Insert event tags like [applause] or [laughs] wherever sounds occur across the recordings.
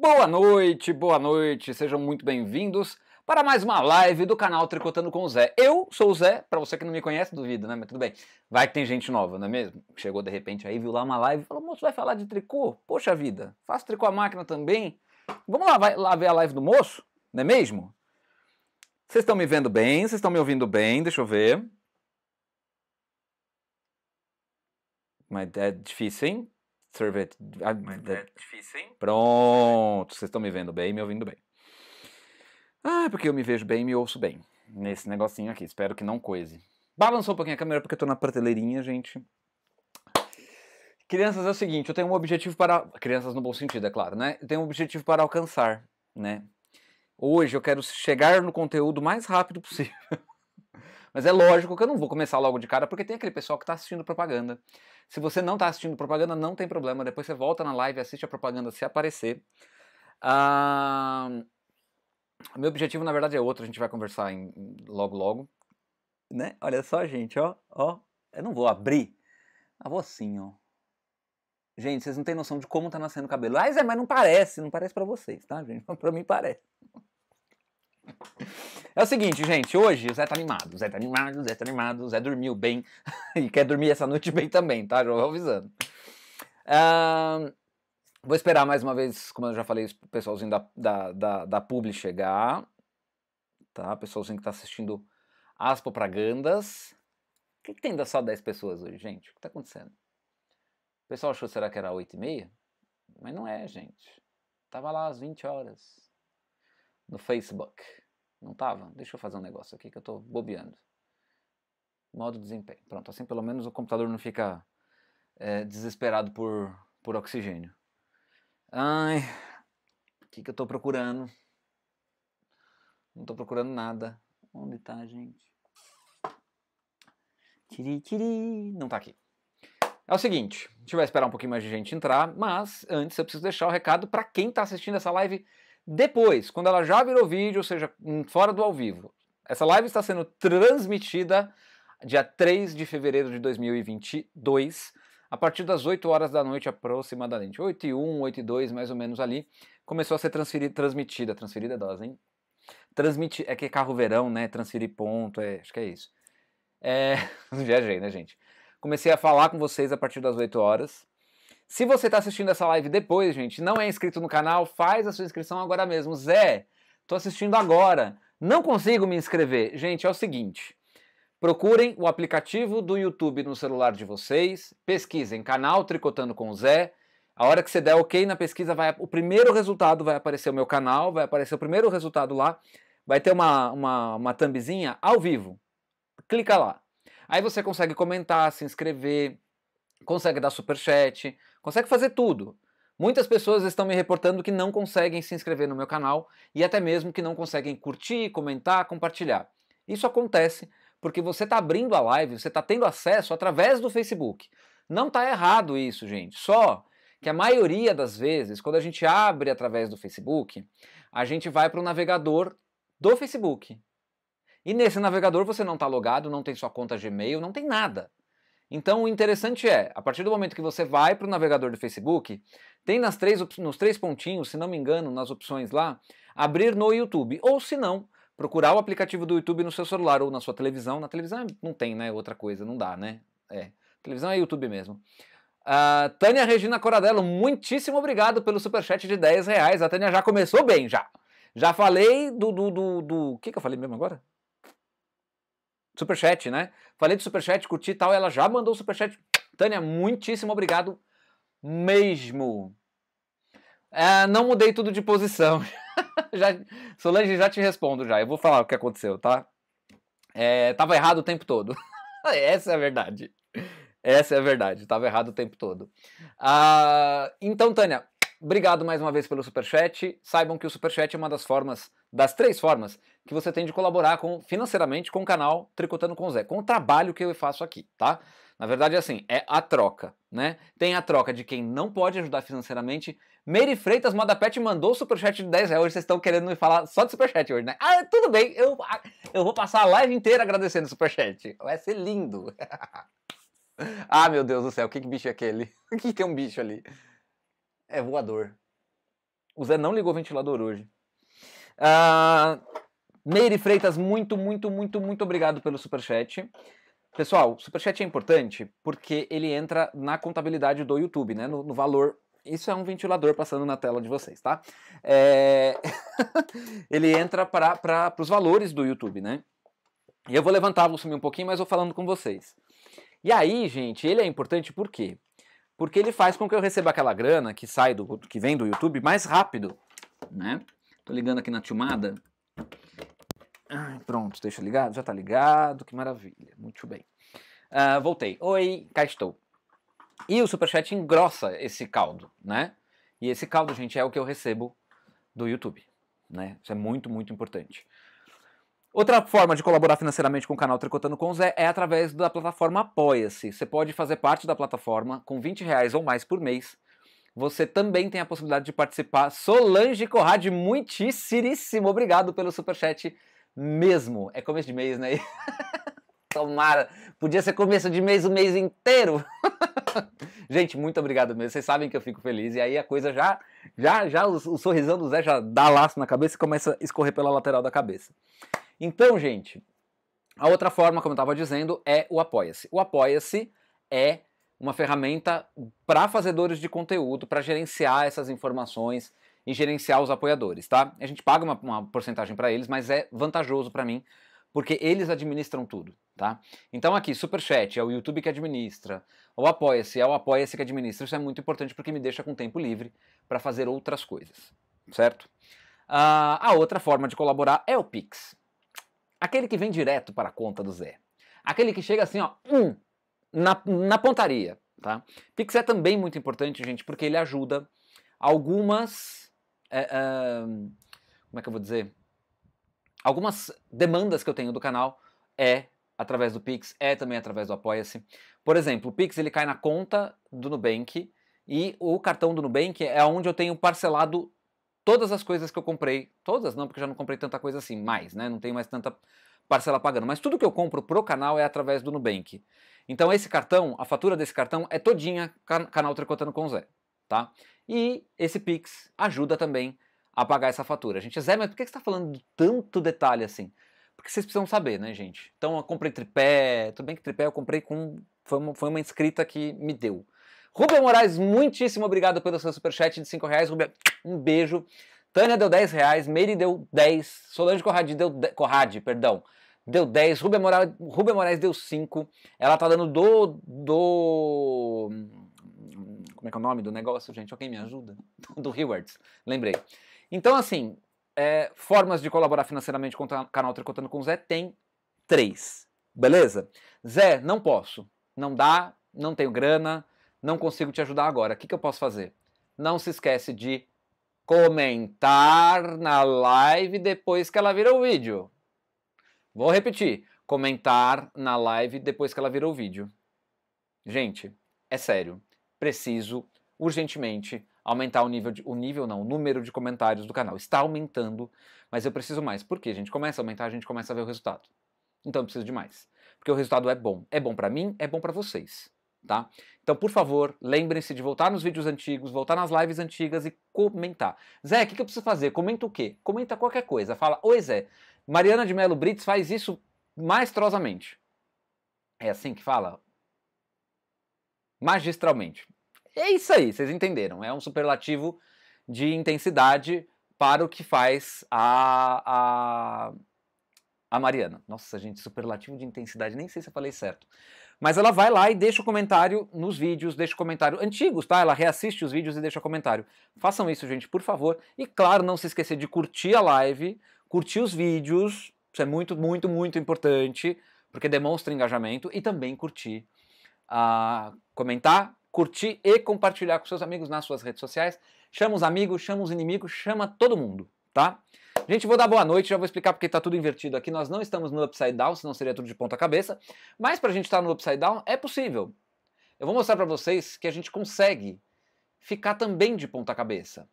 Boa noite, boa noite, sejam muito bem-vindos para mais uma live do canal Tricotando com o Zé. Eu sou o Zé, para você que não me conhece, duvido, né? Mas tudo bem. Vai que tem gente nova, não é mesmo? Chegou de repente aí, viu lá uma live e falou: moço, vai falar de tricô? Poxa vida, faço tricô à máquina também. Vamos lá, vai lá ver a live do moço, não é mesmo? Vocês estão me vendo bem? Vocês estão me ouvindo bem? Deixa eu ver. Mas é difícil, hein? Sorvete. Ah, é difícil, hein? Pronto, vocês estão me vendo bem, me ouvindo bem. Ah, é porque eu me vejo bem e me ouço bem nesse negocinho aqui. Espero que não coise. Balançou um pouquinho a câmera porque eu tô na prateleirinha, gente. Crianças é o seguinte, eu tenho um objetivo para crianças no bom sentido, é claro, né? Eu tenho um objetivo para alcançar, né? Hoje eu quero chegar no conteúdo mais rápido possível. [laughs] Mas é lógico que eu não vou começar logo de cara, porque tem aquele pessoal que está assistindo propaganda. Se você não está assistindo propaganda, não tem problema. Depois você volta na live, assiste a propaganda se aparecer. Ah, meu objetivo, na verdade, é outro. A gente vai conversar em, logo, logo. Né? Olha só, gente, ó, ó. Eu não vou abrir. Ah, vou assim, ó. Gente, vocês não têm noção de como tá nascendo o cabelo. Ah, Zé, mas não parece. Não parece para vocês, tá, gente? [laughs] Pra mim parece. É o seguinte, gente, hoje o Zé tá animado, o Zé tá animado, o Zé tá animado, o Zé dormiu bem [laughs] e quer dormir essa noite bem também, tá? Já vou avisando. Uh, vou esperar mais uma vez, como eu já falei, o pessoalzinho da, da, da, da Publi chegar, tá? O pessoalzinho que tá assistindo as propagandas. O que, que tem só 10 pessoas hoje, gente? O que tá acontecendo? O pessoal achou, será que era 8 e meia? Mas não é, gente. Tava lá às 20 horas no Facebook. Não estava? Deixa eu fazer um negócio aqui que eu estou bobeando. Modo desempenho. Pronto, assim pelo menos o computador não fica é, desesperado por, por oxigênio. Ai, o que, que eu estou procurando? Não estou procurando nada. Onde está, gente? Tiri, tiri. Não está aqui. É o seguinte, a gente vai esperar um pouquinho mais de gente entrar, mas antes eu preciso deixar o recado para quem está assistindo essa live depois, quando ela já virou vídeo, ou seja, hum, fora do ao vivo, essa live está sendo transmitida dia 3 de fevereiro de 2022, a partir das 8 horas da noite aproximadamente, 8 e 1, 8 e 2, mais ou menos ali, começou a ser transferida, transmitida, transferida é dose, hein? Transmitir, é que é carro verão, né? Transferir ponto, é, acho que é isso. É, [laughs] viajei, né, gente? Comecei a falar com vocês a partir das 8 horas, se você está assistindo essa live depois, gente, não é inscrito no canal, faz a sua inscrição agora mesmo. Zé, estou assistindo agora, não consigo me inscrever. Gente, é o seguinte. Procurem o aplicativo do YouTube no celular de vocês, pesquisem canal Tricotando com o Zé. A hora que você der OK na pesquisa, vai, o primeiro resultado vai aparecer o meu canal, vai aparecer o primeiro resultado lá, vai ter uma, uma, uma thumbzinha ao vivo. Clica lá. Aí você consegue comentar, se inscrever, consegue dar superchat, Consegue fazer tudo. Muitas pessoas estão me reportando que não conseguem se inscrever no meu canal e até mesmo que não conseguem curtir, comentar, compartilhar. Isso acontece porque você está abrindo a live, você está tendo acesso através do Facebook. Não está errado isso, gente. Só que a maioria das vezes, quando a gente abre através do Facebook, a gente vai para o navegador do Facebook. E nesse navegador você não está logado, não tem sua conta Gmail, não tem nada. Então, o interessante é, a partir do momento que você vai para o navegador do Facebook, tem nas três, nos três pontinhos, se não me engano, nas opções lá, abrir no YouTube. Ou se não, procurar o aplicativo do YouTube no seu celular ou na sua televisão. Na televisão não tem, né? Outra coisa, não dá, né? É. Televisão é YouTube mesmo. Uh, Tânia Regina Coradello, muitíssimo obrigado pelo superchat de 10 reais. A Tânia já começou bem, já. Já falei do. do, do, do... O que, que eu falei mesmo agora? Superchat, né? Falei de superchat, curti e tal. Ela já mandou o superchat. Tânia, muitíssimo obrigado mesmo. É, não mudei tudo de posição. [laughs] já, Solange, já te respondo já. Eu vou falar o que aconteceu, tá? É, tava errado o tempo todo. [laughs] Essa é a verdade. Essa é a verdade. Tava errado o tempo todo. Ah, então, Tânia, obrigado mais uma vez pelo superchat. Saibam que o superchat é uma das formas, das três formas, que você tem de colaborar com, financeiramente com o canal Tricotando com o Zé, com o trabalho que eu faço aqui, tá? Na verdade, é assim, é a troca, né? Tem a troca de quem não pode ajudar financeiramente. Mary Freitas Pet mandou o superchat de 10 reais. Hoje vocês estão querendo me falar só de superchat hoje, né? Ah, tudo bem, eu, ah, eu vou passar a live inteira agradecendo o superchat. Vai ser lindo. [laughs] ah, meu Deus do céu, que, que bicho é aquele? [laughs] O que tem é um bicho ali? É voador. O Zé não ligou o ventilador hoje. Ah. Uh... Meire Freitas, muito, muito, muito, muito obrigado pelo superchat. Pessoal, o superchat é importante porque ele entra na contabilidade do YouTube, né? No, no valor. Isso é um ventilador passando na tela de vocês, tá? É... [laughs] ele entra para os valores do YouTube, né? E eu vou levantar, vou sumir um pouquinho, mas vou falando com vocês. E aí, gente, ele é importante por quê? Porque ele faz com que eu receba aquela grana que sai do que vem do YouTube mais rápido, né? Tô ligando aqui na timada pronto, deixa ligado, já tá ligado, que maravilha, muito bem. Uh, voltei. Oi, cá estou. E o Superchat engrossa esse caldo, né? E esse caldo, gente, é o que eu recebo do YouTube, né? Isso é muito, muito importante. Outra forma de colaborar financeiramente com o canal Tricotando com o Zé é através da plataforma Apoia-se. Você pode fazer parte da plataforma com 20 reais ou mais por mês. Você também tem a possibilidade de participar. Solange Corrade, muitíssimo obrigado pelo superchat mesmo. É começo de mês, né? [laughs] Tomara. Podia ser começo de mês o mês inteiro. [laughs] Gente, muito obrigado mesmo. Vocês sabem que eu fico feliz. E aí a coisa já, já, já, o, o sorrisão do Zé já dá laço na cabeça e começa a escorrer pela lateral da cabeça. Então, gente, a outra forma, como eu estava dizendo, é o Apoia-se. O Apoia-se é uma ferramenta para fazedores de conteúdo, para gerenciar essas informações, e gerenciar os apoiadores, tá? A gente paga uma, uma porcentagem para eles, mas é vantajoso para mim porque eles administram tudo, tá? Então aqui, Superchat é o YouTube que administra, o Apoia-se é o Apoia-se que administra. Isso é muito importante porque me deixa com tempo livre para fazer outras coisas, certo? Uh, a outra forma de colaborar é o Pix. Aquele que vem direto para a conta do Zé. Aquele que chega assim, ó, um, na, na pontaria, tá? Pix é também muito importante, gente, porque ele ajuda algumas é, é, como é que eu vou dizer? Algumas demandas que eu tenho do canal é através do Pix, é também através do Apoia-se. Por exemplo, o Pix ele cai na conta do Nubank e o cartão do Nubank é onde eu tenho parcelado todas as coisas que eu comprei. Todas não, porque eu já não comprei tanta coisa assim, mais, né? Não tenho mais tanta parcela pagando. Mas tudo que eu compro pro canal é através do Nubank. Então esse cartão, a fatura desse cartão é todinha canal Tricotando com Zé tá? E esse Pix ajuda também a pagar essa fatura. A gente, Zé, mas por que você está falando tanto detalhe assim? Porque vocês precisam saber, né, gente? Então, eu comprei tripé, tudo bem que tripé eu comprei com... Foi uma, foi uma inscrita que me deu. Rubem Moraes, muitíssimo obrigado pelo seu superchat de 5 reais. Rubem, um beijo. Tânia deu 10 reais, Meire deu 10, Solange Corradi deu 10, Corradi, perdão, deu 10, Rubem Moraes, Rubem Moraes deu 5. Ela tá dando do do como é que é o nome do negócio, gente? Alguém me ajuda? [laughs] Do Rewards, lembrei. Então, assim, é, formas de colaborar financeiramente com o canal Tricotando com o Zé tem três, beleza? Zé, não posso, não dá, não tenho grana, não consigo te ajudar agora. O que, que eu posso fazer? Não se esquece de comentar na live depois que ela virou o vídeo. Vou repetir, comentar na live depois que ela virou o vídeo. Gente, é sério preciso urgentemente aumentar o nível, de, o nível não, o número de comentários do canal. Está aumentando, mas eu preciso mais. Por quê? A gente começa a aumentar, a gente começa a ver o resultado. Então eu preciso de mais, porque o resultado é bom. É bom para mim, é bom para vocês, tá? Então, por favor, lembrem-se de voltar nos vídeos antigos, voltar nas lives antigas e comentar. Zé, o que, que eu preciso fazer? Comenta o quê? Comenta qualquer coisa. Fala, oi Zé, Mariana de Melo Brits faz isso maestrosamente. É assim que fala? magistralmente. É isso aí, vocês entenderam. É um superlativo de intensidade para o que faz a, a, a Mariana. Nossa, gente, superlativo de intensidade, nem sei se eu falei certo. Mas ela vai lá e deixa o comentário nos vídeos, deixa o comentário antigos, tá? Ela reassiste os vídeos e deixa o comentário. Façam isso, gente, por favor. E claro, não se esquecer de curtir a live, curtir os vídeos, isso é muito, muito, muito importante, porque demonstra engajamento, e também curtir a comentar, curtir e compartilhar com seus amigos nas suas redes sociais. Chama os amigos, chama os inimigos, chama todo mundo, tá? Gente, vou dar boa noite, já vou explicar porque está tudo invertido aqui. Nós não estamos no upside down, senão seria tudo de ponta cabeça. Mas para a gente estar tá no upside down, é possível. Eu vou mostrar para vocês que a gente consegue ficar também de ponta cabeça.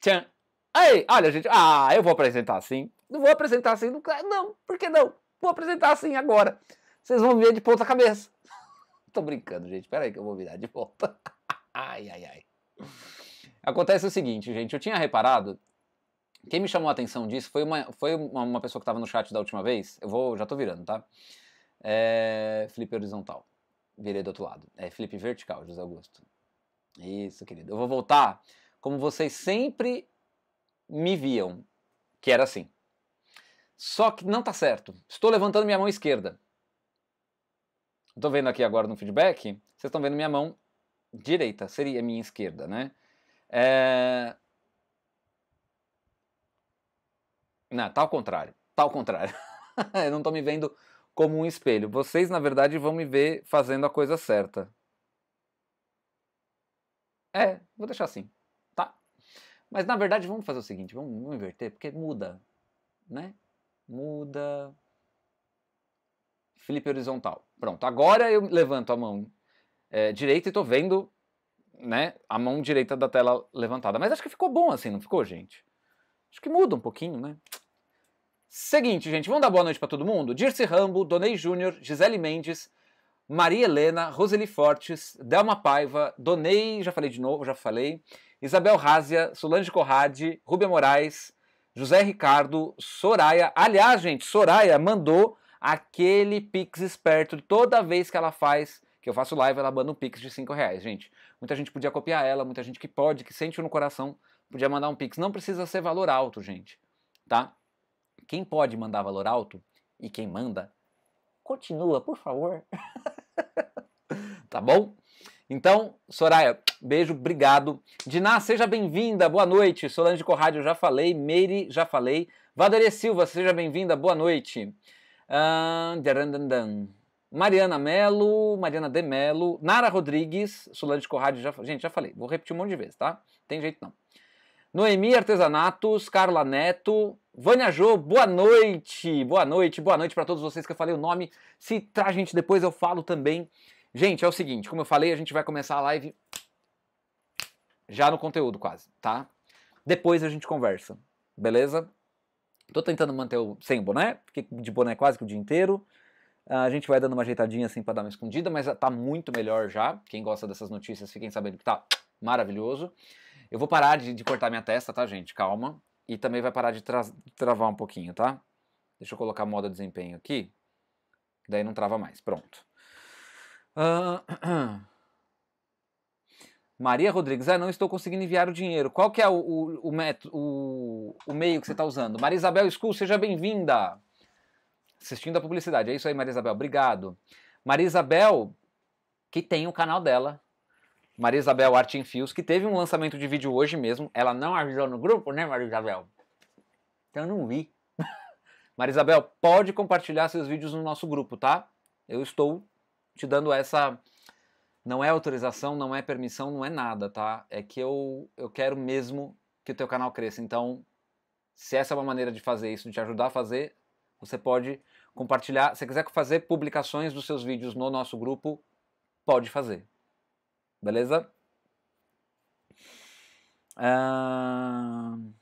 Tchan! Aí, olha, gente, ah, eu vou apresentar assim. Não vou apresentar assim, não, não por que não? Vou apresentar assim agora vocês vão ver de ponta cabeça. [laughs] Tô brincando, gente. Pera aí que eu vou virar de volta. [laughs] ai, ai, ai. Acontece o seguinte, gente. Eu tinha reparado. Quem me chamou a atenção disso foi uma, foi uma, pessoa que tava no chat da última vez. Eu vou, já tô virando, tá? É, Felipe horizontal. Virei do outro lado. É Felipe vertical, José Augusto. Isso, querido. Eu vou voltar como vocês sempre me viam, que era assim. Só que não tá certo. Estou levantando minha mão esquerda. Estou vendo aqui agora no feedback, vocês estão vendo minha mão direita, seria minha esquerda, né? É... Não, tá ao contrário, tá ao contrário. [laughs] Eu não estou me vendo como um espelho. Vocês, na verdade, vão me ver fazendo a coisa certa. É, vou deixar assim, tá? Mas, na verdade, vamos fazer o seguinte, vamos, vamos inverter, porque muda, né? Muda... Felipe horizontal. Pronto, agora eu levanto a mão é, direita e estou vendo né, a mão direita da tela levantada. Mas acho que ficou bom assim, não ficou, gente? Acho que muda um pouquinho, né? Seguinte, gente, vamos dar boa noite para todo mundo? Dirce Rambo, Donei Júnior, Gisele Mendes, Maria Helena, Roseli Fortes, Delma Paiva, Donei, já falei de novo, já falei, Isabel Razia, Solange Corrade, Rubia Moraes, José Ricardo, Soraya. Aliás, gente, Soraya mandou aquele Pix esperto toda vez que ela faz, que eu faço live, ela manda um Pix de 5 reais. Gente, muita gente podia copiar ela, muita gente que pode, que sente no coração, podia mandar um Pix. Não precisa ser valor alto, gente, tá? Quem pode mandar valor alto e quem manda, continua, por favor. [laughs] tá bom? Então, Soraya, beijo, obrigado. Diná, seja bem-vinda, boa noite. Solange Corrádio, já falei. Meire, já falei. Valdere Silva, seja bem-vinda, boa noite. Ah, Mariana Melo, Mariana de Melo, Nara Rodrigues, Solange Corrade, já, gente, já falei, vou repetir um monte de vezes, tá? Tem jeito não. Noemi Artesanatos, Carla Neto, Vânia Jô, boa noite, boa noite, boa noite para todos vocês que eu falei o nome. Se traz gente, depois eu falo também. Gente, é o seguinte, como eu falei, a gente vai começar a live já no conteúdo quase, tá? Depois a gente conversa, beleza? Tô tentando manter o sem boné, porque de boné quase que o dia inteiro. Ah, a gente vai dando uma ajeitadinha assim para dar uma escondida, mas tá muito melhor já. Quem gosta dessas notícias, fiquem sabendo que tá maravilhoso. Eu vou parar de, de cortar minha testa, tá, gente? Calma. E também vai parar de tra travar um pouquinho, tá? Deixa eu colocar modo desempenho aqui. Daí não trava mais. Pronto. Uh, [clears throat] Maria Rodrigues, ah, não estou conseguindo enviar o dinheiro. Qual que é o, o, o, o, o meio que você está usando? Maria Isabel School, seja bem-vinda. Assistindo a publicidade. É isso aí, Maria Isabel. Obrigado. Maria Isabel, que tem o canal dela. Maria Isabel Arte em Fios, que teve um lançamento de vídeo hoje mesmo. Ela não avisou no grupo, né, Maria Isabel? Então eu não vi. [laughs] Maria Isabel, pode compartilhar seus vídeos no nosso grupo, tá? Eu estou te dando essa não é autorização, não é permissão, não é nada, tá? É que eu, eu quero mesmo que o teu canal cresça. Então, se essa é uma maneira de fazer isso, de te ajudar a fazer, você pode compartilhar. Se quiser fazer publicações dos seus vídeos no nosso grupo, pode fazer. Beleza? Uh...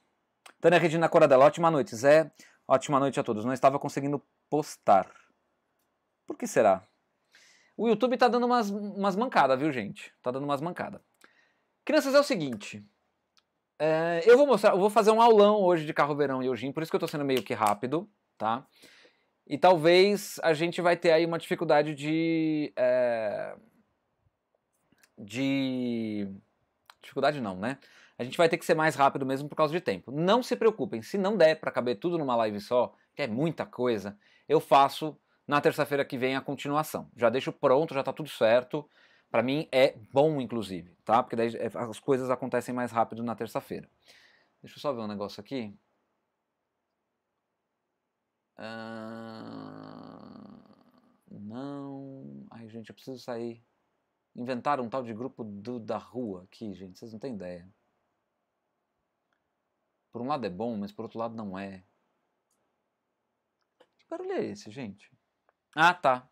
Tânia Regina Coradela, ótima noite, Zé. Ótima noite a todos. Não estava conseguindo postar. Por que será? O YouTube tá dando umas, umas mancadas, viu, gente? Tá dando umas mancadas. Crianças, é o seguinte. É, eu vou mostrar, eu vou fazer um aulão hoje de carro verão e Eugene, por isso que eu tô sendo meio que rápido, tá? E talvez a gente vai ter aí uma dificuldade de. É, de. Dificuldade não, né? A gente vai ter que ser mais rápido mesmo por causa de tempo. Não se preocupem, se não der para caber tudo numa live só, que é muita coisa, eu faço na terça-feira que vem a continuação. Já deixo pronto, já está tudo certo. Para mim é bom, inclusive, tá? Porque daí é, as coisas acontecem mais rápido na terça-feira. Deixa eu só ver um negócio aqui. Ah, não. Ai, gente, eu preciso sair. Inventaram um tal de grupo do, da rua aqui, gente. Vocês não têm ideia. Por um lado é bom, mas por outro lado não é. Que barulho é esse, gente? Ah, tá.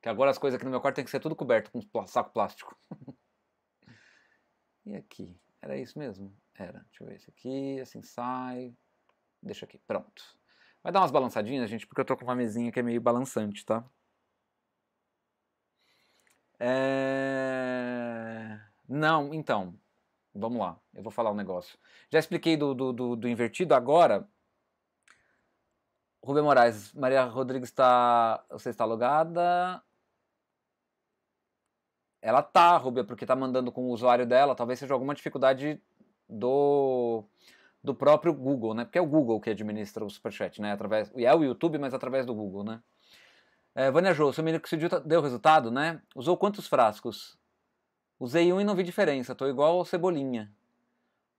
Que agora as coisas aqui no meu quarto tem que ser tudo coberto com saco plástico. [laughs] e aqui? Era isso mesmo? Era. Deixa eu ver esse aqui, assim sai. Deixa aqui, pronto. Vai dar umas balançadinhas, gente, porque eu tô com uma mesinha que é meio balançante, tá? É... Não, então, vamos lá, eu vou falar um negócio. Já expliquei do, do, do, do invertido, agora Rubem Moraes, Maria Rodrigues está. Você está logada? Ela tá, Rubia, porque tá mandando com o usuário dela. Talvez seja alguma dificuldade do do próprio Google, né? Porque é o Google que administra o Superchat, né? Através, e é o YouTube, mas através do Google, né? É, Vânia Jô, seu minoxidil tá, deu resultado, né? Usou quantos frascos? Usei um e não vi diferença, tô igual ao Cebolinha.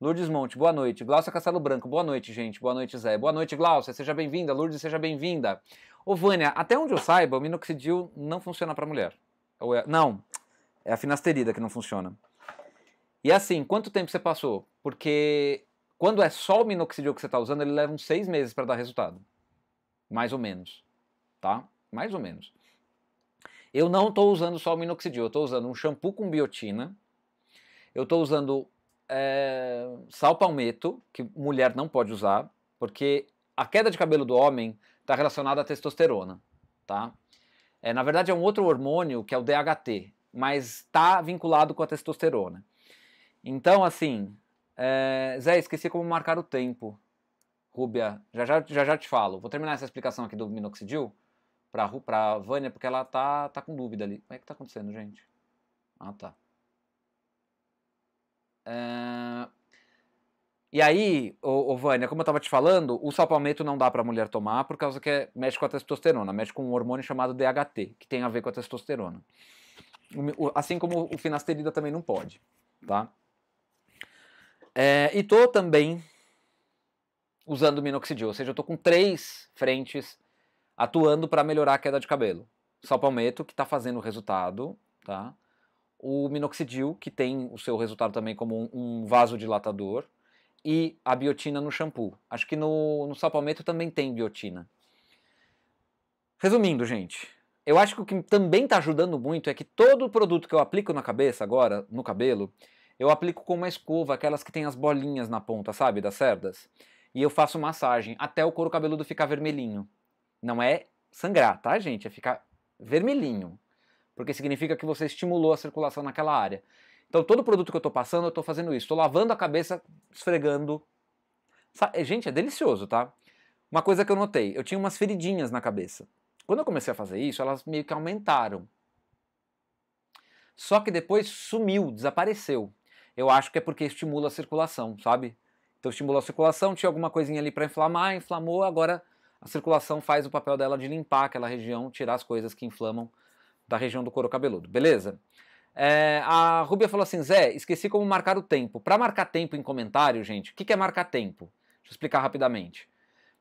Lourdes Monte, boa noite. Glaucia Castelo Branco, boa noite, gente. Boa noite, Zé. Boa noite, Glaucia. Seja bem-vinda. Lourdes, seja bem-vinda. Ô, Vânia, até onde eu saiba, o minoxidil não funciona para mulher. É... Não, é a finasterida que não funciona. E assim, quanto tempo você passou? Porque quando é só o minoxidil que você está usando, ele leva uns seis meses para dar resultado. Mais ou menos. Tá? Mais ou menos. Eu não estou usando só o minoxidil, eu estou usando um shampoo com biotina, eu estou usando é, sal palmeto, que mulher não pode usar, porque a queda de cabelo do homem está relacionada à testosterona, tá? É, na verdade, é um outro hormônio que é o DHT, mas está vinculado com a testosterona. Então, assim, é, Zé, esqueci como marcar o tempo. Rúbia, já já, já já te falo. Vou terminar essa explicação aqui do minoxidil para a Vânia, porque ela tá, tá com dúvida ali. Como é que tá acontecendo, gente? Ah, tá. Uh... E aí, ô, ô Vânia, como eu estava te falando, o sal salpalmeto não dá para mulher tomar por causa que é, mexe com a testosterona, mexe com um hormônio chamado DHT, que tem a ver com a testosterona. O, assim como o finasterida também não pode, tá? É, e tô também usando minoxidil, ou seja, eu tô com três frentes atuando para melhorar a queda de cabelo. sal Salpalmeto, que está fazendo o resultado, tá? o minoxidil, que tem o seu resultado também como um, um vasodilatador, e a biotina no shampoo. Acho que no, no também tem biotina. Resumindo, gente, eu acho que o que também está ajudando muito é que todo produto que eu aplico na cabeça agora, no cabelo, eu aplico com uma escova, aquelas que tem as bolinhas na ponta, sabe, das cerdas. E eu faço massagem até o couro cabeludo ficar vermelhinho. Não é sangrar, tá, gente? É ficar vermelhinho porque significa que você estimulou a circulação naquela área. Então, todo produto que eu estou passando, eu estou fazendo isso. Estou lavando a cabeça, esfregando. Eh, gente, é delicioso, tá? Uma coisa que eu notei, eu tinha umas feridinhas na cabeça. Quando eu comecei a fazer isso, elas meio que aumentaram. Só que depois sumiu, desapareceu. Eu acho que é porque estimula a circulação, sabe? Então estimula a circulação, tinha alguma coisinha ali para inflamar, inflamou, agora a circulação faz o papel dela de limpar aquela região, tirar as coisas que inflamam da região do couro cabeludo, beleza? É, a Rubia falou assim, Zé, esqueci como marcar o tempo. Para marcar tempo em comentário, gente, o que, que é marcar tempo? Deixa eu explicar rapidamente.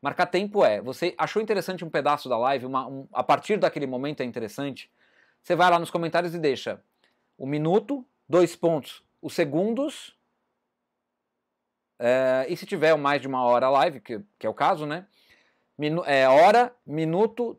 Marcar tempo é, você achou interessante um pedaço da live, uma, um, a partir daquele momento é interessante, você vai lá nos comentários e deixa o minuto, dois pontos, os segundos, é, e se tiver mais de uma hora a live, que, que é o caso, né? Minu é, hora, minuto,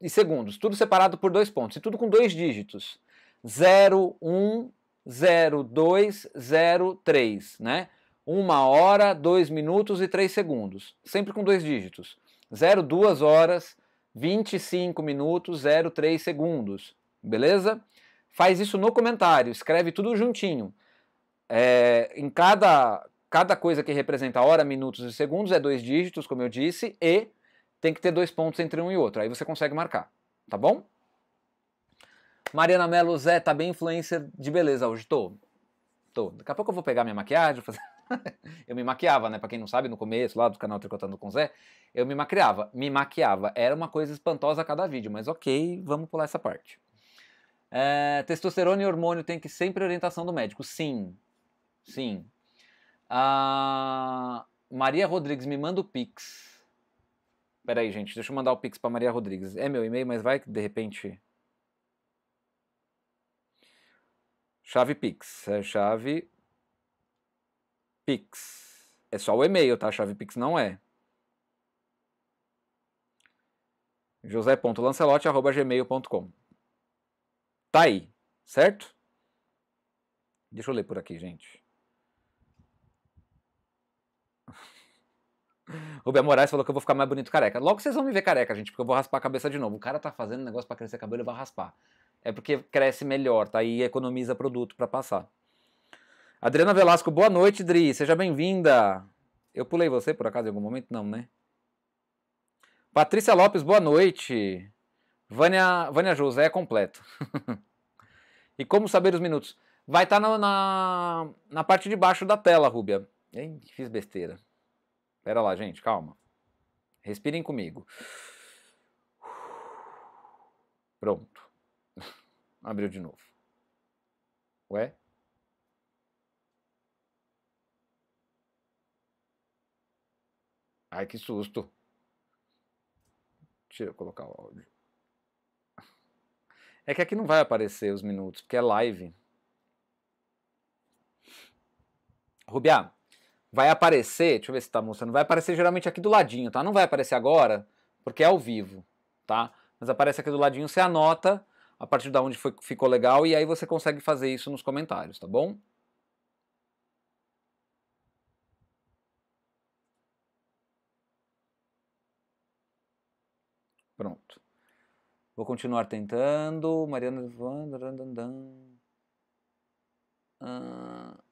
e segundos, tudo separado por dois pontos, e tudo com dois dígitos. 0, 1, 0, 2, 0, 3, né? Uma hora, dois minutos e três segundos, sempre com dois dígitos. 0, 2 horas, 25 minutos, 0, 3 segundos, beleza? Faz isso no comentário, escreve tudo juntinho. É, em cada, cada coisa que representa hora, minutos e segundos é dois dígitos, como eu disse, e tem que ter dois pontos entre um e outro. Aí você consegue marcar, tá bom? Mariana Mello, Zé, tá bem influencer de beleza hoje? Tô. Tô. Daqui a pouco eu vou pegar minha maquiagem, fazer... [laughs] eu me maquiava, né? Pra quem não sabe, no começo lá do canal Tricotando com Zé, eu me maquiava. Me maquiava. Era uma coisa espantosa a cada vídeo, mas ok, vamos pular essa parte. É, testosterona e hormônio tem que sempre orientação do médico. Sim. Sim. Ah, Maria Rodrigues me manda o Pix. Peraí aí, gente, deixa eu mandar o Pix para Maria Rodrigues. É meu e-mail, mas vai que de repente. Chave Pix. É chave Pix. É só o e-mail, tá? Chave Pix não é. josé.lancelote.gmail.com Tá aí, certo? Deixa eu ler por aqui, gente. Rubem Moraes falou que eu vou ficar mais bonito careca. Logo vocês vão me ver careca, gente, porque eu vou raspar a cabeça de novo. O cara tá fazendo negócio para crescer cabelo e vai raspar. É porque cresce melhor, tá? E economiza produto para passar. Adriana Velasco, boa noite, Dri. Seja bem-vinda. Eu pulei você por acaso em algum momento? Não, né? Patrícia Lopes, boa noite. Vânia, Vânia José é completo. [laughs] e como saber os minutos? Vai estar tá na, na, na, parte de baixo da tela, Rúbia. Ei, fiz besteira. Pera lá, gente, calma. Respirem comigo. Pronto. [laughs] Abriu de novo. Ué? Ai, que susto. Deixa eu colocar o áudio. É que aqui não vai aparecer os minutos, porque é live. Rubiá, vai aparecer, deixa eu ver se tá mostrando, vai aparecer geralmente aqui do ladinho, tá? Não vai aparecer agora, porque é ao vivo, tá? Mas aparece aqui do ladinho, você anota a partir da onde foi, ficou legal e aí você consegue fazer isso nos comentários, tá bom? Pronto. Vou continuar tentando. Mariana. Ah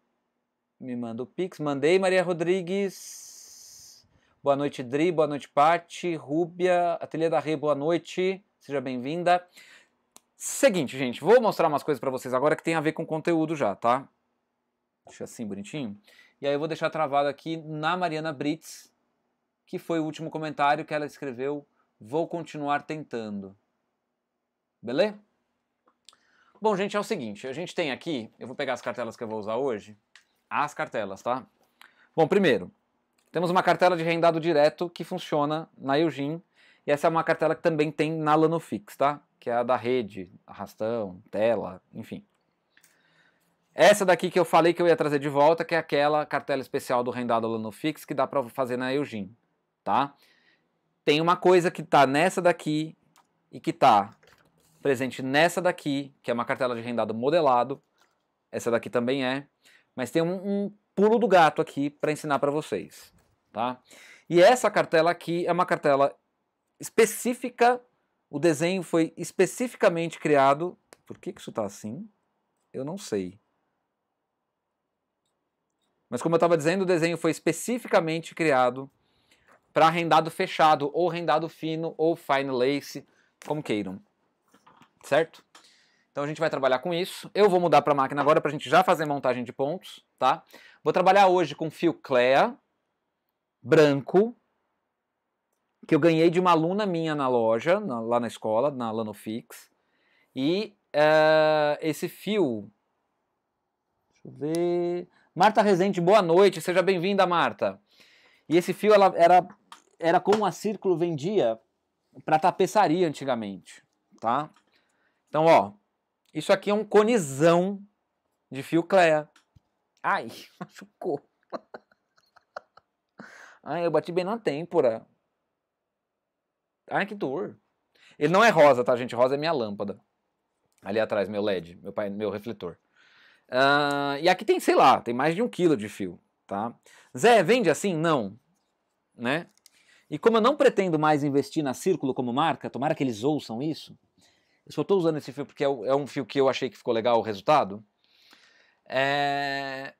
me manda o Pix. Mandei, Maria Rodrigues. Boa noite, Dri. Boa noite, Pati. Rúbia, Ateliê da Rê, boa noite. Seja bem-vinda. Seguinte, gente, vou mostrar umas coisas para vocês agora que tem a ver com conteúdo já, tá? Deixa assim, bonitinho. E aí eu vou deixar travado aqui na Mariana Brits, que foi o último comentário que ela escreveu. Vou continuar tentando. Beleza? Bom, gente, é o seguinte, a gente tem aqui, eu vou pegar as cartelas que eu vou usar hoje, as cartelas, tá? Bom, primeiro, temos uma cartela de rendado direto que funciona na Eugene, e essa é uma cartela que também tem na Lanofix, tá? Que é a da rede, arrastão, tela, enfim. Essa daqui que eu falei que eu ia trazer de volta, que é aquela cartela especial do rendado Lanofix que dá para fazer na Eugene, tá? Tem uma coisa que tá nessa daqui e que tá presente nessa daqui, que é uma cartela de rendado modelado. Essa daqui também é mas tem um, um pulo do gato aqui para ensinar para vocês, tá? E essa cartela aqui é uma cartela específica, o desenho foi especificamente criado. Por que, que isso está assim? Eu não sei. Mas como eu estava dizendo, o desenho foi especificamente criado para rendado fechado, ou rendado fino, ou fine lace, como queiram. Certo? Então a gente vai trabalhar com isso. Eu vou mudar para a máquina agora para a gente já fazer montagem de pontos, tá? Vou trabalhar hoje com fio Clea, branco, que eu ganhei de uma aluna minha na loja, na, lá na escola, na Lanofix. E uh, esse fio. Deixa eu ver. Marta Rezende, boa noite, seja bem-vinda, Marta. E esse fio ela, era, era como a Círculo vendia para tapeçaria antigamente, tá? Então, ó, isso aqui é um conizão de fio Clea. Ai, [laughs] machucou. Ai, eu bati bem na têmpora. Ai, que dor. Ele não é rosa, tá, gente? Rosa é minha lâmpada. Ali atrás, meu LED, meu, meu refletor. Uh, e aqui tem, sei lá, tem mais de um quilo de fio, tá? Zé, vende assim? Não. Né? E como eu não pretendo mais investir na Círculo como marca, tomara que eles ouçam isso, só estou usando esse fio porque é, é, um fio que eu achei que ficou legal o resultado. É...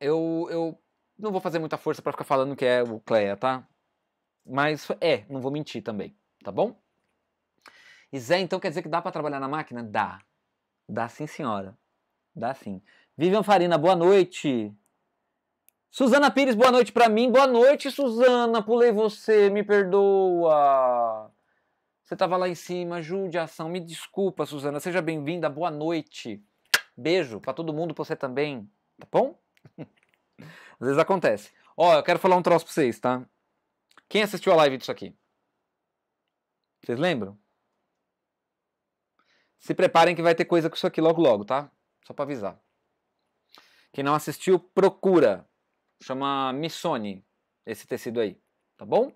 Eu, eu não vou fazer muita força para ficar falando que é o Cleia, tá? Mas é, não vou mentir também, tá bom? E Zé, então quer dizer que dá para trabalhar na máquina? Dá. Dá sim, senhora. Dá sim. Vivian Farina, boa noite. Suzana Pires, boa noite para mim. Boa noite, Suzana. Pulei você, me perdoa. Você estava lá em cima, ação, Me desculpa, Suzana. Seja bem-vinda. Boa noite. Beijo para todo mundo, para você também. Tá bom? [laughs] Às vezes acontece. Ó, eu quero falar um troço pra vocês, tá? Quem assistiu a live disso aqui? Vocês lembram? Se preparem que vai ter coisa com isso aqui logo logo, tá? Só pra avisar. Quem não assistiu, procura. Chama Missone esse tecido aí, tá bom?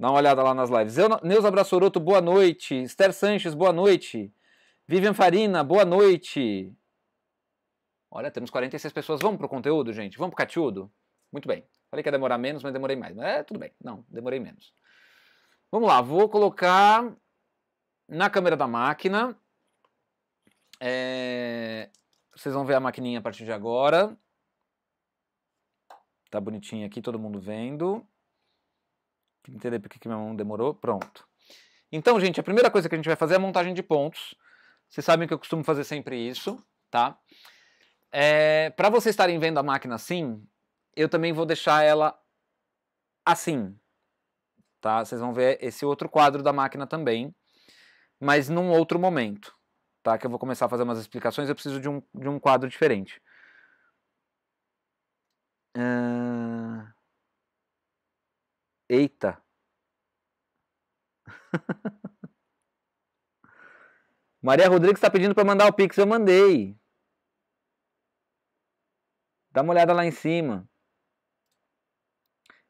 Dá uma olhada lá nas lives. Eu, Neuza Brassoroto, boa noite. Esther Sanches, boa noite. Vivian Farina, boa noite. Olha, temos 46 pessoas. Vamos pro conteúdo, gente? Vamos pro catiudo? Muito bem. Falei que ia demorar menos, mas demorei mais. Mas é, tudo bem. Não, demorei menos. Vamos lá, vou colocar na câmera da máquina. É... Vocês vão ver a maquininha a partir de agora. Tá bonitinho aqui, todo mundo vendo. Entender por que minha mão demorou. Pronto. Então, gente, a primeira coisa que a gente vai fazer é a montagem de pontos. Vocês sabem que eu costumo fazer sempre isso, tá? É, para vocês estarem vendo a máquina assim, eu também vou deixar ela assim, tá? Vocês vão ver esse outro quadro da máquina também, mas num outro momento, tá? Que eu vou começar a fazer umas explicações, eu preciso de um, de um quadro diferente. Hum... Eita! [laughs] Maria Rodrigues está pedindo para mandar o Pix, eu mandei. Dá uma olhada lá em cima.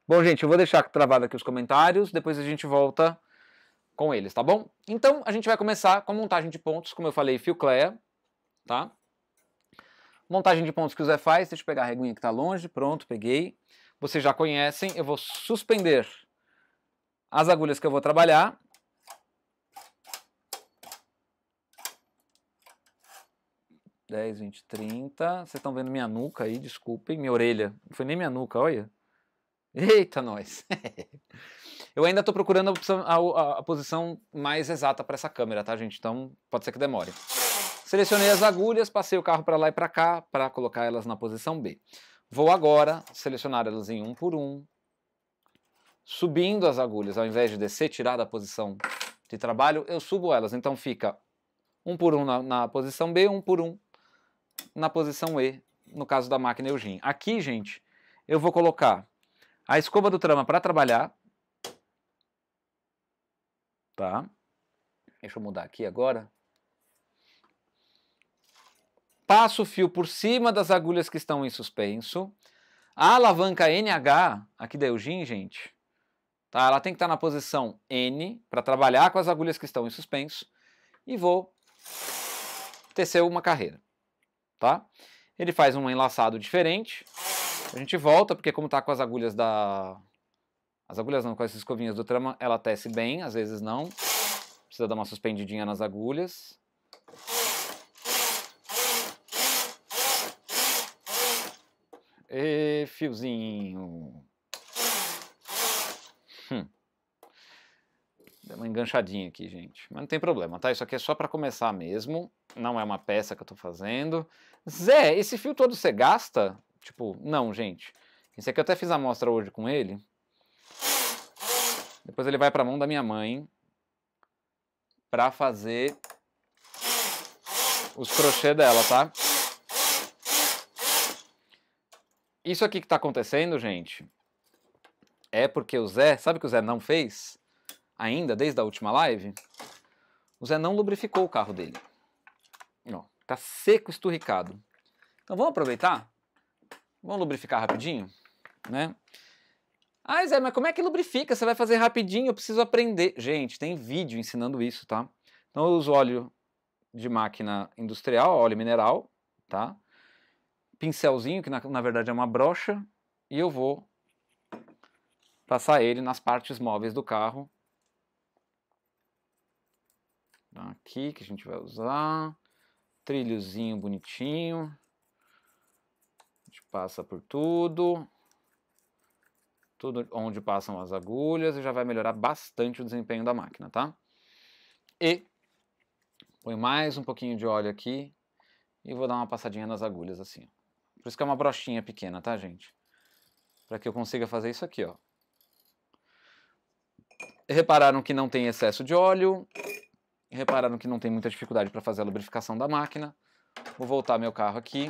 Bom, gente, eu vou deixar travado aqui os comentários, depois a gente volta com eles, tá bom? Então, a gente vai começar com a montagem de pontos, como eu falei, fio Clea, tá? Montagem de pontos que o Zé faz, deixa eu pegar a reguinha que tá longe, pronto, peguei vocês já conhecem, eu vou suspender as agulhas que eu vou trabalhar. Dez, vinte, trinta. Vocês estão vendo minha nuca aí, desculpem, minha orelha. Não foi nem minha nuca, olha. Eita, nós! [laughs] eu ainda estou procurando a, opção, a, a, a, posição mais exata para essa câmera, tá, gente? Então pode ser que demore. Selecionei as agulhas, passei o carro para lá e para cá para colocar elas na posição B. Vou agora selecionar elas em um por um, subindo as agulhas, ao invés de descer, tirar da posição de trabalho, eu subo elas. Então fica um por um na, na posição B, um por um na posição E, no caso da máquina Eugene. Aqui, gente, eu vou colocar a escova do trama para trabalhar. Tá? Deixa eu mudar aqui agora. Passo o fio por cima das agulhas que estão em suspenso. A alavanca NH, aqui da Eugene, é gente, tá? ela tem que estar na posição N para trabalhar com as agulhas que estão em suspenso. E vou tecer uma carreira. Tá? Ele faz um enlaçado diferente. A gente volta, porque como está com as agulhas da... As agulhas não, com as escovinhas do trama, ela tece bem, às vezes não. Precisa dar uma suspendidinha nas agulhas. E fiozinho. Hum. Deu uma enganchadinha aqui, gente. Mas não tem problema, tá? Isso aqui é só para começar mesmo. Não é uma peça que eu tô fazendo. Zé, esse fio todo você gasta? Tipo, não, gente. Esse aqui eu até fiz a amostra hoje com ele. Depois ele vai para a mão da minha mãe para fazer os crochê dela, tá? Isso aqui que está acontecendo, gente, é porque o Zé, sabe que o Zé não fez ainda desde a última live? O Zé não lubrificou o carro dele. Ó, tá seco, esturricado. Então vamos aproveitar? Vamos lubrificar rapidinho, né? Ah, Zé, mas como é que lubrifica? Você vai fazer rapidinho, eu preciso aprender. Gente, tem vídeo ensinando isso, tá? Então eu uso óleo de máquina industrial, óleo mineral, tá? pincelzinho, que na, na verdade é uma brocha, e eu vou passar ele nas partes móveis do carro. Aqui que a gente vai usar, trilhozinho bonitinho, a gente passa por tudo, tudo onde passam as agulhas e já vai melhorar bastante o desempenho da máquina, tá? E põe mais um pouquinho de óleo aqui e vou dar uma passadinha nas agulhas assim, ó. Por isso que é uma brochinha pequena, tá, gente? Para que eu consiga fazer isso aqui, ó. Repararam que não tem excesso de óleo. Repararam que não tem muita dificuldade para fazer a lubrificação da máquina. Vou voltar meu carro aqui.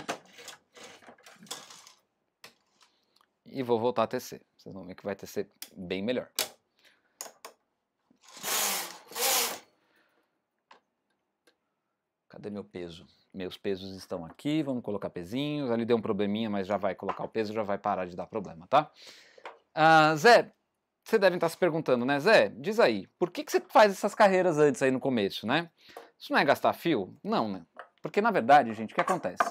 E vou voltar a tecer. Vocês vão ver que vai tecer bem melhor. meu peso? Meus pesos estão aqui, vamos colocar pezinhos. Ali deu um probleminha, mas já vai colocar o peso, já vai parar de dar problema, tá? Ah, Zé, você deve estar se perguntando, né? Zé, diz aí, por que, que você faz essas carreiras antes aí no começo, né? Isso não é gastar fio? Não, né? Porque na verdade, gente, o que acontece?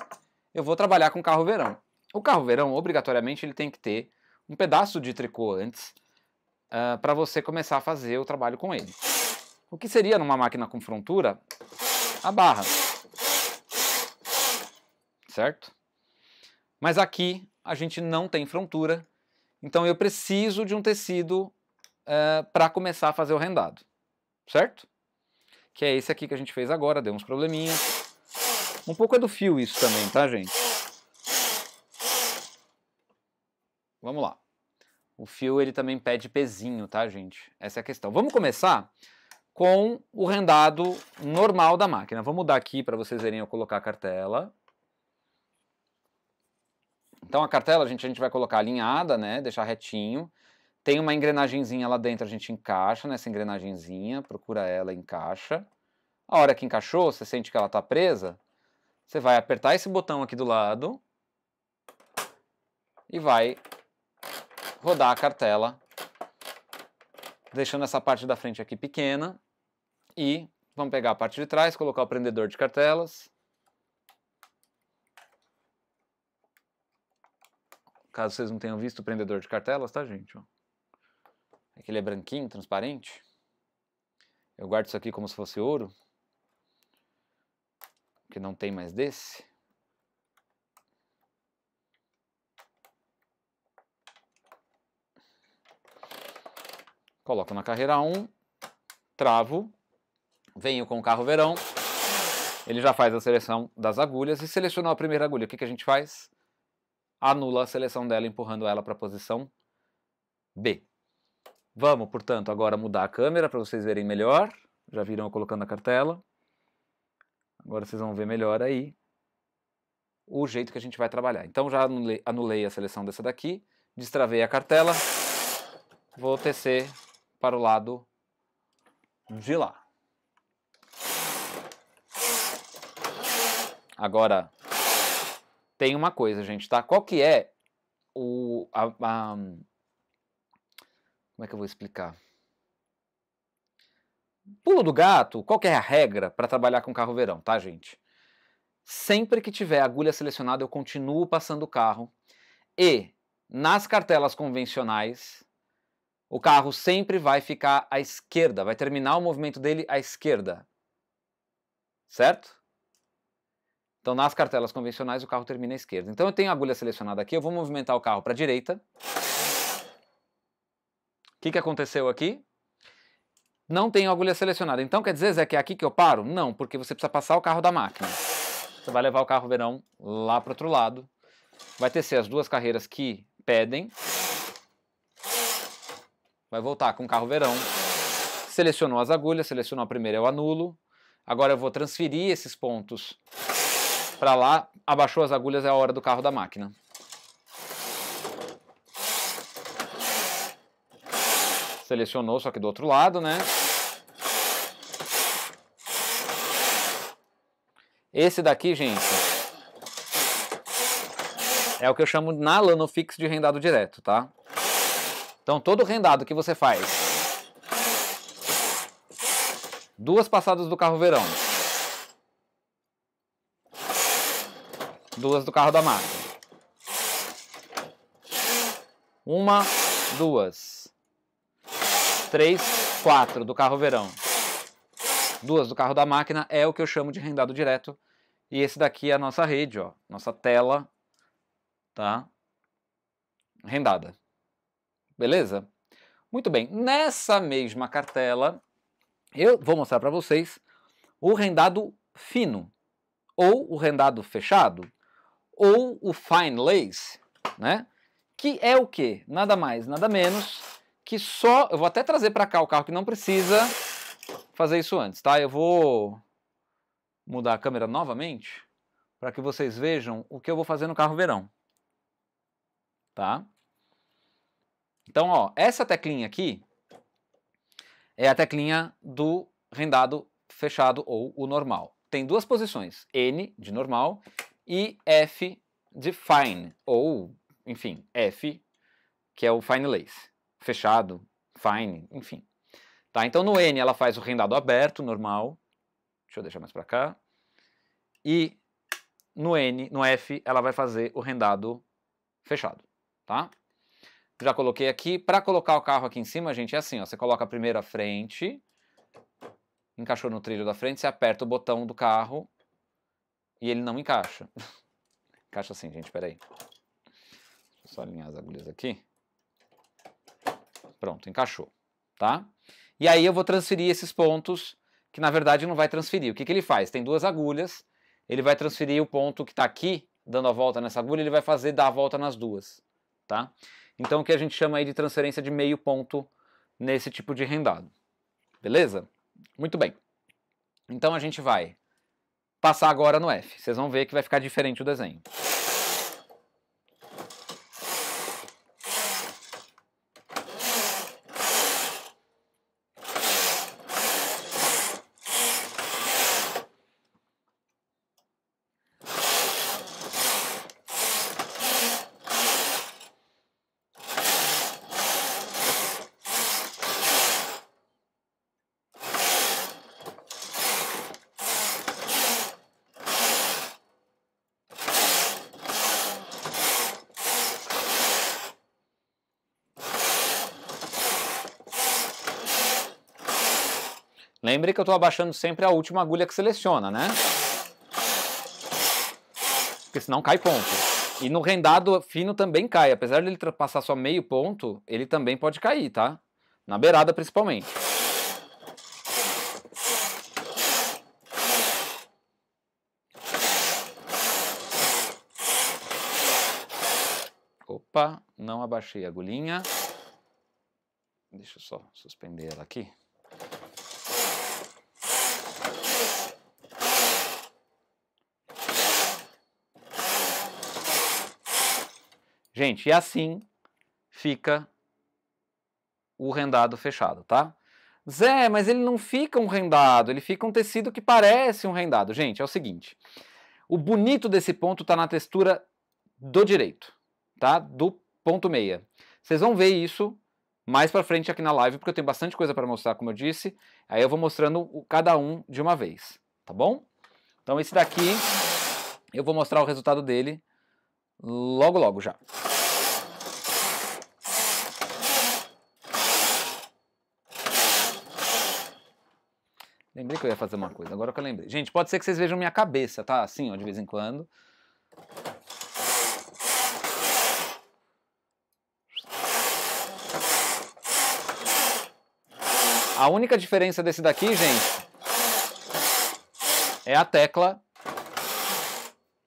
Eu vou trabalhar com carro verão. O carro verão, obrigatoriamente, ele tem que ter um pedaço de tricô antes uh, ah, para você começar a fazer o trabalho com ele. O que seria numa máquina com frontura? A barra certo? Mas aqui a gente não tem frontura, então eu preciso de um tecido uh, eh, para começar a fazer o rendado, certo? Que é esse aqui que a gente fez agora, deu uns probleminhas. Um pouco é do fio isso também, tá, gente? Vamos lá. O fio ele também pede pezinho, tá, gente? Essa é a questão. Vamos começar com o rendado normal da máquina. Vou mudar aqui para vocês verem eu colocar a cartela. Então a cartela, a gente, a gente vai colocar alinhada, né? Deixar retinho. Tem uma engrenagenzinha lá dentro, a gente encaixa nessa engrenagenzinha, procura ela, encaixa. A hora que encaixou, você sente que ela está presa, você vai apertar esse botão aqui do lado e vai rodar a cartela, deixando essa parte da frente aqui pequena. E vamos pegar a parte de trás, colocar o prendedor de cartelas. Caso vocês não tenham visto o prendedor de cartelas, tá, gente? aquele É ele é branquinho, transparente. Eu guardo isso aqui como se fosse ouro. Que não tem mais desse. Coloco na carreira 1, travo, venho com o carro verão, ele já faz a seleção das agulhas e selecionou a primeira agulha. O que, que a gente faz? anula a seleção dela, empurrando ela para a posição B. Vamos, portanto, agora mudar a câmera para vocês verem melhor. Já viram eu colocando a cartela. Agora vocês vão ver melhor aí o jeito que a gente vai trabalhar. Então já anulei, anulei a seleção dessa daqui, destravei a cartela, vou tecer para o lado de lá. Agora tem uma coisa, gente, tá? Qual que é o. A, a, como é que eu vou explicar? Pulo do gato, qual que é a regra para trabalhar com carro verão, tá, gente? Sempre que tiver agulha selecionada, eu continuo passando o carro. E nas cartelas convencionais, o carro sempre vai ficar à esquerda, vai terminar o movimento dele à esquerda. Certo? Então, nas cartelas convencionais, o carro termina à esquerda. Então, eu tenho a agulha selecionada aqui, eu vou movimentar o carro para a direita. O que, que aconteceu aqui? Não tenho agulha selecionada. Então, quer dizer, Zé, que é aqui que eu paro? Não, porque você precisa passar o carro da máquina. Você vai levar o carro verão lá para outro lado. Vai tecer as duas carreiras que pedem. Vai voltar com o carro verão. Selecionou as agulhas, selecionou a primeira, eu anulo. Agora eu vou transferir esses pontos para lá, abaixou as agulhas, é a hora do carro da máquina. Selecionou, só que do outro lado, né? Esse daqui, gente, é o que eu chamo na Lano fixe de rendado direto, tá? Então todo rendado que você faz, duas passadas do carro verão, duas do carro da marca. Uma, duas. Três, quatro do carro verão. Duas do carro da máquina é o que eu chamo de rendado direto. E esse daqui é a nossa rede, ó, nossa tela, tá? Rendada. Beleza? Muito bem, nessa mesma cartela, eu vou mostrar para vocês o rendado fino ou o rendado fechado, ou o Fine Lace, né? Que é o que? Nada mais, nada menos que só. Eu vou até trazer para cá o carro que não precisa fazer isso antes, tá? Eu vou mudar a câmera novamente para que vocês vejam o que eu vou fazer no carro verão, tá? Então, ó, essa teclinha aqui é a teclinha do rendado fechado ou o normal. Tem duas posições, N de normal e f de fine, ou, enfim, f, que é o fine lace, fechado, fine, enfim. Tá, então no n ela faz o rendado aberto, normal, deixa eu deixar mais para cá, e no n, no f, ela vai fazer o rendado fechado, tá? Já coloquei aqui, para colocar o carro aqui em cima, gente, é assim, ó, você coloca a primeira frente, encaixou no trilho da frente, você aperta o botão do carro e ele não encaixa. [laughs] encaixa assim, gente, peraí. Deixa eu só alinhar as agulhas aqui. Pronto, encaixou, tá? E aí eu vou transferir esses pontos, que na verdade não vai transferir. O que, que ele faz? Tem duas agulhas, ele vai transferir o ponto que está aqui, dando a volta nessa agulha, ele vai fazer dar a volta nas duas, tá? Então o que a gente chama aí de transferência de meio ponto nesse tipo de rendado. Beleza? Muito bem. Então a gente vai passar agora no F. Vocês vão ver que vai ficar diferente o desenho. Lembre que eu estou abaixando sempre a última agulha que seleciona, né? Porque senão cai ponto. E no rendado fino também cai. Apesar de ele passar só meio ponto, ele também pode cair, tá? Na beirada principalmente. Opa, não abaixei a agulhinha. Deixa eu só suspender ela aqui. Gente, e assim fica o rendado fechado, tá? Zé, mas ele não fica um rendado, ele fica um tecido que parece um rendado. Gente, é o seguinte, o bonito desse ponto está na textura do direito, tá? Do ponto meia. Vocês vão ver isso mais para frente aqui na live, porque eu tenho bastante coisa para mostrar, como eu disse. Aí eu vou mostrando cada um de uma vez, tá bom? Então esse daqui eu vou mostrar o resultado dele logo logo já. Lembrei que eu ia fazer uma coisa, agora que eu lembrei. Gente, pode ser que vocês vejam minha cabeça, tá? Assim, ó, de vez em quando. A única diferença desse daqui, gente, é a tecla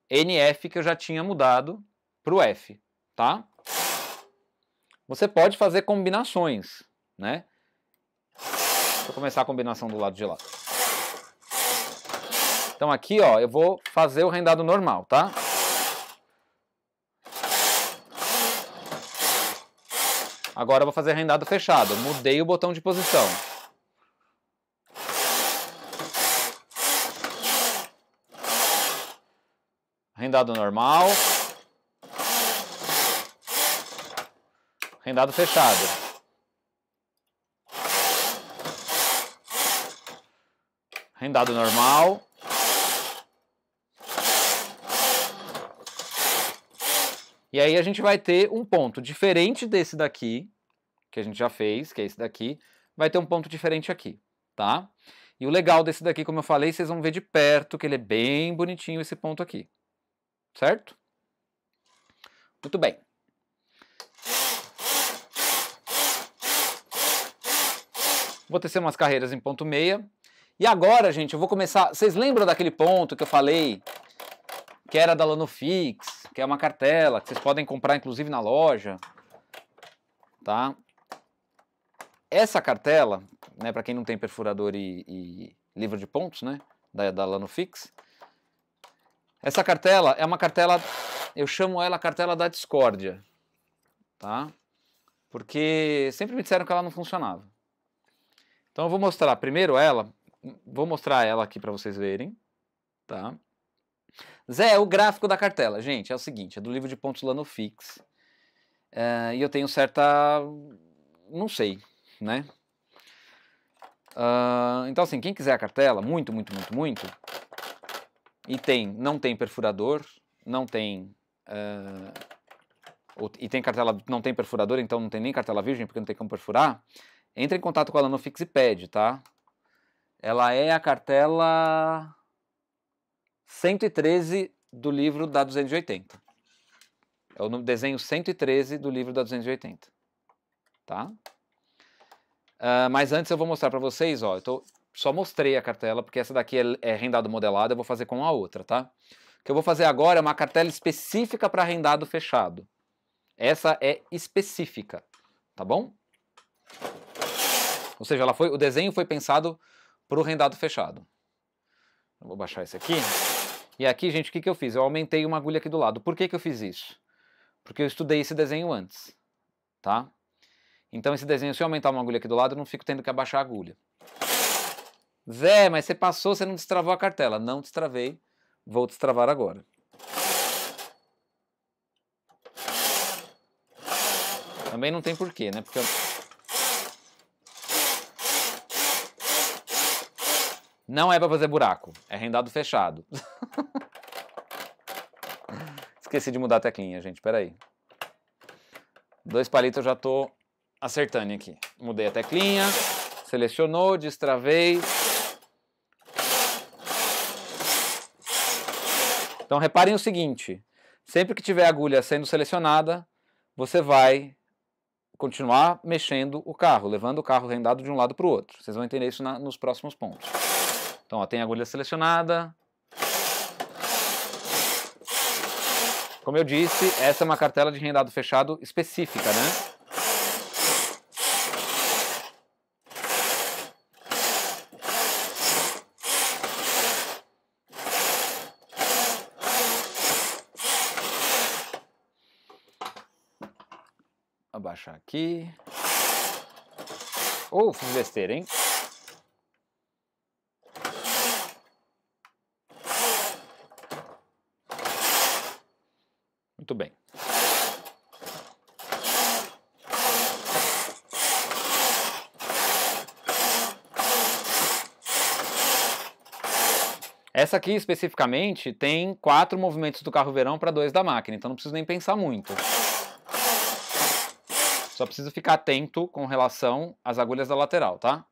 NF que eu já tinha mudado para o F, tá? Você pode fazer combinações, né? Deixa eu começar a combinação do lado de lá. Então aqui, ó, eu vou fazer o rendado normal, tá? Agora eu vou fazer rendado fechado. Mudei o botão de posição. Rendado normal. Rendado fechado. Rendado normal. E aí a gente vai ter um ponto diferente desse daqui, que a gente já fez, que é esse daqui, vai ter um ponto diferente aqui, tá? E o legal desse daqui, como eu falei, vocês vão ver de perto que ele é bem bonitinho esse ponto aqui, certo? Muito bem. Vou tecer umas carreiras em ponto meia. E agora, gente, eu vou começar... Vocês lembram daquele ponto que eu falei que era da Lanofix, que é uma cartela, que vocês podem comprar inclusive na loja, tá? Essa cartela, né, para quem não tem perfurador e, e, livro de pontos, né, da, da Lanofix, essa cartela é uma cartela, eu chamo ela cartela da discórdia, tá? Porque sempre me disseram que ela não funcionava. Então eu vou mostrar primeiro ela, vou mostrar ela aqui para vocês verem, tá? Zé, é o gráfico da cartela, gente, é o seguinte, é do livro de pontos Lano Fix. Eh, e eu tenho certa. não sei, né? Uh, então, assim, quem quiser a cartela, muito, muito, muito, muito, e tem, não tem perfurador, não tem. Uh, e tem cartela, não tem perfurador, então não tem nem cartela virgem, porque não tem como perfurar. Entre em contato com a Lanofix e pede, tá? Ela é a cartela 113 do livro da 280. É o desenho 113 do livro da 280. Tá? Uh, mas antes eu vou mostrar para vocês, ó, eu tô, só mostrei a cartela, porque essa daqui é, é rendado modelado, eu vou fazer com a outra, tá? O que eu vou fazer agora é uma cartela específica para rendado fechado. Essa é específica, tá bom? Ou seja, ela foi, o desenho foi pensado para o rendado fechado. Eu vou baixar esse aqui. E aqui, gente, o que, que eu fiz? Eu aumentei uma agulha aqui do lado. Por que, que eu fiz isso? Porque eu estudei esse desenho antes, tá? Então esse desenho, se eu aumentar uma agulha aqui do lado, eu não fico tendo que abaixar a agulha. Zé, mas você passou, você não destravou a cartela. Não destravei, vou destravar agora. Também não tem porquê, né? Porque eu... Não é para fazer buraco, é rendado fechado. [laughs] Esqueci de mudar a teclinha, gente, peraí. Dois palitos eu já tô acertando aqui. Mudei a teclinha, selecionou, destravei. Então reparem o seguinte, sempre que tiver agulha sendo selecionada, você vai continuar mexendo o carro, levando o carro rendado de um lado para o outro. Vocês vão entender isso na, nos próximos pontos. Então, ó, tem a agulha selecionada. Como eu disse, essa é uma cartela de rendado fechado específica, né? Abaixar aqui. Ou oh, fiz besteira, hein? Muito bem. Essa aqui especificamente tem quatro movimentos do carro verão para dois da máquina, então não preciso nem pensar muito. Só preciso ficar atento com relação às agulhas da lateral, tá?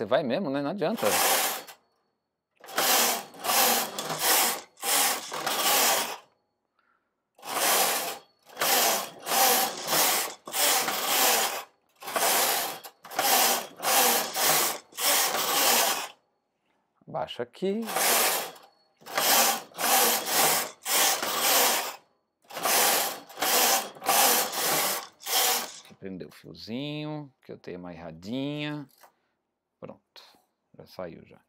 você vai mesmo, né? Não adianta. Baixa aqui. prender o fiozinho, que eu tenho uma erradinha saiu já.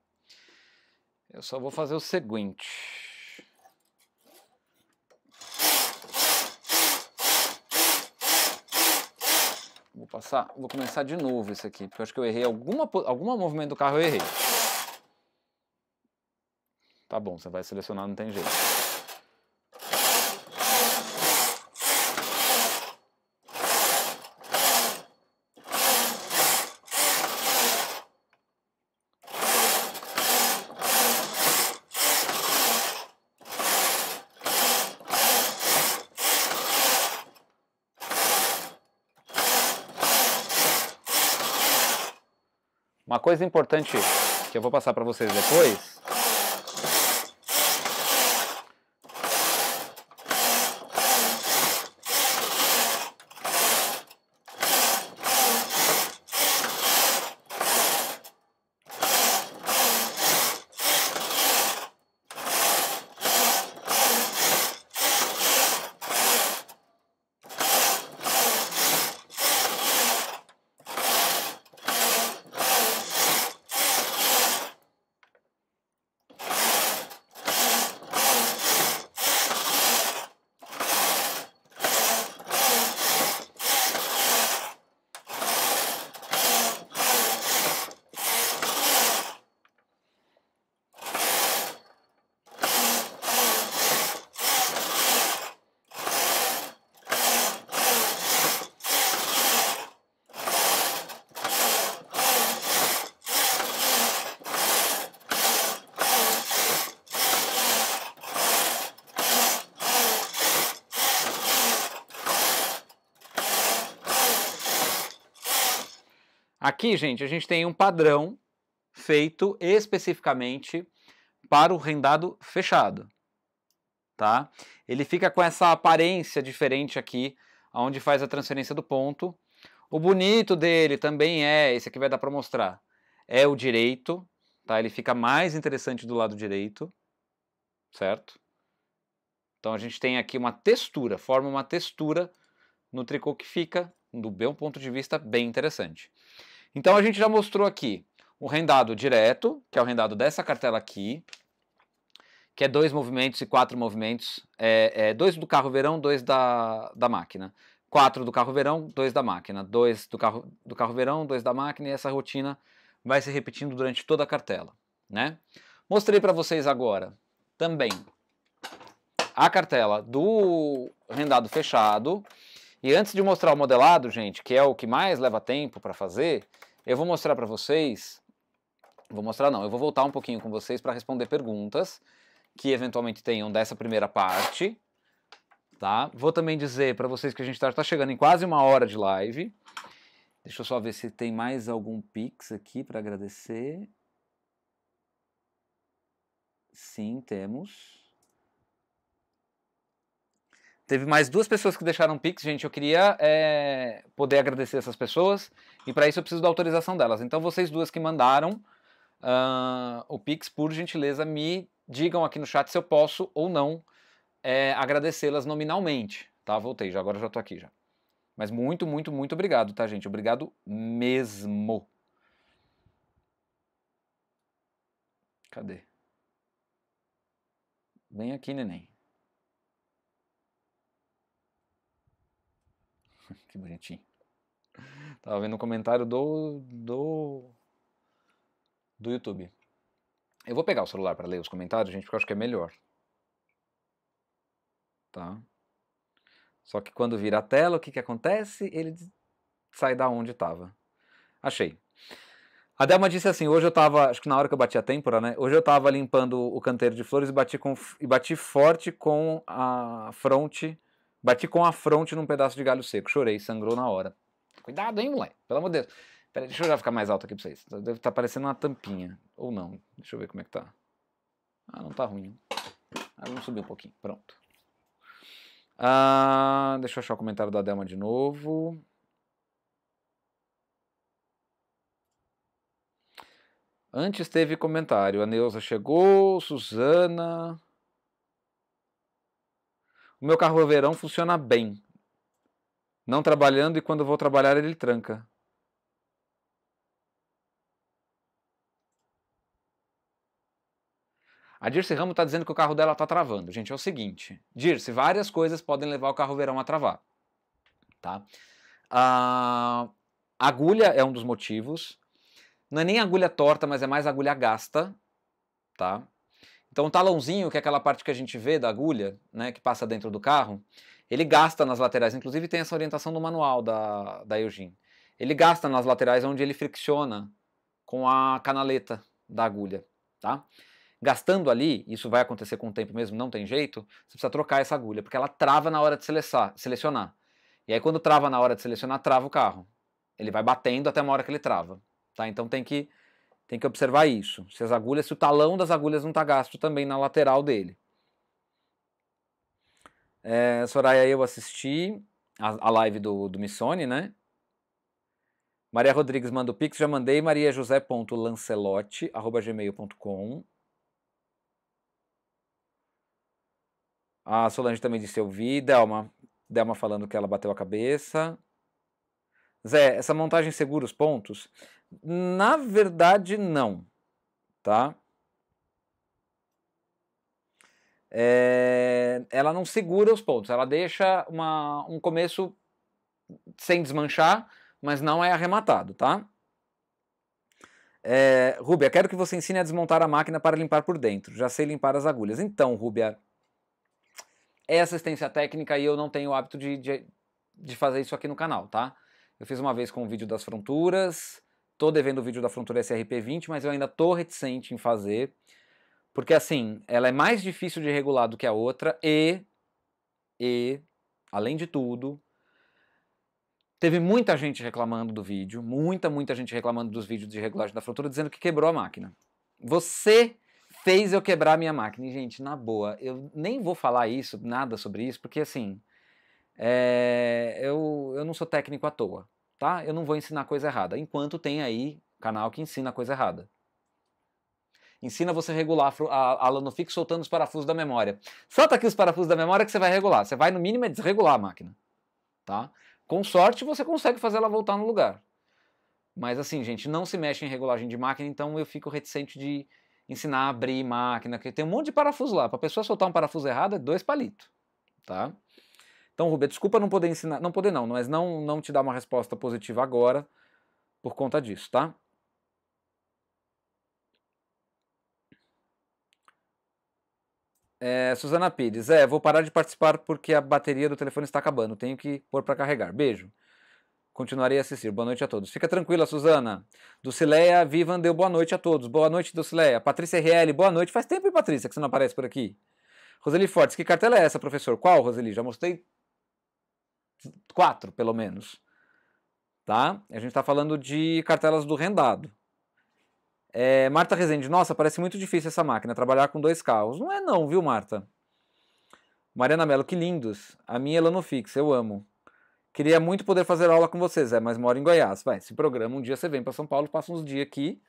Eu só vou fazer o seguinte. Vou passar, vou começar de novo isso aqui, porque eu acho que eu errei alguma, algum movimento do carro, eu errei. Tá bom, você vai selecionar, não tem jeito. coisa importante que eu vou passar para vocês depois Aqui, gente, a gente tem um padrão feito especificamente para o rendado fechado, tá? Ele fica com essa aparência diferente aqui, onde faz a transferência do ponto. O bonito dele também é, esse aqui vai dar para mostrar, é o direito, tá? Ele fica mais interessante do lado direito, certo? Então a gente tem aqui uma textura, forma uma textura no tricô que fica, do meu ponto de vista, bem interessante. Então a gente já mostrou aqui o rendado direto, que é o rendado dessa cartela aqui, que é dois movimentos e quatro movimentos, é, é, dois do carro verão, dois da, da máquina. Quatro do carro verão, dois da máquina. Dois do carro, do carro verão, dois da máquina, e essa rotina vai se repetindo durante toda a cartela, né? Mostrei para vocês agora também a cartela do rendado fechado. E antes de mostrar o modelado, gente, que é o que mais leva tempo para fazer, eu vou mostrar para vocês, vou mostrar não, eu vou voltar um pouquinho com vocês para responder perguntas que eventualmente tenham dessa primeira parte, tá? Vou também dizer para vocês que a gente está tá chegando em quase uma hora de live. Deixa eu só ver se tem mais algum pix aqui para agradecer. Sim, temos. Teve mais duas pessoas que deixaram Pix, gente. Eu queria é, poder agradecer essas pessoas. E para isso eu preciso da autorização delas. Então, vocês duas que mandaram uh, o Pix, por gentileza, me digam aqui no chat se eu posso ou não é, agradecê-las nominalmente. Tá? Voltei, já, agora já tô aqui já. Mas muito, muito, muito obrigado, tá, gente? Obrigado mesmo. Cadê? Vem aqui, neném. Tipo, que bonitinho. Tava vendo um comentário do, do, do YouTube. Eu vou pegar o celular para ler os comentários, gente, porque eu acho que é melhor. Tá? Só que quando vira a tela, o que, que acontece? Ele sai da onde estava. Achei. A Delma disse assim: hoje eu estava, acho que na hora que eu bati a têmpora, né? Hoje eu estava limpando o canteiro de flores e bati, com, e bati forte com a fronte Bati com a fronte num pedaço de galho seco. Chorei, sangrou na hora. Cuidado, hein, moleque? Pelo amor de Deus. Peraí, deixa eu já ficar mais alto aqui pra vocês. Tá, deve estar tá parecendo uma tampinha. Ou não. Deixa eu ver como é que tá. Ah, não tá ruim. Né? Ah, vamos subir um pouquinho. Pronto. Ah, deixa eu achar o comentário da Delma de novo. Antes teve comentário. A Neuza chegou, Suzana. O meu carro é verão funciona bem. Não trabalhando e quando vou trabalhar ele tranca. A Dirce Ramo está dizendo que o carro dela está travando. Gente, é o seguinte. Dirce, várias coisas podem levar o carro verão a travar. Tá? A agulha é um dos motivos. Não é nem agulha torta, mas é mais agulha gasta. Tá? Então o talãozinho, que é aquela parte que a gente vê da agulha, né, que passa dentro do carro, ele gasta nas laterais, inclusive tem essa orientação do manual da, da Eugene. Ele gasta nas laterais onde ele fricciona com a canaleta da agulha, tá? Gastando ali, isso vai acontecer com o tempo mesmo, não tem jeito, você precisa trocar essa agulha, porque ela trava na hora de selecionar. E aí quando trava na hora de selecionar, trava o carro. Ele vai batendo até uma hora que ele trava, tá? Então tem que tem que observar isso. Se as agulhas, se o talão das agulhas não está gasto também na lateral dele. É, Soraya, eu assisti a, a live do, do Missoni, né? Maria Rodrigues manda o pix, já mandei. mariajosé.lancelote.gmail.com A Solange também disse eu vi. Delma, Delma falando que ela bateu a cabeça. Zé, essa montagem segura os pontos? Na verdade, não, tá? É, ela não segura os pontos, ela deixa uma, um começo sem desmanchar, mas não é arrematado, tá? É, Rúbia, quero que você ensine a desmontar a máquina para limpar por dentro. Já sei limpar as agulhas. Então, Rúbia, é assistência técnica e eu não tenho o hábito de, de, de fazer isso aqui no canal, tá? Eu fiz uma vez com o vídeo das fronturas, Tô devendo o vídeo da Frontura SRP20, mas eu ainda tô reticente em fazer, porque assim, ela é mais difícil de regular do que a outra e e além de tudo, teve muita gente reclamando do vídeo, muita muita gente reclamando dos vídeos de regulagem da Frontura dizendo que quebrou a máquina. Você fez eu quebrar a minha máquina. E, gente, na boa, eu nem vou falar isso, nada sobre isso, porque assim, é, eu, eu não sou técnico à toa tá? Eu não vou ensinar coisa errada. Enquanto tem aí canal que ensina coisa errada. Ensina você a regular a ala, não fique soltando os parafusos da memória. Solta aqui os parafusos da memória que você vai regular. Você vai, no mínimo, é desregular a máquina. Tá? Com sorte, você consegue fazer ela voltar no lugar. Mas assim, gente, não se mexe em regulagem de máquina, então eu fico reticente de ensinar a abrir máquina, que tem um monte de parafuso lá. Para a pessoa soltar um parafuso errado, é dois palitos. Tá? Então, Rubê, desculpa não poder ensinar, não poder não, mas não, não te dar uma resposta positiva agora por conta disso, tá? É, Suzana Pires, é, vou parar de participar porque a bateria do telefone está acabando, tenho que pôr para carregar. Beijo. Continuarei a assistir. Boa noite a todos. Fica tranquila, Suzana. Ducileia Vivan deu boa noite a todos. Boa noite, Ducileia. Patrícia RL, boa noite. Faz tempo, hein, Patrícia, que você não aparece por aqui. Roseli Fortes, que cartela é essa, professor? Qual, Roseli? Já mostrei quatro pelo menos. Tá? A gente está falando de cartelas do rendado. É, Marta Rezende, nossa, parece muito difícil essa máquina, trabalhar com dois carros. Não é não, viu, Marta? Mariana Mello, que lindos. A minha é Lanofix, eu amo. Queria muito poder fazer aula com vocês, é, mas moro em Goiás. Vai, se programa, um dia você vem para São Paulo, passa uns dias aqui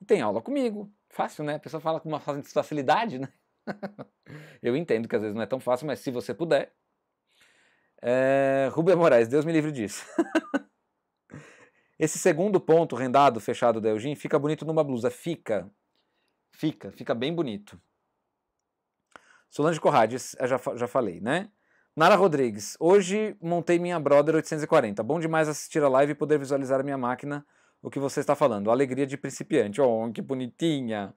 e tem aula comigo. Fácil, né? A pessoa fala com uma facilidade, né? [laughs] eu entendo que às vezes não é tão fácil, mas se você puder, é, Rubem Moraes, Deus me livre disso. [laughs] Esse segundo ponto rendado, fechado da Elgin, fica bonito numa blusa. Fica. Fica, fica bem bonito. Solange Corrades, é, já, já falei, né? Nara Rodrigues, hoje montei minha Brother 840. Bom demais assistir a live e poder visualizar a minha máquina, o que você está falando. Alegria de principiante. Oh, que bonitinha.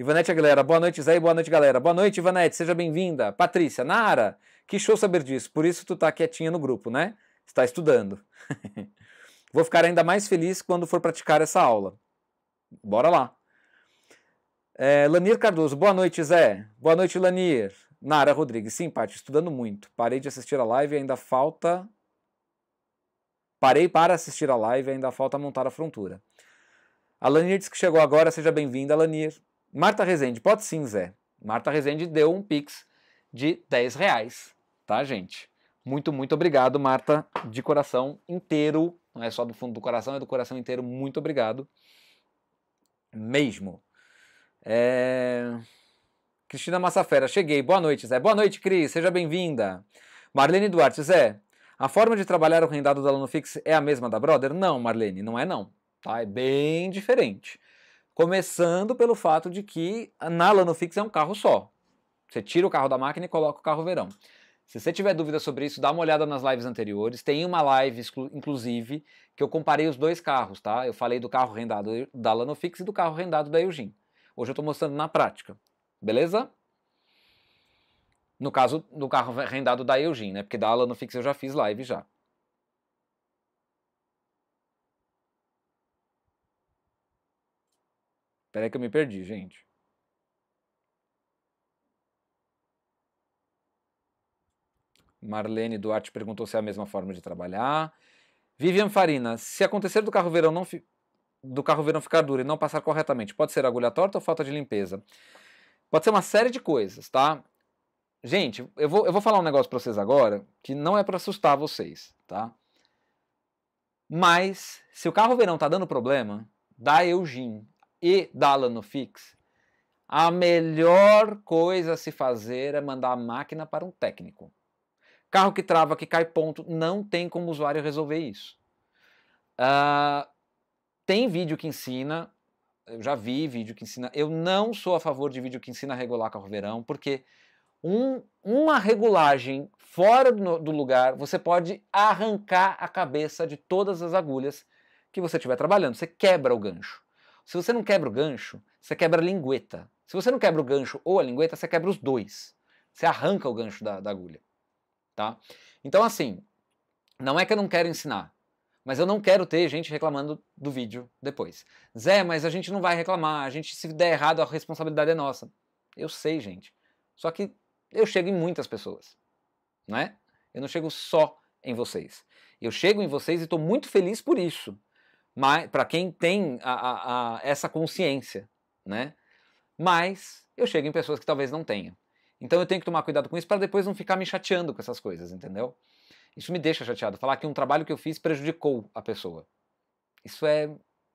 Ivanete Aguilera, boa noite, Zé, e boa noite, galera. Boa noite, Ivanete, seja bem-vinda. Patrícia, Nara, que show saber disso, por isso tu tá quietinha no grupo, né? Está estudando. [laughs] Vou ficar ainda mais feliz quando for praticar essa aula. Bora lá. É, Lanir Cardoso, boa noite, Zé. Boa noite, Lanir. Nara Rodrigues, sim, Paty, estudando muito. Parei de assistir a live e ainda falta. Parei para assistir a live e ainda falta montar a frontura. A Lanir diz que chegou agora, seja bem-vinda, Lanir. Marta Rezende, pode sim, Zé. Marta Rezende deu um pix de 10 reais, tá, gente? Muito, muito obrigado, Marta, de coração inteiro. Não é só do fundo do coração, é do coração inteiro. Muito obrigado. Mesmo. É... Cristina Massafera, cheguei. Boa noite, Zé. Boa noite, Cris. Seja bem-vinda. Marlene Duarte, Zé. A forma de trabalhar o rendado do aluno fixo é a mesma da Brother? Não, Marlene, não é não. Tá? É bem diferente. Começando pelo fato de que ah, na Lanofix Fix é um carro só. Você tira o carro da máquina e coloca o carro verão. Se você tiver dúvida sobre isso, dá uma olhada nas lives anteriores. Tem uma live, inclusive, que eu comparei os dois carros, tá? Eu falei do carro rendado da Lanofix e do carro rendado da Eugene. Hoje eu tô mostrando na prática, beleza? No caso, do carro rendado da Eugene, né? Porque da Lanofix eu já fiz live já. aí que eu me perdi, gente. Marlene Duarte perguntou se é a mesma forma de trabalhar. Vivian Farina, se acontecer do carro verão não fi... do carro verão ficar duro e não passar corretamente, pode ser agulha torta ou falta de limpeza? Pode ser uma série de coisas, tá? Gente, eu vou, eu vou falar um negócio para vocês agora que não é para assustar vocês, tá? Mas se o carro verão tá dando problema, dá Eugin e dá-la no fix, a melhor coisa a se fazer é mandar a máquina para um técnico. Carro que trava, que cai ponto, não tem como o usuário resolver isso. Uh, tem vídeo que ensina, eu já vi vídeo que ensina. Eu não sou a favor de vídeo que ensina a regular carro verão, porque um, uma regulagem fora do, do, lugar, você pode arrancar a cabeça de todas as agulhas que você estiver trabalhando. Você quebra o gancho. Se você não quebra o gancho, você quebra a lingueta. Se você não quebra o gancho ou a lingueta, você quebra os dois. Você arranca o gancho da, da agulha. Tá? Então, assim, não é que eu não quero ensinar, mas eu não quero ter gente reclamando do vídeo depois. Zé, mas a gente não vai reclamar, a gente se der errado, a responsabilidade é nossa. Eu sei, gente. Só que eu chego em muitas pessoas, não é? Eu não chego só em vocês. Eu chego em vocês e estou muito feliz por isso para quem tem a, a, a essa consciência, né? Mas eu chego em pessoas que talvez não tenham. Então eu tenho que tomar cuidado com isso para depois não ficar me chateando com essas coisas, entendeu? Isso me deixa chateado. Falar que um trabalho que eu fiz prejudicou a pessoa. Isso é,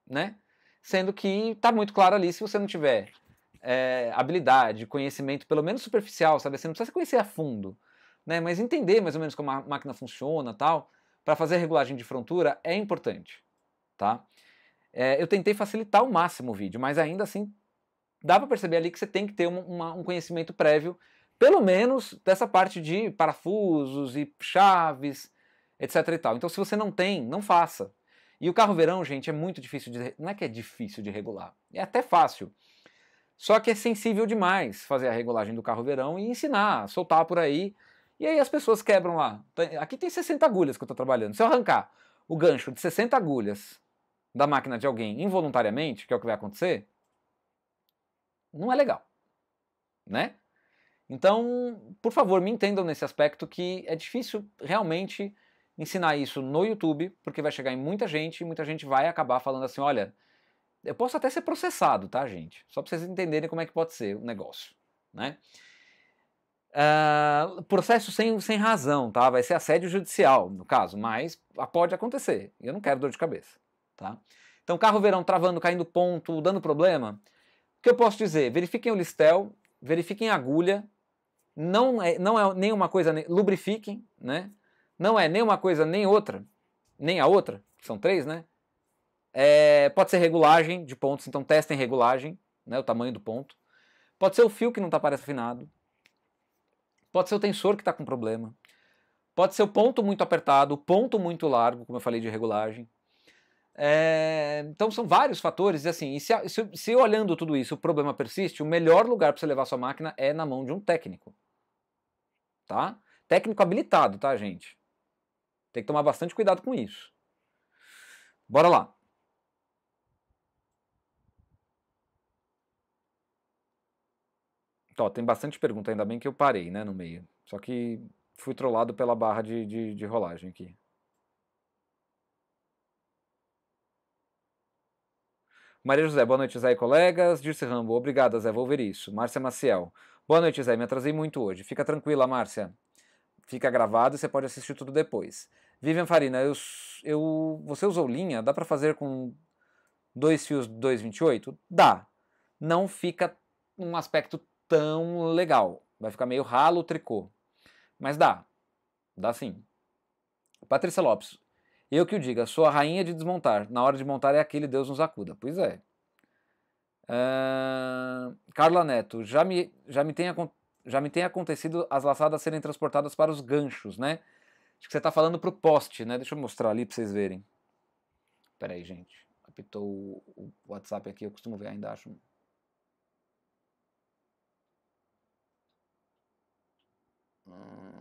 né? Sendo que está muito claro ali, se você não tiver é, habilidade, conhecimento, pelo menos superficial, sabe? Você não precisa conhecer a fundo, né? Mas entender mais ou menos como a máquina funciona tal, para fazer regulagem de frontura é importante tá? É, eu tentei facilitar ao máximo o vídeo, mas ainda assim dá para perceber ali que você tem que ter uma, um conhecimento prévio, pelo menos dessa parte de parafusos e chaves, etc e tal. Então se você não tem, não faça. E o carro verão, gente, é muito difícil de... Não é que é difícil de regular, é até fácil. Só que é sensível demais fazer a regulagem do carro verão e ensinar, soltar por aí. E aí as pessoas quebram lá. Aqui tem 60 agulhas que eu estou trabalhando. Se eu arrancar o gancho de 60 agulhas da máquina de alguém involuntariamente, que é o que vai acontecer, não é legal, né? Então, por favor, me entendam nesse aspecto que é difícil realmente ensinar isso no YouTube, porque vai chegar em muita gente e muita gente vai acabar falando assim, olha, eu posso até ser processado, tá, gente? Só para vocês entenderem como é que pode ser o negócio, né? Uh, processo sem, sem razão, tá? Vai ser assédio judicial, no caso, mas pode acontecer. Eu não quero dor de cabeça. Tá? Então, carro verão travando, caindo ponto, dando problema. O que eu posso dizer? Verifiquem o listel, verifiquem a agulha. Não é, não é nenhuma coisa, lubrifiquem, né? Não é nenhuma coisa nem outra, nem a outra, são três, né? É, pode ser regulagem de pontos, então testem regulagem, né, o tamanho do ponto. Pode ser o fio que não está afinado. Pode ser o tensor que está com problema. Pode ser o ponto muito apertado, o ponto muito largo, como eu falei de regulagem. É, então são vários fatores, e assim, e se, se, se, olhando tudo isso o problema persiste, o melhor lugar para você levar sua máquina é na mão de um técnico. Tá? Técnico habilitado, tá, gente? Tem que tomar bastante cuidado com isso. Bora lá. Ó, tem bastante pergunta, ainda bem que eu parei, né, no meio. Só que fui trollado pela barra de, de, de rolagem aqui. Maria José, boa noite, Zé e colegas. Dirce Rambo, obrigada, Zé, vou ver isso. Márcia Maciel, boa noite, Zé, me atrasei muito hoje. Fica tranquila, Márcia. Fica gravado e você pode assistir tudo depois. Vivian Farina, eu, eu, você usou linha? Dá para fazer com dois fios 228? Dá. Não fica um aspecto tão legal. Vai ficar meio ralo o tricô. Mas dá. Dá sim. Patrícia Lopes, eu que o diga, sou a rainha de desmontar. Na hora de montar é aquele Deus nos acuda. Pois é. Uh, Carla Neto, já me, já, me tem, já me tem acontecido as laçadas serem transportadas para os ganchos, né? Acho que você está falando para o poste, né? Deixa eu mostrar ali para vocês verem. aí, gente. Apitou o WhatsApp aqui, eu costumo ver ainda, acho. Hum.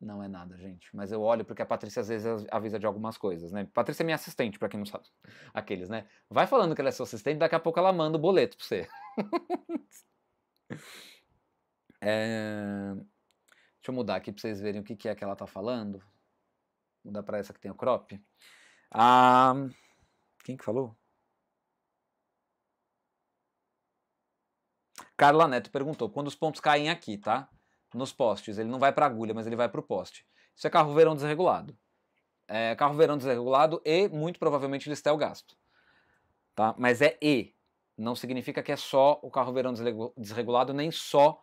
Não é nada, gente. Mas eu olho porque a Patrícia às vezes avisa de algumas coisas, né? Patrícia é minha assistente, para quem não sabe. [laughs] Aqueles, né? Vai falando que ela é sua assistente, daqui a pouco ela manda o boleto pra você. [laughs] é... Deixa eu mudar aqui pra vocês verem o que, é que ela tá falando. Mudar pra essa que tem o crop. Ah... Quem que falou? Carla Neto perguntou: quando os pontos caem aqui, tá? nos postes. Ele não vai para agulha, mas ele vai para o poste. Isso é carro verão desregulado. É carro verão desregulado e, muito provavelmente, listel gasto. Tá? Mas é E. Não significa que é só o carro verão desregulado, nem só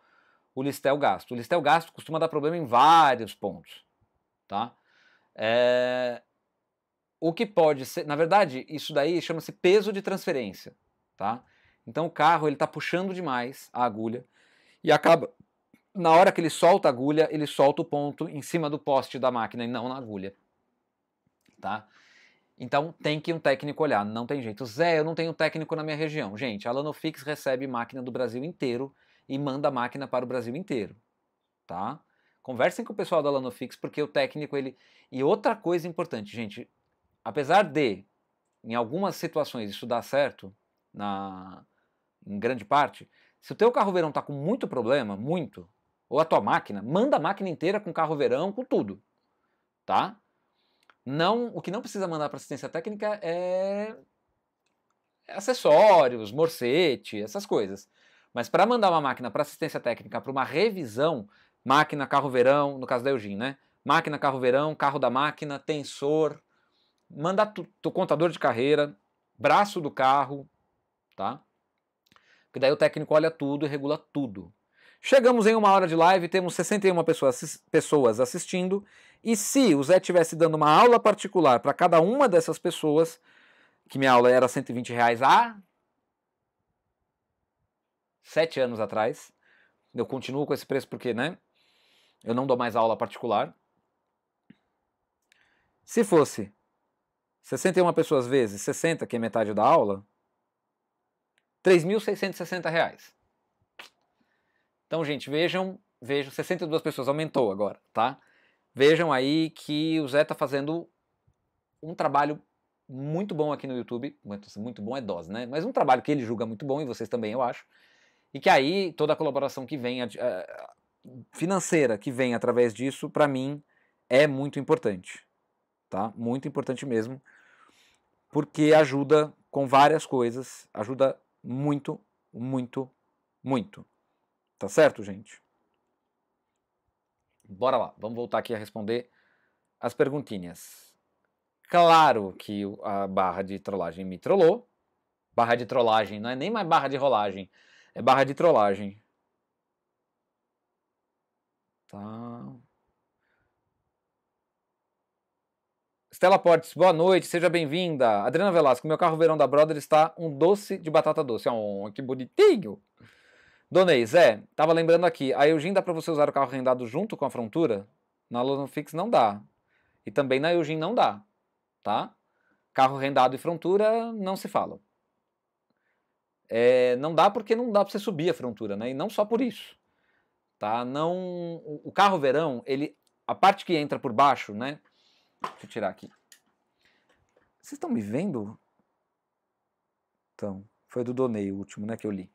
o listel gasto. O listel gasto costuma dar problema em vários pontos. Tá? É... O que pode ser... Na verdade, isso daí chama-se peso de transferência. Tá? Então o carro ele está puxando demais a agulha e acaba na hora que ele solta a agulha, ele solta o ponto em cima do poste da máquina e não na agulha. Tá? Então tem que um técnico olhar, não tem jeito. Zé, eu não tenho técnico na minha região. Gente, a Lanofix recebe máquina do Brasil inteiro e manda máquina para o Brasil inteiro, tá? Conversem com o pessoal da Lanofix porque o técnico ele e outra coisa importante, gente, apesar de em algumas situações isso dar certo na em grande parte, se o teu carro verão tá com muito problema, muito, ou a tua máquina, manda a máquina inteira com carro verão, com tudo, tá? Não, o que não precisa mandar para assistência técnica é acessórios, morcete, essas coisas. Mas para mandar uma máquina para assistência técnica para uma revisão, máquina, carro verão, no caso da Eugene, né? Máquina, carro verão, carro da máquina, tensor, manda tu, tu contador de carreira, braço do carro, tá? Porque daí o técnico olha tudo e regula tudo. Chegamos em uma hora de live, temos 61 pessoas, pessoas assistindo, e se o Zé estivesse dando uma aula particular para cada uma dessas pessoas, que minha aula era 120 reais há sete anos atrás, eu continuo com esse preço porque, né, eu não dou mais aula particular. Se fosse 61 pessoas vezes 60, que é metade da aula, 3.660 reais. Então, gente, vejam, vejam, 62 pessoas aumentou agora, tá? Vejam aí que o Zé tá fazendo um trabalho muito bom aqui no YouTube, muito bom é dose, né? Mas um trabalho que ele julga muito bom e vocês também, eu acho. E que aí toda a colaboração que vem eh, financeira que vem através disso, para mim é muito importante, tá? Muito importante mesmo, porque ajuda com várias coisas, ajuda muito, muito, muito. Tá certo, gente? Bora lá, vamos voltar aqui a responder as perguntinhas. Claro que a barra de trollagem me trollou. Barra de trollagem não é nem mais barra de rolagem, é barra de trollagem. Tá. Stella Portes, boa noite, seja bem-vinda. Adriana Velasco, meu carro verão da Brother está um doce de batata doce. Oh, que bonitinho! Donei, Zé, tava lembrando aqui, a Eugene dá para você usar o carro rendado junto com a frontura? Na Lonofix não dá. E também na Eugene não dá, tá? Carro rendado e frontura não se falam. É, não dá porque não dá para você subir a frontura, né? E não só por isso, tá? Não, o carro verão, ele, a parte que entra por baixo, né? Deixa eu tirar aqui. Vocês estão me vendo? Então, foi do Donei o último, né, que eu li.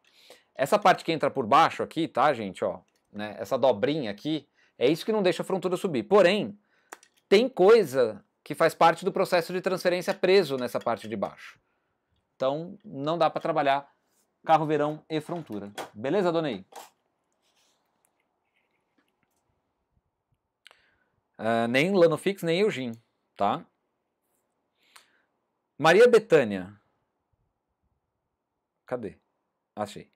Essa parte que entra por baixo aqui, tá, gente, ó, né, essa dobrinha aqui, é isso que não deixa a frontura subir. Porém, tem coisa que faz parte do processo de transferência preso nessa parte de baixo. Então, não dá para trabalhar carro verão e frontura. Beleza, Donei? Uh, ah, nem Lano Fix, nem Eugin, tá? Maria Betânia. Cadê? Achei.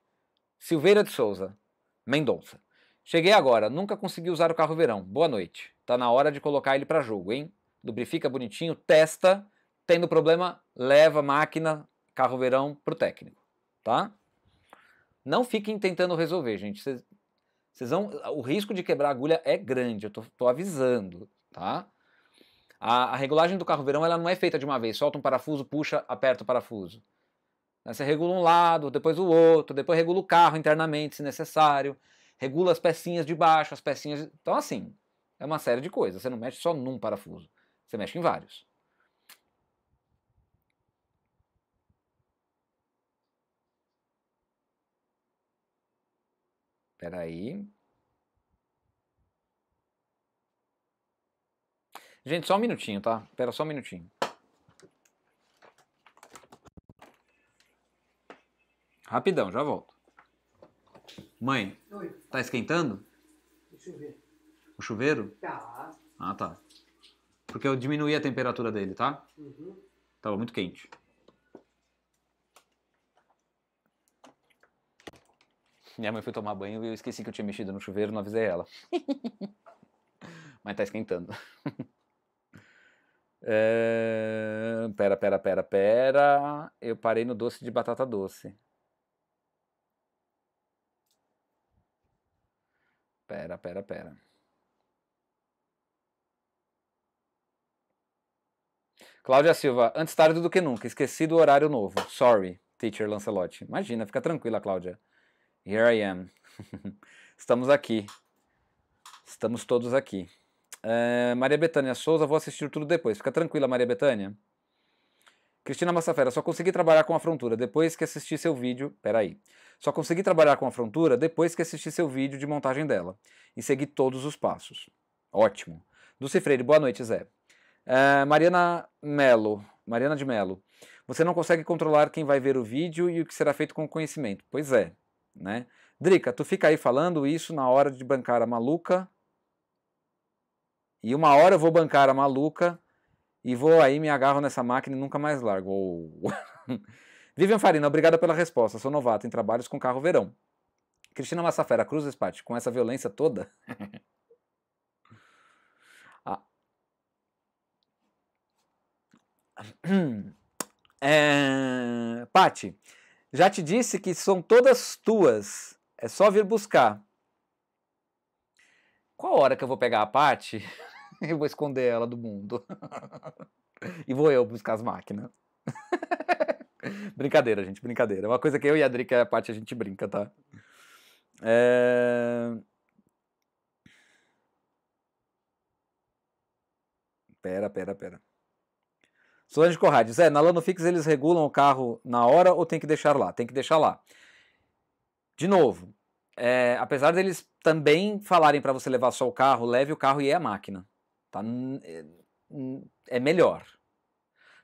Silveira de Souza, Mendonça. Cheguei agora, nunca consegui usar o carro verão. Boa noite. Tá na hora de colocar ele para jogo, hein? Lubrifica bonitinho, testa. Tendo problema, leva máquina, carro verão pro técnico, tá? Não fiquem tentando resolver, gente. Vocês vão. O risco de quebrar a agulha é grande, eu tô, tô avisando, tá? A, a regulagem do carro verão ela não é feita de uma vez. Solta um parafuso, puxa, aperta o parafuso. Né? Você regula um lado, depois o outro, depois regula o carro internamente, se necessário, regula as pecinhas de baixo, as pecinhas. Então, assim, é uma série de coisas. Você não mexe só num parafuso, você mexe em vários. Espera aí. Gente, só um minutinho, tá? Espera só um minutinho. Rapidão, já volto. Mãe, Oi. tá esquentando? Deixa eu ver. O chuveiro? Tá. Ah, tá. Porque eu diminuí a temperatura dele, tá? Uhum. Tava muito quente. Minha mãe foi tomar banho e eu esqueci que eu tinha mexido no chuveiro, não avisei ela. [laughs] Mas tá esquentando. [laughs] é... Pera, pera, pera, pera. Eu parei no doce de batata doce. Pera, pera, pera. Cláudia Silva, antes tarde do que nunca, esqueci do horário novo. Sorry, teacher Lancelotti. Imagina, fica tranquila, Cláudia. Here I am. [laughs] Estamos aqui. Estamos todos aqui. Uh, Maria Betânia Souza, vou assistir tudo depois. Fica tranquila, Maria Betânia. Cristina Massafera, só consegui trabalhar com a frontura depois que assisti seu vídeo. Peraí. Só consegui trabalhar com a frontura depois que assisti seu vídeo de montagem dela e segui todos os passos. Ótimo. Dulce Freire, boa noite, Zé. Uh, Mariana Melo, Mariana de Melo. Você não consegue controlar quem vai ver o vídeo e o que será feito com o conhecimento. Pois é, né? Drica, tu fica aí falando isso na hora de bancar a maluca. E uma hora eu vou bancar a maluca e vou aí, me agarro nessa máquina e nunca mais largo. Oh. [laughs] Vivian Farina, obrigada pela resposta. Sou novato em trabalhos com carro verão. Cristina Massafera, Cruz Espate, com essa violência toda? [laughs] ah. [clears throat] é... Pati, já te disse que são todas tuas. É só vir buscar. Qual hora que eu vou pegar a Pati? [laughs] [laughs] eu vou esconder ela do mundo. [laughs] e vou eu buscar as máquinas. [laughs] brincadeira, gente, brincadeira. É uma coisa que eu e a Adri, que é a parte a gente brinca, tá? É... Pera, pera, pera. Solange Corrade, Zé, na Lano eles regulam o carro na hora ou tem que deixar lá? Tem que deixar lá. De novo, é, apesar deles também falarem para você levar só o carro, leve o carro e é a máquina. Tá? É, é melhor.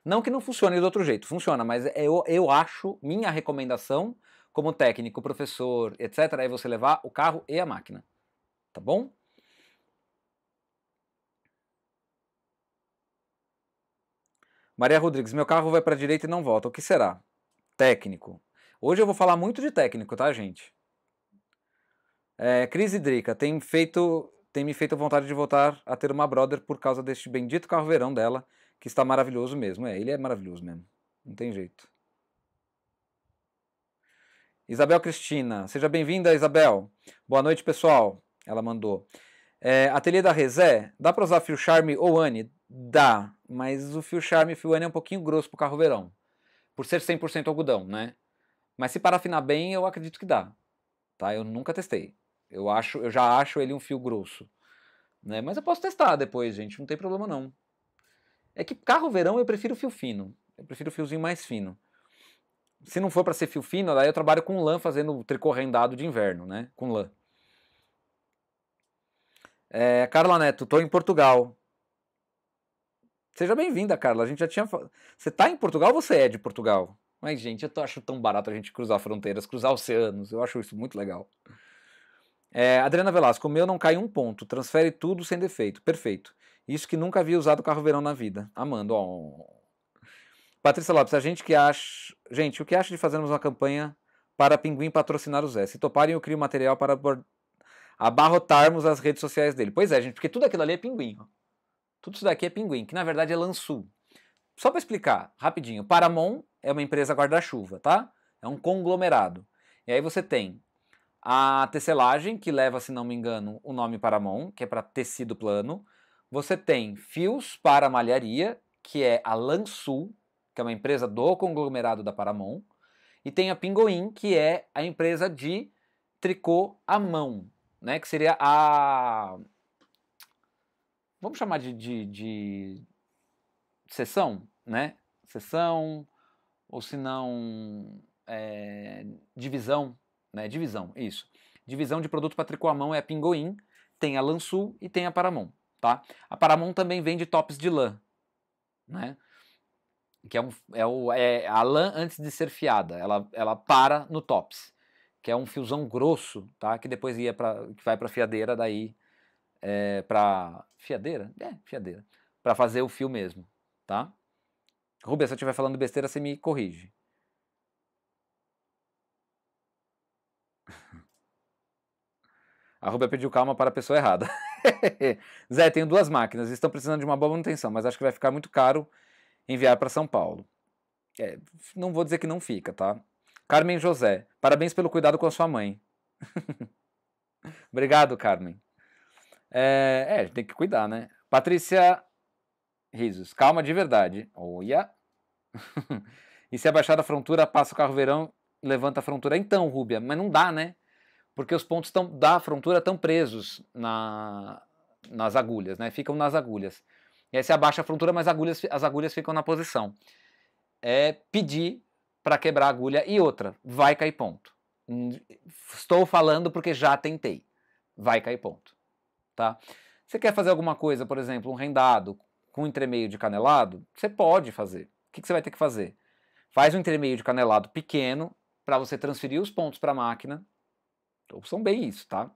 Não que não funcione do outro jeito, funciona, mas é, eu, eu acho, minha recomendação, como técnico, professor, etc., é você levar o carro e a máquina. Tá bom? Maria Rodrigues, meu carro vai para a direita e não volta. O que será? Técnico. Hoje eu vou falar muito de técnico, tá, gente? É, Cris Hidrica, tem feito tem me feito vontade de voltar a ter uma brother por causa deste bendito carro verão dela, que está maravilhoso mesmo. É, ele é maravilhoso mesmo. Não tem jeito. Isabel Cristina, seja bem-vinda, Isabel. Boa noite, pessoal. Ela mandou. É, ateliê da Rezé, dá para usar fio charme ou Anne Dá, mas o fio charme fio Anne é um pouquinho grosso pro carro verão, por ser 100% algodão, né? Mas se parafinar bem, eu acredito que dá. Tá? Eu nunca testei. Eu, acho, eu já acho ele um fio grosso. Né? Mas eu posso testar depois, gente, não tem problema não. É que carro verão eu prefiro fio fino. Eu prefiro fiozinho mais fino. Se não for para ser fio fino, daí eu trabalho com lã fazendo tricô rendado de inverno, né? Com lã. É, Carla Neto, tô em Portugal. Seja bem-vinda, Carla. A gente já tinha. Você tá em Portugal ou você é de Portugal? Mas, gente, eu tô, acho tão barato a gente cruzar fronteiras, cruzar oceanos. Eu acho isso muito legal. É, Adriana Velasco, o meu não cai um ponto, transfere tudo sem defeito. Perfeito. Isso que nunca havia usado carro verão na vida. Amando, ó. Patrícia Lopes, a gente que acha. Gente, o que acha de fazermos uma campanha para Pinguim patrocinar o Zé? Se toparem, eu crio material para abarrotarmos as redes sociais dele. Pois é, gente, porque tudo aquilo ali é pinguim. Tudo isso daqui é pinguim, que na verdade é Lansu. Só para explicar, rapidinho, Paramon é uma empresa guarda-chuva, tá? É um conglomerado. E aí você tem a tecelagem que leva, se não me engano, o nome Paramon, que é para tecido plano. Você tem fios para malharia, que é a Lansul, que é uma empresa do conglomerado da Paramon. E tem a Pingoim, que é a empresa de tricô à mão, né? Que seria a. Vamos chamar de, de, de... sessão, né? Sessão, ou se não, é... divisão né? Divisão, isso. Divisão de produto para tricô à mão é a pinguim tem a Lansul e tem a Paramon, tá? A Paramon também vende tops de lã, né? Que é, um, é, o, é a lã antes de ser fiada, ela, ela para no tops, que é um fiozão grosso, tá? Que depois ia para que vai para fiadeira daí é, para fiadeira, é, fiadeira, para fazer o fio mesmo, tá? Rubens, se eu estiver falando besteira, você me corrige. [laughs] Arroba pediu calma para a pessoa errada. [laughs] Zé, tenho duas máquinas, estão precisando de uma boa manutenção, mas acho que vai ficar muito caro enviar para São Paulo. É, não vou dizer que não fica, tá? Carmen José, parabéns pelo cuidado com a sua mãe. [laughs] Obrigado, Carmen. É, é, tem que cuidar, né? Patrícia Risos, calma de verdade. Olha. e se abaixar da frontura, passa o carro verão levanta a frontura. Então, Rúbia, mas não dá, né? Porque os pontos tão, da frontura estão presos na, nas agulhas, né? Ficam nas agulhas. E aí você abaixa a frontura, mas as agulhas, as agulhas ficam na posição. É pedir para quebrar a agulha e outra, vai cair ponto. Hum, estou falando porque já tentei. Vai cair ponto. Tá? Você quer fazer alguma coisa, por exemplo, um rendado com entremeio de canelado? Você pode fazer. O que, que você vai ter que fazer? Faz um entremeio de canelado pequeno, para você transferir os pontos para a máquina. Então, são bem isso, tá?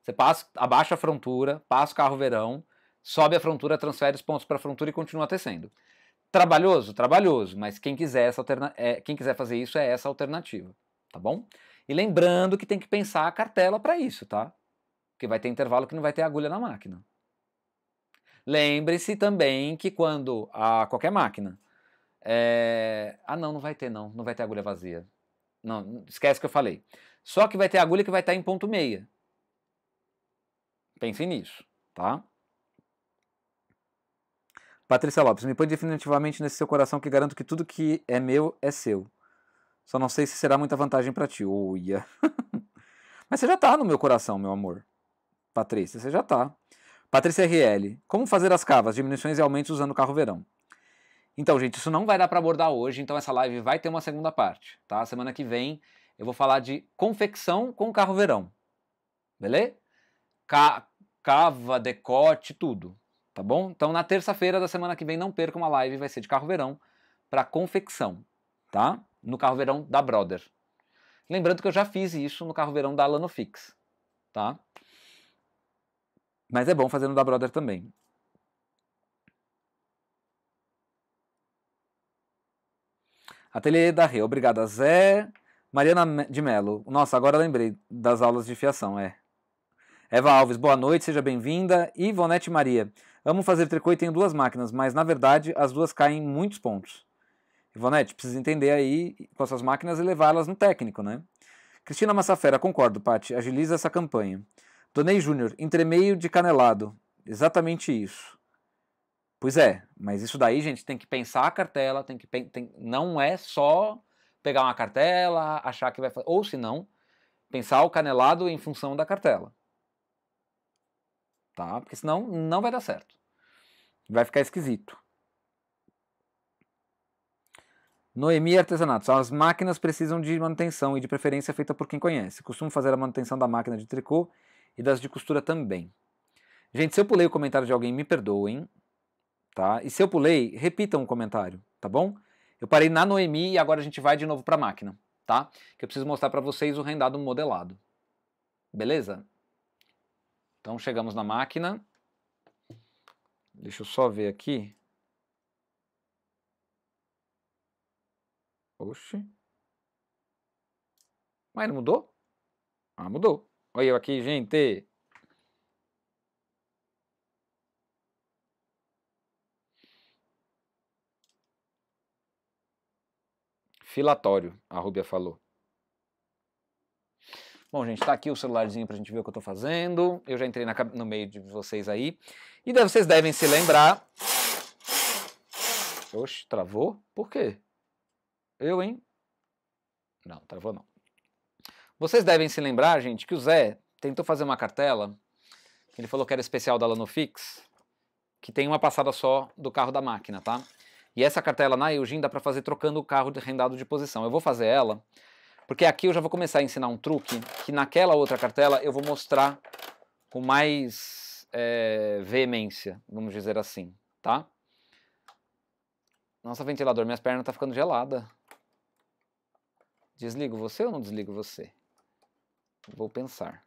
Você passa, abaixa a frontura, passa o carro verão, sobe a frontura, transfere os pontos para a frontura e continua tecendo. Trabalhoso? Trabalhoso, mas quem quiser, essa alterna... É, quem quiser fazer isso é essa alternativa, tá bom? E lembrando que tem que pensar a cartela para isso, tá? Porque vai ter intervalo que não vai ter agulha na máquina. Lembre-se também que quando a qualquer máquina. É... Ah, não, não vai ter, não. Não vai ter agulha vazia. Não, esquece que eu falei. Só que vai ter agulha que vai estar tá em ponto meia. Pensem nisso, tá? Patrícia Lopes, me põe definitivamente nesse seu coração que garanto que tudo que é meu é seu. Só não sei se será muita vantagem para ti. Uia. [laughs] Mas você já tá no meu coração, meu amor. Patrícia, você já tá. Patrícia RL, como fazer as cavas, diminuições e aumentos usando o carro verão? Então, gente, isso não vai dar para abordar hoje, então essa live vai ter uma segunda parte, tá? Semana que vem eu vou falar de confecção com carro verão. Beleza? Ca cava, decote, tudo, tá bom? Então, na terça-feira da semana que vem não perca uma live, vai ser de carro verão para confecção, tá? No carro verão da Brother. Lembrando que eu já fiz isso no carro verão da Lanofix, tá? Mas é bom fazer no da Brother também. Ateliê da Rê, obrigada, Zé. Mariana de Mello, nossa, agora lembrei das aulas de fiação, é. Eva Alves, boa noite, seja bem-vinda. Ivonete Maria, amo fazer tricô e tenho duas máquinas, mas na verdade as duas caem em muitos pontos. Ivonete, precisa entender aí com as suas máquinas e levá-las no técnico, né? Cristina Massafera, concordo, Pati, agiliza essa campanha. Donei Júnior, entremeio de canelado. Exatamente isso. Pois é, mas isso daí, gente, tem que pensar a cartela, tem que tem, não é só pegar uma cartela, achar que vai fazer, ou se não, pensar o canelado em função da cartela. Tá? Porque senão não vai dar certo. Vai ficar esquisito. Noemi Artesanato. As máquinas precisam de manutenção e de preferência feita por quem conhece. Costumo fazer a manutenção da máquina de tricô e das de costura também. Gente, se eu pulei o comentário de alguém, me perdoem tá? E se eu pulei, repitam o comentário, tá bom? Eu parei na Noemi e agora a gente vai de novo para a máquina, tá? Que eu preciso mostrar para vocês o rendado modelado. Beleza? Então chegamos na máquina. Deixa eu só ver aqui. Oxe. Mas não mudou? Ah, mudou. Olha eu aqui, gente. filatório, a Rubia falou. Bom, gente, tá aqui o celularzinho pra gente ver o que eu tô fazendo. Eu já entrei na, no meio de vocês aí. E daí vocês devem se lembrar. Oxe, travou? Por quê? Eu, hein? Não, travou não. Vocês devem se lembrar, gente, que o Zé tentou fazer uma cartela. Ele falou que era especial da Lanofix, que tem uma passada só do carro da máquina, tá? E essa cartela na Eugene dá para fazer trocando o carro de rendado de posição. Eu vou fazer ela, porque aqui eu já vou começar a ensinar um truque que naquela outra cartela eu vou mostrar com mais é, veemência, vamos dizer assim, tá? Nossa, ventilador, minhas pernas tá ficando gelada. Desligo você ou não desligo você? Vou pensar.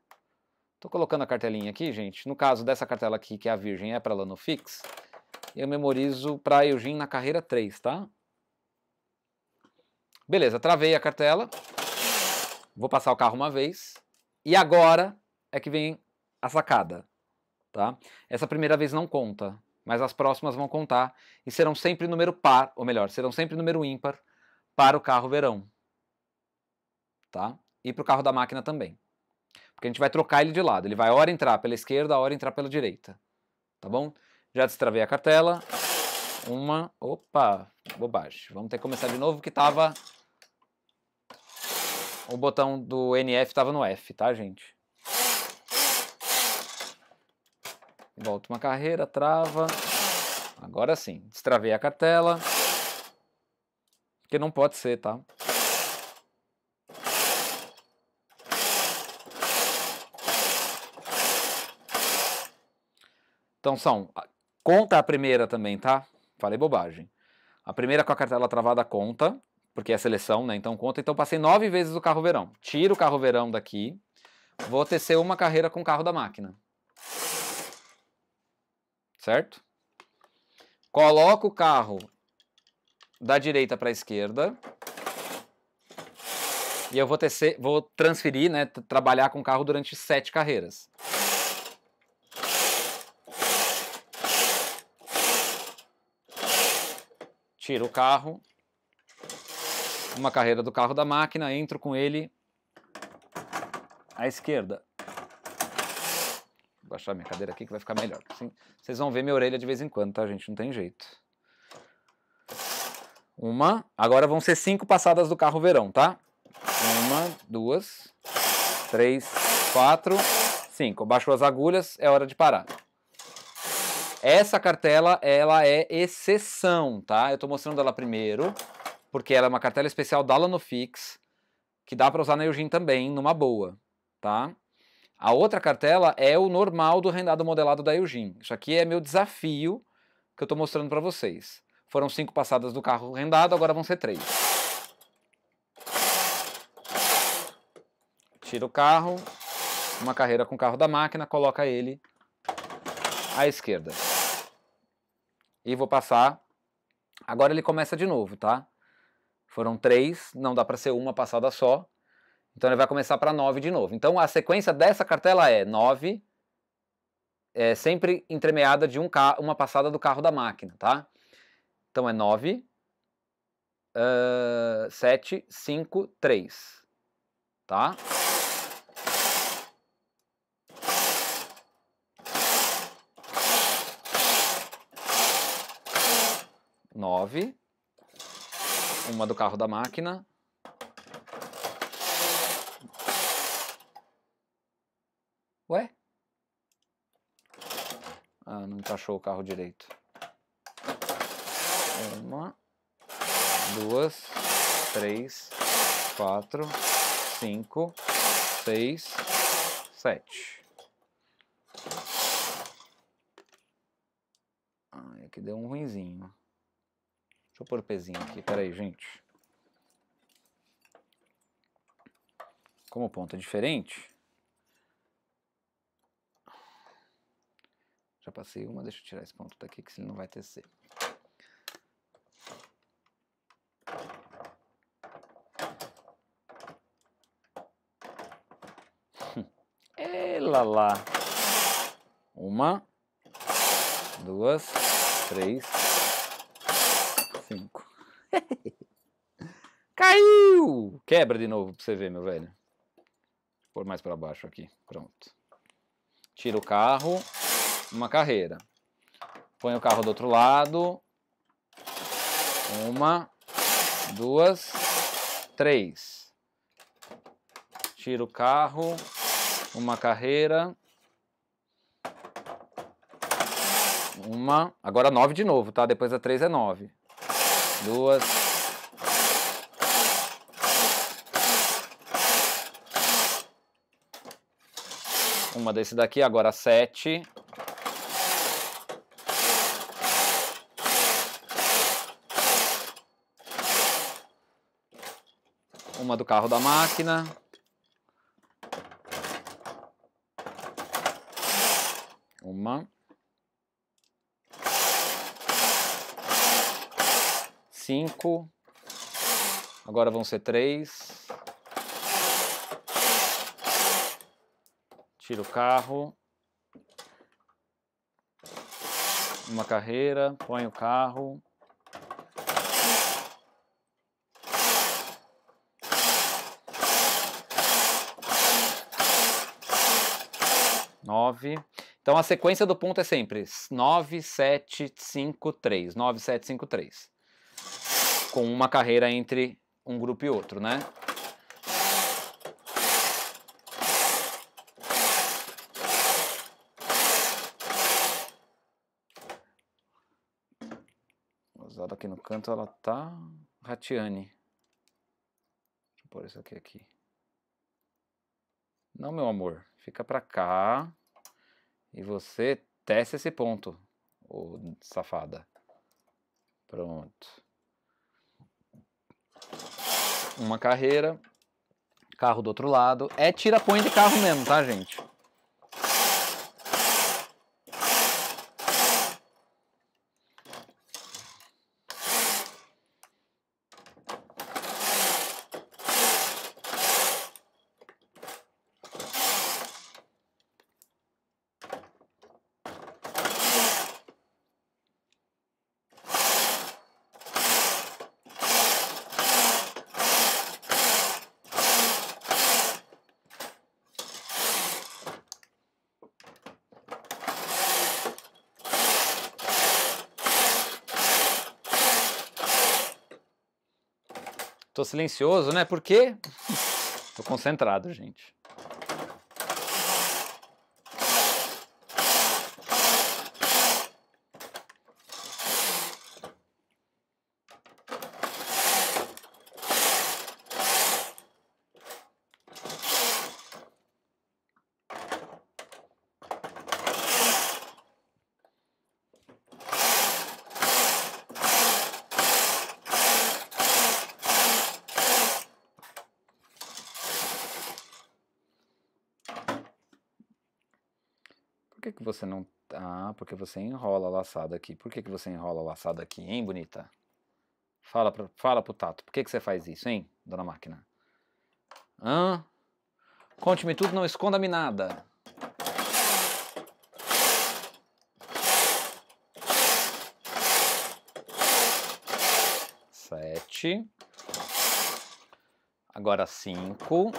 Tô colocando a cartelinha aqui, gente. No caso dessa cartela aqui, que é a virgem, é para Lanofix. fix eu memorizo para Eugene na carreira 3, tá? Beleza, travei a cartela. Vou passar o carro uma vez. E agora é que vem a sacada, tá? Essa primeira vez não conta, mas as próximas vão contar e serão sempre número par, ou melhor, serão sempre número ímpar para o carro verão, tá? E para o carro da máquina também. Porque a gente vai trocar ele de lado. Ele vai hora entrar pela esquerda, hora entrar pela direita, tá bom? Já destravei a cartela. Uma. Opa! Bobagem. Vamos ter que começar de novo que tava. O botão do NF tava no F, tá, gente? Volta uma carreira, trava. Agora sim. Destravei a cartela. Porque não pode ser, tá? Então são Conta a primeira também, tá? Falei bobagem. A primeira com a cartela travada conta, porque é seleção, né? Então conta. Então passei nove vezes o carro verão. Tiro o carro verão daqui. Vou tecer uma carreira com o carro da máquina. Certo? Coloco o carro da direita para a esquerda. E eu vou tecer, vou transferir, né, trabalhar com o carro durante sete carreiras. tiro o carro, uma carreira do carro da máquina, entro com ele à esquerda. Vou baixar minha cadeira aqui que vai ficar melhor. Assim, vocês vão ver minha orelha de vez em quando, tá, gente? Não tem jeito. Uma. Agora vão ser cinco passadas do carro verão, tá? Uma, duas, três, quatro, cinco. Baixou as agulhas, é hora de parar. Essa cartela, ela é exceção, tá? Eu estou mostrando ela primeiro, porque ela é uma cartela especial da Lanofix, que dá para usar na Eugene também, numa boa, tá? A outra cartela é o normal do rendado modelado da Eugene. Isso aqui é meu desafio que eu estou mostrando para vocês. Foram cinco passadas do carro rendado, agora vão ser três. Tira o carro, uma carreira com o carro da máquina, coloca ele à esquerda e vou passar. Agora ele começa de novo, tá? Foram três, não dá para ser uma passada só. Então ele vai começar para 9 de novo. Então a sequência dessa cartela é 9, é sempre entremeada de um uma passada do carro da máquina, tá? Então é 9, sete, 7, 5, 3, tá? 9. Uma do carro da máquina. Ué? Ah, não encaixou o carro direito. Uma, duas, três, quatro, cinco, seis, sete. Ah, aqui deu um ruinzinho. Deixa eu pôr o pezinho aqui, peraí, gente. Como o ponto é diferente... Já passei uma, deixa eu tirar esse ponto daqui, que senão não vai tecer. Ela [laughs] lá. Uma, duas, três, 5. [laughs] Caiu! Quebra de novo pra você ver, meu velho. Vou pôr mais pra baixo aqui. Pronto. Tira o carro. Uma carreira. Põe o carro do outro lado. Uma. Duas. Três. Tira o carro. Uma carreira. Uma. Agora nove de novo, tá? Depois da três é nove duas. Uma desse daqui, agora sete. Uma do carro da máquina. Uma. cinco. Agora vão ser três. Tira o carro. Uma carreira, põe o carro. Nove. Então a sequência do ponto é sempre 9, 7, 5, 3. 9, 7, 5, 3 com uma carreira entre um grupo e outro, né? Usada aqui no canto, ela tá Ratiane. Deixa eu pôr isso aqui aqui. Não, meu amor, fica pra cá e você tece esse ponto, ô safada. Pronto uma carreira, carro do outro lado. É tira-põe de carro mesmo, tá, gente? silencioso, né? Porque tô concentrado, gente. você não. Ah, porque você enrola a laçada aqui. Por que, que você enrola a laçada aqui, hein, bonita? Fala, pra, fala pro Tato, por que, que você faz isso, hein, dona máquina? Hã? Conte-me tudo, não esconda-me nada. Sete. Agora cinco.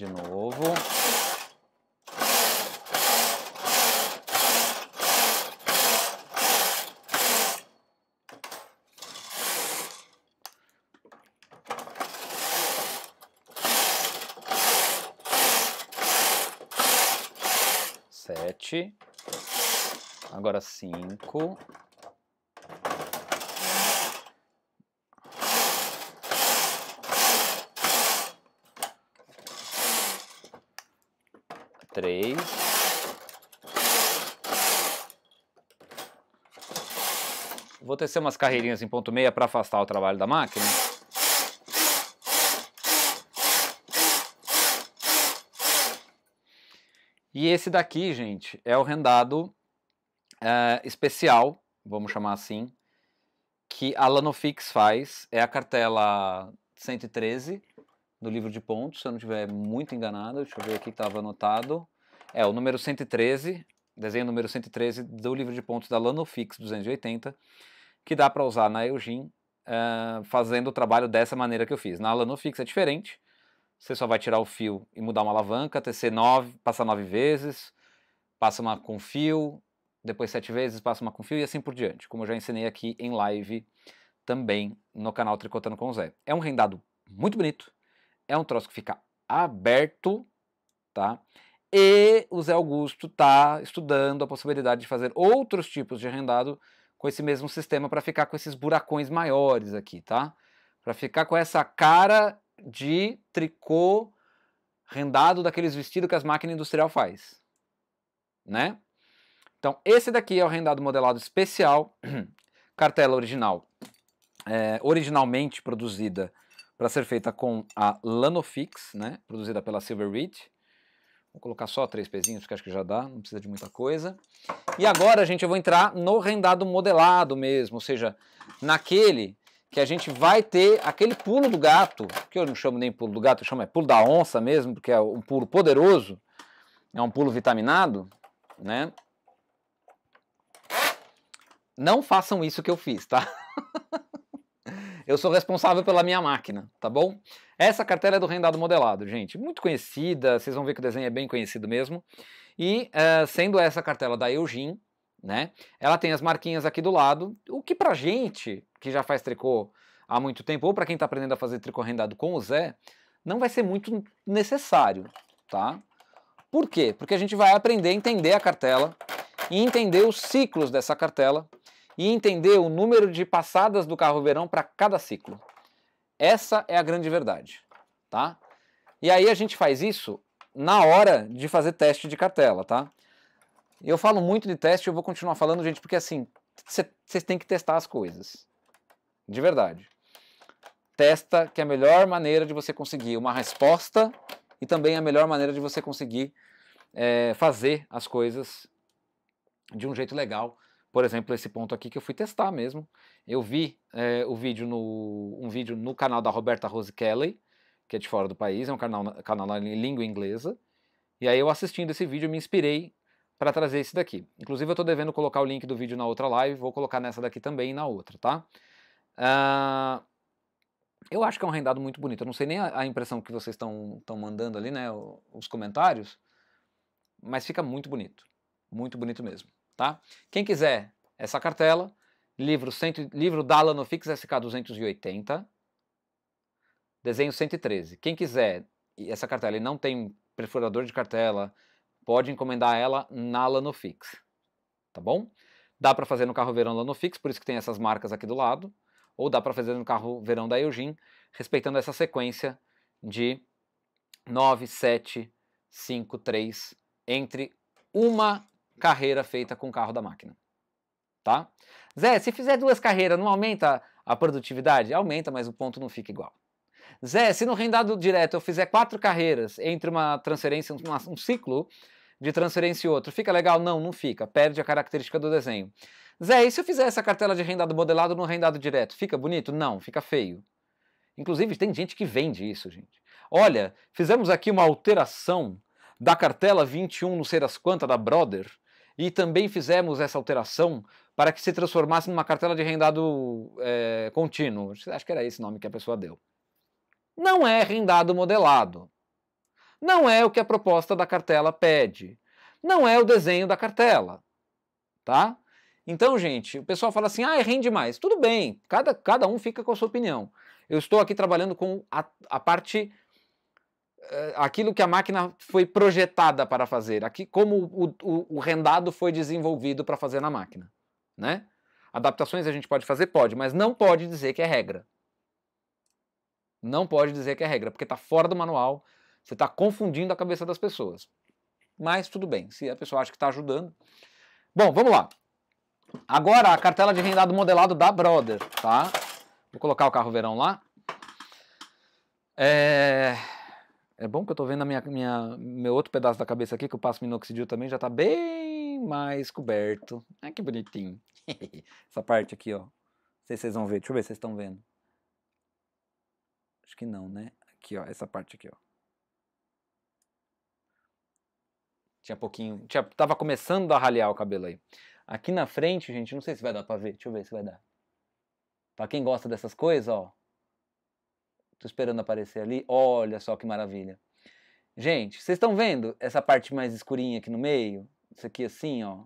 de novo. Sete. Agora cinco. acontecer umas carreirinhas em ponto meia para afastar o trabalho da máquina. E esse daqui, gente, é o rendado é, especial, vamos chamar assim, que a Lanofix faz. É a cartela 113 do livro de pontos, se eu não estiver muito enganado. Deixa eu ver aqui que estava anotado. É o número 113, desenho número 113 do livro de pontos da Lanofix 280 que dá para usar na Eugene uh, fazendo o trabalho dessa maneira que eu fiz. Na Lanufix é diferente, você só vai tirar o fio e mudar uma alavanca, tecer 9, passar 9 vezes, passa uma com fio, depois 7 vezes, passa uma com fio e assim por diante, como eu já ensinei aqui em live também no canal Tricotando com o Zé. É um rendado muito bonito, é um troço que fica aberto, tá? E o Zé Augusto está estudando a possibilidade de fazer outros tipos de rendado com esse mesmo sistema para ficar com esses buracões maiores aqui, tá? Para ficar com essa cara de tricô rendado daqueles vestidos que as máquinas industrial faz, né? Então esse daqui é o rendado modelado especial, [clears throat] cartela original, é, originalmente produzida para ser feita com a Lanofix, né? Produzida pela Silver Ridge Vou colocar só três pezinhos, porque acho que já dá, não precisa de muita coisa. E agora, gente, eu vou entrar no rendado modelado mesmo, ou seja, naquele que a gente vai ter aquele pulo do gato, que eu não chamo nem pulo do gato, eu chamo é pulo da onça mesmo, porque é um pulo poderoso, é um pulo vitaminado, né? Não façam isso que eu fiz, tá? [laughs] eu sou responsável pela minha máquina, tá bom? Essa cartela é do rendado modelado, gente. Muito conhecida, vocês vão ver que o desenho é bem conhecido mesmo. E uh, sendo essa cartela da Eugene, né? Ela tem as marquinhas aqui do lado, o que pra gente, que já faz tricô há muito tempo, ou para quem está aprendendo a fazer tricô rendado com o Zé, não vai ser muito necessário, tá? Por quê? Porque a gente vai aprender a entender a cartela e entender os ciclos dessa cartela e entender o número de passadas do carro verão para cada ciclo. Essa é a grande verdade, tá? E aí a gente faz isso na hora de fazer teste de cartela, tá? Eu falo muito de teste, eu vou continuar falando, gente, porque assim, vocês têm que testar as coisas. De verdade. Testa que é a melhor maneira de você conseguir uma resposta e também a melhor maneira de você conseguir é, fazer as coisas de um jeito legal por exemplo, esse ponto aqui que eu fui testar mesmo. Eu vi é, o vídeo no, um vídeo no canal da Roberta Rose Kelly, que é de fora do país, é um canal, canal em língua inglesa. E aí eu assistindo esse vídeo me inspirei para trazer esse daqui. Inclusive eu estou devendo colocar o link do vídeo na outra live, vou colocar nessa daqui também e na outra, tá? Uh, eu acho que é um rendado muito bonito. Eu não sei nem a, a impressão que vocês estão mandando ali, né? Os comentários, mas fica muito bonito. Muito bonito mesmo. Tá? Quem quiser essa cartela, livro, cento, livro SK 280, desenho 113. Quem quiser essa cartela e não tem perfurador de cartela, pode encomendar ela na Lanofix, tá bom? Dá para fazer no carro verão Lanofix, por isso que tem essas marcas aqui do lado, ou dá para fazer no carro verão da Eugene, respeitando essa sequência de 9, 7, 5, 3, entre uma carreira feita com o carro da máquina. Tá? Zé, se fizer duas carreiras, não aumenta a produtividade? Aumenta, mas o ponto não fica igual. Zé, se no rendado direto eu fizer quatro carreiras entre uma transferência, um, um ciclo de transferência e outro, fica legal? Não, não fica. Perde a característica do desenho. Zé, e se eu fizer essa cartela de rendado modelado no rendado direto? Fica bonito? Não, fica feio. Inclusive, tem gente que vende isso, gente. Olha, fizemos aqui uma alteração da cartela 21, não sei das quantas, da Brother, e também fizemos essa alteração para que se transformasse numa cartela de rendado é, contínuo. Acho que era esse nome que a pessoa deu. Não é rendado modelado. Não é o que a proposta da cartela pede. Não é o desenho da cartela. Tá? Então, gente, o pessoal fala assim: ah, é, rende mais. Tudo bem, cada, cada um fica com a sua opinião. Eu estou aqui trabalhando com a, a parte eh, aquilo que a máquina foi projetada para fazer, aqui, como o, o, o rendado foi desenvolvido para fazer na máquina. Né? Adaptações a gente pode fazer? Pode, mas não pode dizer que é regra. Não pode dizer que é regra, porque está fora do manual, você está confundindo a cabeça das pessoas. Mas tudo bem, se a pessoa acha que está ajudando. Bom, vamos lá. Agora a cartela de rendado modelado da Brother, tá? Vou colocar o carro verão lá. É... É bom que eu estou vendo a minha, minha, meu outro pedaço da cabeça aqui, que eu passo minoxidil também, já está bem mais coberto. Ah, que bonitinho. [laughs] Essa parte aqui, ó. Não sei se vocês vão ver. Deixa eu ver se vocês estão vendo. Acho que não, né? Aqui, ó. Essa parte aqui, ó. Tinha pouquinho. Tinha, tava começando a ralear o cabelo aí. Aqui na frente, gente, não sei se vai dar pra ver. Deixa eu ver se vai dar. Pra quem gosta dessas coisas, ó tô esperando aparecer ali. Olha só que maravilha. Gente, vocês estão vendo essa parte mais escurinha aqui no meio? Isso aqui assim, ó.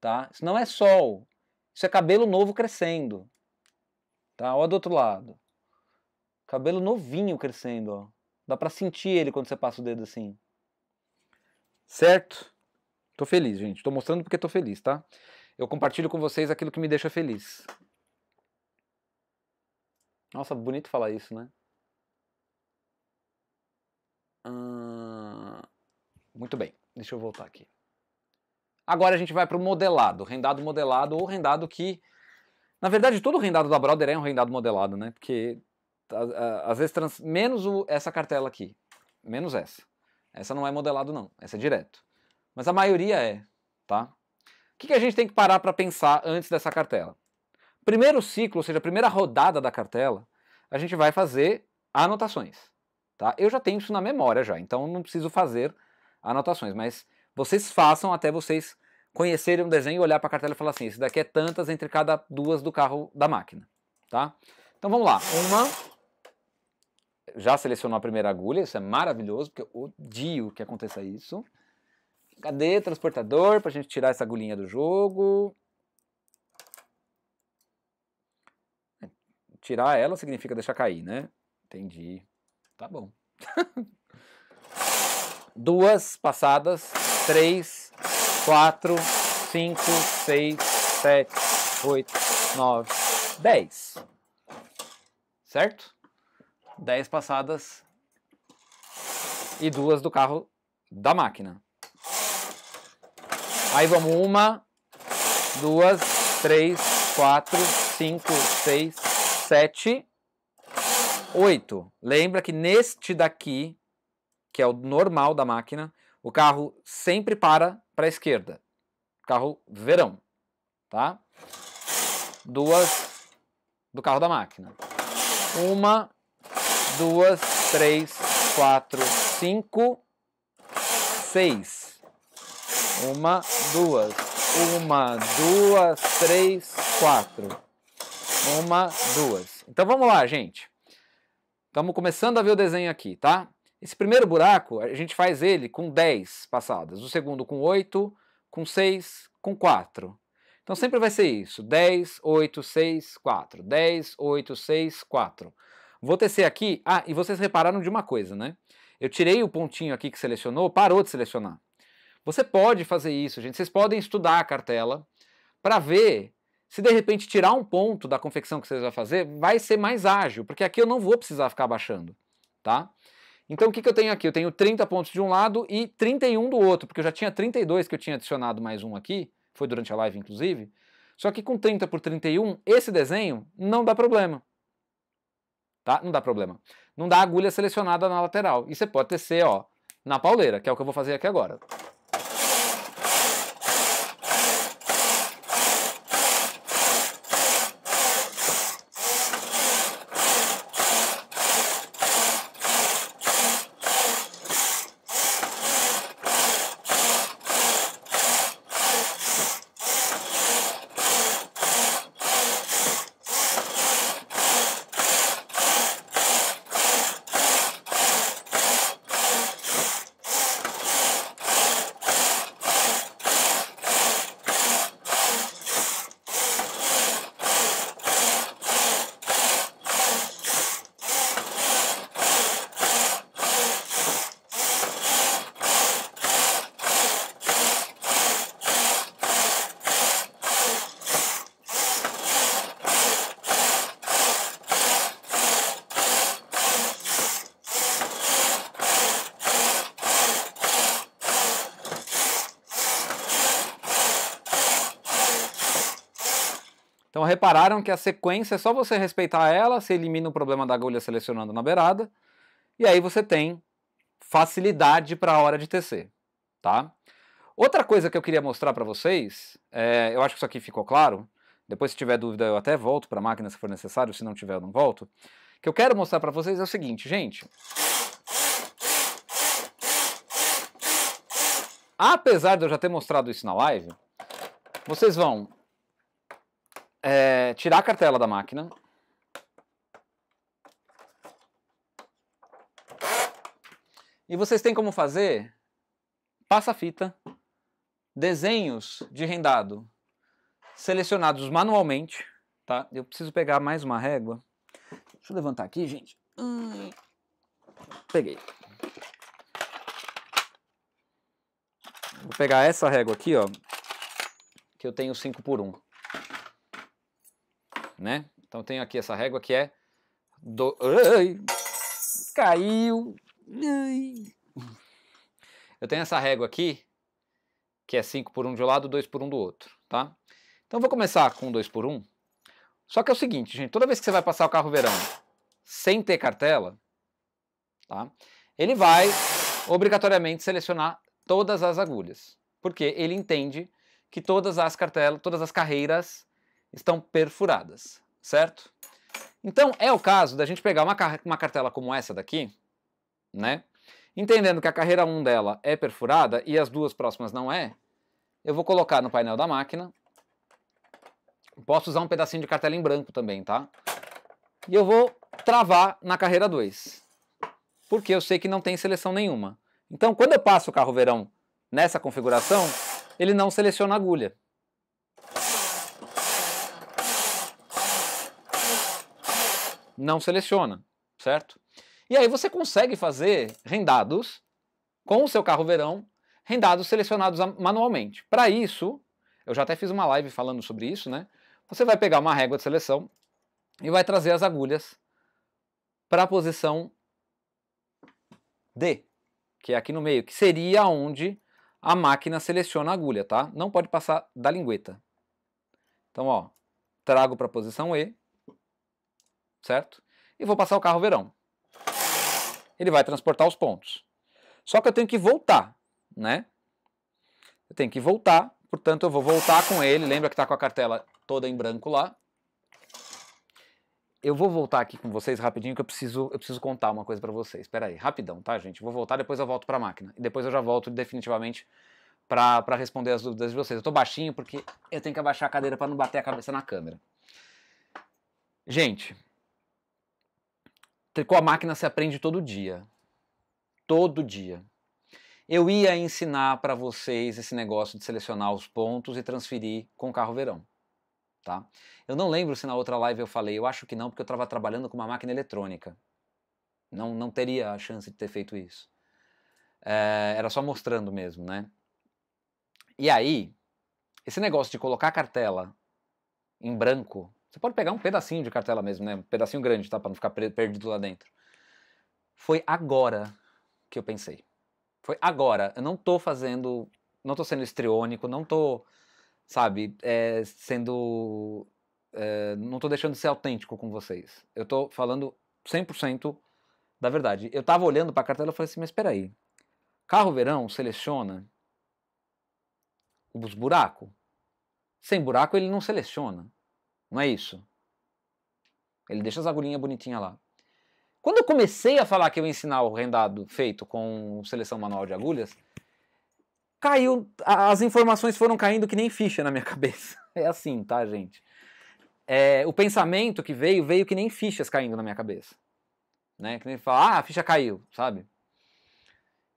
Tá? Isso não é sol. Isso é cabelo novo crescendo. Tá? Olha do outro lado. Cabelo novinho crescendo, ó. Dá para sentir ele quando você passa o dedo assim. Certo? Tô feliz, gente. Tô mostrando porque tô feliz, tá? Eu compartilho com vocês aquilo que me deixa feliz. Nossa, bonito falar isso, né? muito bem, deixa eu voltar aqui. Agora a gente vai para o modelado, rendado modelado ou rendado que. Na verdade, todo rendado da Brother é um rendado modelado, né? Porque tá, às vezes trans... menos o... essa cartela aqui, menos essa. Essa não é modelado não, essa é direto. Mas a maioria é, tá? O que a gente tem que parar para pensar antes dessa cartela? primeiro ciclo, ou seja, a primeira rodada da cartela, a gente vai fazer anotações. Tá? Eu já tenho isso na memória já, então não preciso fazer anotações, mas vocês façam até vocês conhecerem um desenho, olhar para a cartela e falar assim, esse daqui é tantas entre cada duas do carro da máquina, tá? Então vamos lá, uma... Já selecionou a primeira agulha, isso é maravilhoso, porque eu odio que aconteça isso. Cadê transportador para a gente tirar essa agulhinha do jogo? tirar ela significa deixar cair, né? Entendi. Tá bom. [laughs] Duas passadas, três, quatro, cinco, seis, sete, oito, nove, dez. Certo? Dez passadas e duas do carro da máquina. Aí vamos uma, duas, três, quatro, cinco, seis, 7, 8. Lembra que neste daqui, que é o normal da máquina, o carro sempre para para a esquerda. Carro verão, tá? Duas do carro da máquina. Uma, duas, três, quatro, cinco, seis. Uma, duas. Uma, duas, três, quatro. Uma, duas. Então vamos lá, gente. Estamos começando a ver o desenho aqui, tá? Esse primeiro buraco, a gente faz ele com 10 passadas. O segundo com 8, com 6, com 4. Então sempre vai ser isso. 10, 8, 6, 4. 10, 8, 6, 4. Vou tecer aqui... Ah, e vocês repararam de uma coisa, né? Eu tirei o pontinho aqui que selecionou, parou de selecionar. Você pode fazer isso, gente. Vocês podem estudar a cartela para ver se de repente tirar um ponto da confecção que vocês vão fazer, vai ser mais ágil, porque aqui eu não vou precisar ficar baixando, tá? Então o que, que eu tenho aqui? Eu tenho 30 pontos de um lado e 31 do outro, porque eu já tinha 32 que eu tinha adicionado mais um aqui, foi durante a live inclusive. Só que com 30 por 31, esse desenho não dá problema. Tá? Não dá problema. Não dá agulha selecionada na lateral. E você pode tecer, ó, na pauleira, que é o que eu vou fazer aqui agora. que a sequência é só você respeitar ela, você elimina o problema da agulha selecionando na beirada, e aí você tem facilidade para a hora de tecer, tá? Outra coisa que eu queria mostrar para vocês, é, eu acho que isso aqui ficou claro, depois se tiver dúvida eu até volto para a máquina se for necessário, se não tiver eu não volto, que eu quero mostrar para vocês é o seguinte, gente. Apesar de eu já ter mostrado isso na live, vocês vão é, tirar a cartela da máquina. E vocês têm como fazer passa-fita, desenhos de rendado selecionados manualmente, tá? Eu preciso pegar mais uma régua. Deixa eu levantar aqui, gente. peguei. Vou pegar essa régua aqui, ó, que eu tenho 5 por 1. Um né? Então tenho aqui essa régua que é do ai, caiu. Ai. Eu tenho essa régua aqui que é 5 por 1 um de um lado, 2 por 1 um do outro, tá? Então vou começar com 2 por 1. Um. Só que é o seguinte, gente, toda vez que você vai passar o carro verão sem ter cartela, tá? Ele vai obrigatoriamente selecionar todas as agulhas, porque ele entende que todas as cartelas, todas as carreiras estão perfuradas, certo? Então é o caso da gente pegar uma, uma cartela como essa daqui, né? Entendendo que a carreira 1 dela é perfurada e as duas próximas não é, eu vou colocar no painel da máquina. Posso usar um pedacinho de cartela em branco também, tá? E eu vou travar na carreira 2, porque eu sei que não tem seleção nenhuma. Então, quando eu passo o carro verão nessa configuração, ele não seleciona agulha. não seleciona, certo? E aí você consegue fazer rendados com o seu carro verão, rendados selecionados manualmente. Para isso, eu já até fiz uma live falando sobre isso, né? Você vai pegar uma régua de seleção e vai trazer as agulhas para a posição D, que é aqui no meio, que seria onde a máquina seleciona a agulha, tá? Não pode passar da lingueta. Então, ó, trago para a posição E, certo? E vou passar o carro verão. Ele vai transportar os pontos. Só que eu tenho que voltar, né? Eu tenho que voltar, portanto eu vou voltar com ele. Lembra que está com a cartela toda em branco lá. Eu vou voltar aqui com vocês rapidinho que eu preciso, eu preciso contar uma coisa para vocês. Espera aí, rapidão, tá, gente? vou voltar, depois eu volto para a máquina. E depois eu já volto definitivamente para responder as dúvidas de vocês. Eu tô baixinho porque eu tenho que abaixar a cadeira para não bater a cabeça na câmera. Gente, com a máquina se aprende todo dia. Todo dia. Eu ia ensinar para vocês esse negócio de selecionar os pontos e transferir com o carro verão. Tá? Eu não lembro se na outra live eu falei, eu acho que não, porque eu estava trabalhando com uma máquina eletrônica. Não, não teria a chance de ter feito isso. É, era só mostrando mesmo, né? E aí, esse negócio de colocar a cartela em branco você pode pegar um pedacinho de cartela mesmo, né? Um pedacinho grande, tá? Pra não ficar perdido lá dentro. Foi agora que eu pensei. Foi agora. Eu não tô fazendo. Não tô sendo estriônico, não tô, sabe, é, sendo. É, não tô deixando de ser autêntico com vocês. Eu tô falando 100% da verdade. Eu tava olhando pra cartela e falei assim: mas peraí. Carro verão seleciona os buracos. Sem buraco ele não seleciona. Não é isso? Ele deixa as agulhinhas bonitinhas lá. Quando eu comecei a falar que eu ia ensinar o rendado feito com seleção manual de agulhas, caiu, as informações foram caindo que nem ficha na minha [laughs] cabeça. É assim, tá, gente? É, o pensamento que veio, veio que nem fichas caindo na minha cabeça. Né? Que nem falar, ah, a ficha caiu, sabe?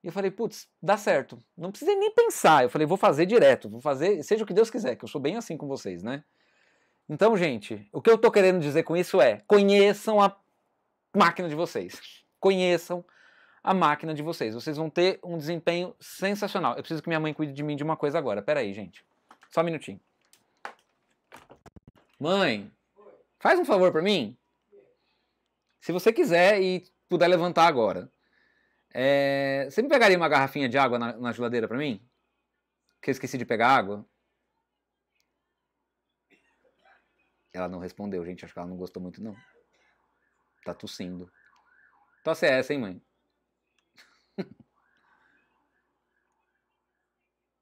E eu falei, putz, dá certo. Não precisei nem pensar. Eu falei, vou fazer direto, vou fazer, seja o que Deus quiser, que eu sou bem assim com vocês, né? Então, gente, o que eu estou querendo dizer com isso é: conheçam a máquina de vocês. Conheçam a máquina de vocês. Vocês vão ter um desempenho sensacional. Eu preciso que minha mãe cuide de mim de uma coisa agora. Pera aí, gente. Só um minutinho. Mãe, faz um favor para mim. Se você quiser e puder levantar agora, é... você me pegaria uma garrafinha de água na, na geladeira para mim? Que eu esqueci de pegar água. Ela não respondeu, gente. Acho que ela não gostou muito, não. Tá tossindo. Tosse é essa, hein, mãe? [laughs]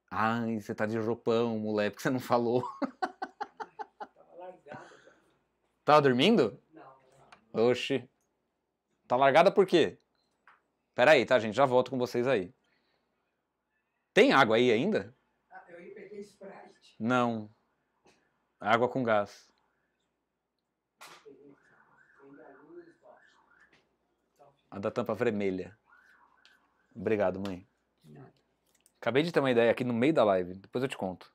Ai, você tá de roupão, moleque, porque você não falou. Tava largada [laughs] já. Tava dormindo? Não. não. Oxi. Tá largada por quê? Pera aí, tá, gente? Já volto com vocês aí. Tem água aí ainda? Ah, eu ia pegar Sprite. Não. Água com gás. A da tampa vermelha. Obrigado, mãe. Acabei de ter uma ideia aqui no meio da live, depois eu te conto.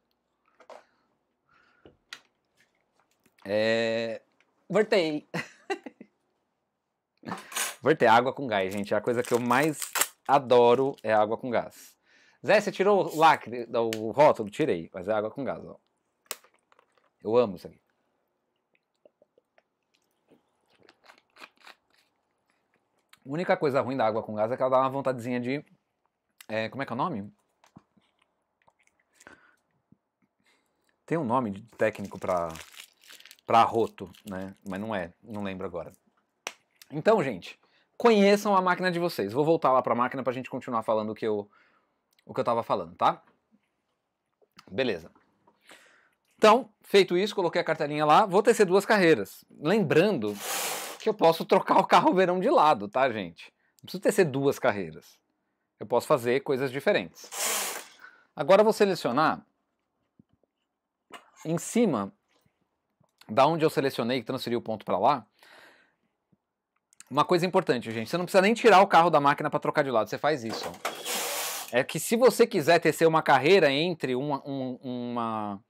É... Voltei. [laughs] Voltei, é água com gás, gente. É a coisa que eu mais adoro é água com gás. Zé, você tirou o lacre, o rótulo? Tirei, mas é água com gás, ó. Eu amo isso aqui. A única coisa ruim da água com gás é que ela dá uma vontadezinha de. É, como é que é o nome? Tem um nome de técnico pra, pra roto, né? Mas não é, não lembro agora. Então, gente, conheçam a máquina de vocês. Vou voltar lá pra máquina pra gente continuar falando o que eu, o que eu tava falando, tá? Beleza. Então, feito isso, coloquei a cartelinha lá. Vou tecer duas carreiras. Lembrando que eu posso trocar o carro verão de lado, tá, gente? Não preciso ter ser duas carreiras. Eu posso fazer coisas diferentes. Agora vou selecionar em cima da onde eu selecionei que transferi o ponto para lá. Uma coisa importante, gente, você não precisa nem tirar o carro da máquina para trocar de lado, você faz isso. É que se você quiser tecer uma carreira entre uma, um, uma,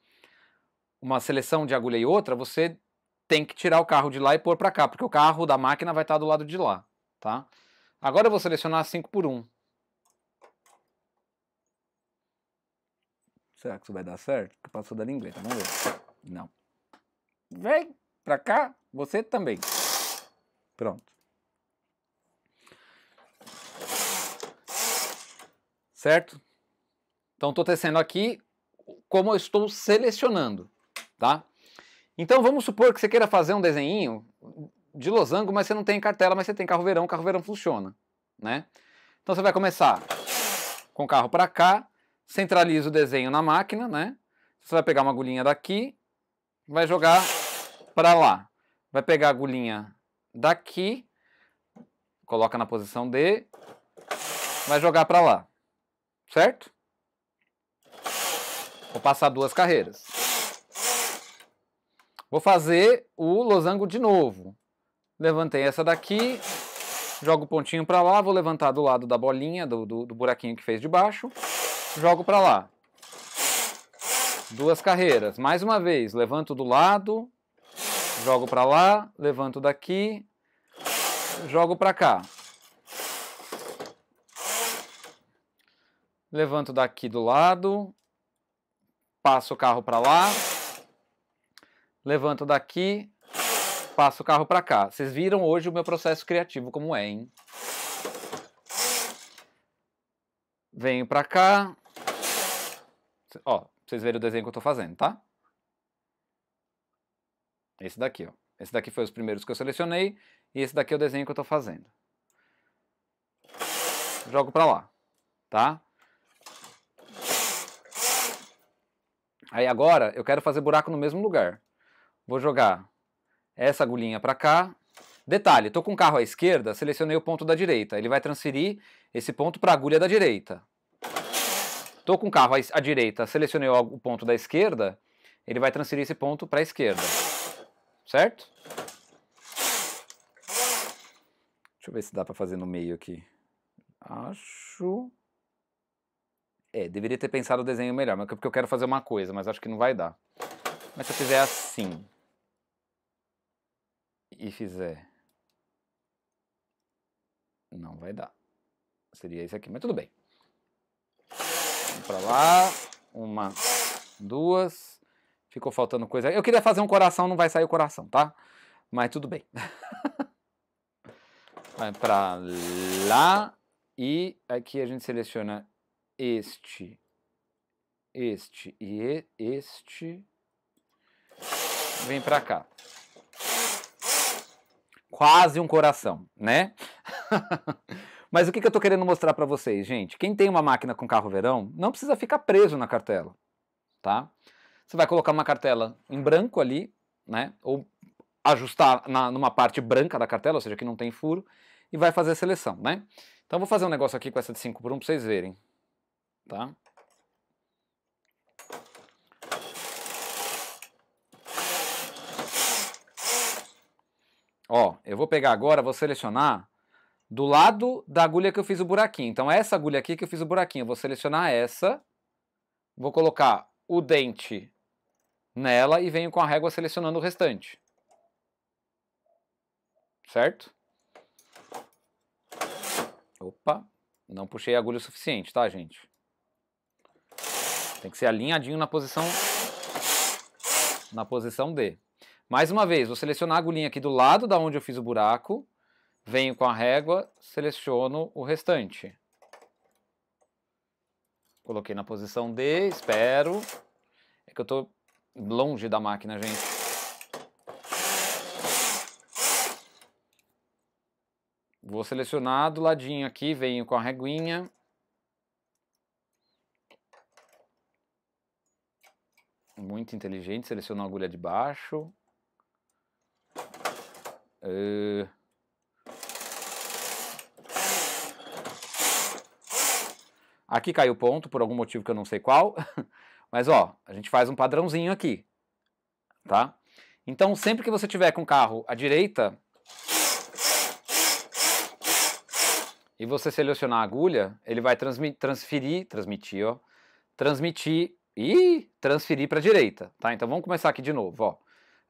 uma seleção de agulha e outra, você tem que tirar o carro de lá e pôr para cá, porque o carro da máquina vai estar tá do lado de lá, tá? Agora eu vou selecionar 5 por 1. Será que isso vai dar certo? Porque passou da lingueta, tá vamos ver. Não. Vem pra cá, você também. Pronto. Certo? Então estou tecendo aqui como eu estou selecionando, tá? Então vamos supor que você queira fazer um desenho de losango, mas você não tem cartela, mas você tem carro verão, carro verão funciona, né? Então você vai começar com o carro para cá, centraliza o desenho na máquina, né? Você vai pegar uma agulhinha daqui, vai jogar para lá. Vai pegar a agulhinha daqui, coloca na posição D, vai jogar para lá. Certo? Vou passar duas carreiras. Vou fazer o losango de novo. Levantei essa daqui, jogo o pontinho para lá, vou levantar do lado da bolinha, do, do, do buraquinho que fez de baixo, jogo para lá. Duas carreiras. Mais uma vez, levanto do lado, jogo para lá, levanto daqui, jogo para cá. Levanto daqui do lado, passo o carro para lá, levanto daqui, passo o carro para cá. Vocês viram hoje o meu processo criativo como é, hein? Venho para cá. Ó, vocês verem o desenho que eu tô fazendo, tá? Esse daqui, ó. Esse daqui foi os primeiros que eu selecionei e esse daqui é o desenho que eu tô fazendo. Jogo para lá, tá? Aí agora eu quero fazer buraco no mesmo lugar. Vou jogar essa agulhinha para cá. Detalhe, estou com o carro à esquerda, selecionei o ponto da direita. Ele vai transferir esse ponto para a agulha da direita. Estou com o carro à direita, selecionei o ponto da esquerda, ele vai transferir esse ponto para a esquerda. Certo? Deixa eu ver se dá para fazer no meio aqui. Acho... É, deveria ter pensado o desenho melhor, é porque eu quero fazer uma coisa, mas acho que não vai dar. Mas se eu fizer assim e fizer, não vai dar. Seria esse aqui, mas tudo bem. Para lá, uma, duas. Ficou faltando coisa. Eu queria fazer um coração, não vai sair o coração, tá? Mas tudo bem. [laughs] vai para lá e aqui a gente seleciona este, este e este. Vem para cá quase um coração, né? [laughs] Mas o que, que eu tô querendo mostrar para vocês, gente? Quem tem uma máquina com carro verão não precisa ficar preso na cartela, tá? Você vai colocar uma cartela em branco ali, né? Ou ajustar na, numa parte branca da cartela, ou seja, que não tem furo, e vai fazer a seleção, né? Então vou fazer um negócio aqui com essa de 5 por 1 para vocês verem, tá? Ó, eu vou pegar agora, vou selecionar do lado da agulha que eu fiz o buraquinho. Então, essa agulha aqui que eu fiz o buraquinho, eu vou selecionar essa, vou colocar o dente nela e venho com a régua selecionando o restante. Certo? Opa, não puxei a agulha o suficiente, tá, gente? Tem que ser alinhadinho na posição na posição D. Mais uma vez, vou selecionar a agulhinha aqui do lado da onde eu fiz o buraco, venho com a régua, seleciono o restante. Coloquei na posição D, espero. É que eu estou longe da máquina, gente. Vou selecionar do ladinho aqui, venho com a reguinha, muito inteligente, selecionou a agulha de baixo. Ah, aqui caiu ponto, por algum motivo que eu não sei qual. [laughs] Mas ó, a gente faz um padrãozinho aqui, tá? Então sempre que você tiver com o carro à direita e você selecionar a agulha, ele vai transmi transferir, transmitir, ó, transmitir e transferir para a direita, tá? Então vamos começar aqui de novo, ó.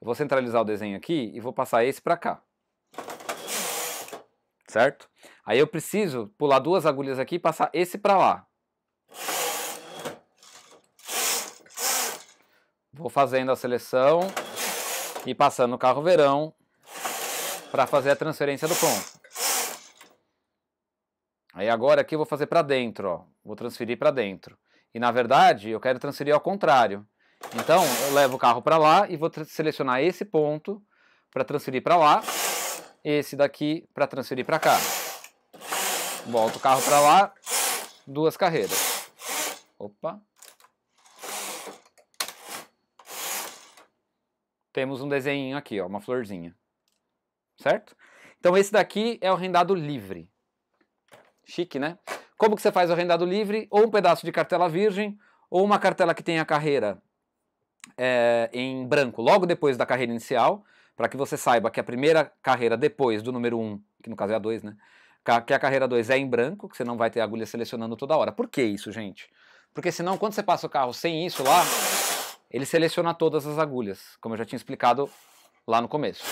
Eu vou centralizar o desenho aqui e vou passar esse para cá certo? Aí eu preciso pular duas agulhas aqui e passar esse para lá. Vou fazendo a seleção e passando o carro verão para fazer a transferência do ponto. Aí agora aqui eu vou fazer para dentro, ó. Vou transferir para dentro. E na verdade eu quero transferir ao contrário. Então eu levo o carro para lá e vou selecionar esse ponto para transferir para lá esse daqui para transferir para cá. Volto o carro para lá, duas carreiras. Opa. Temos um desenho aqui, ó, uma florzinha. Certo? Então esse daqui é o rendado livre. Chique, né? Como que você faz o rendado livre? Ou um pedaço de cartela virgem, ou uma cartela que tem a carreira é, em branco logo depois da carreira inicial, para que você saiba que a primeira carreira depois do número 1, um, que no caso é a 2, né? Que a carreira 2 é em branco, que você não vai ter agulha selecionando toda hora. Por que isso, gente? Porque senão, quando você passa o carro sem isso lá, ele seleciona todas as agulhas, como eu já tinha explicado lá no começo.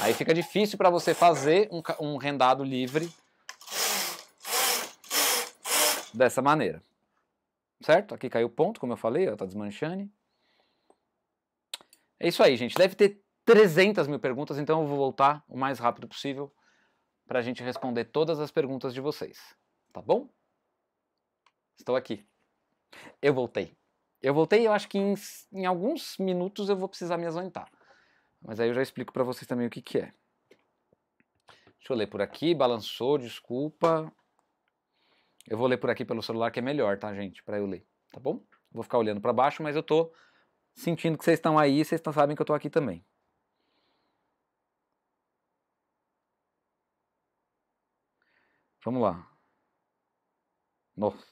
Aí fica difícil para você fazer um, um rendado livre dessa maneira. Certo? Aqui caiu o ponto, como eu falei, ó, tá desmanchando. É isso aí, gente. Deve ter 300 mil perguntas, então eu vou voltar o mais rápido possível para a gente responder todas as perguntas de vocês, tá bom? Estou aqui. Eu voltei. Eu voltei e eu acho que em, em, alguns minutos eu vou precisar me ausentar. Mas aí eu já explico para vocês também o que, que é. Deixa eu ler por aqui. Balançou, desculpa. Eu vou ler por aqui pelo celular que é melhor, tá, gente? Para eu ler, tá bom? Vou ficar olhando para baixo, mas eu tô sentindo que vocês estão aí e vocês sabem que eu tô aqui também. Vamos lá. Nossa.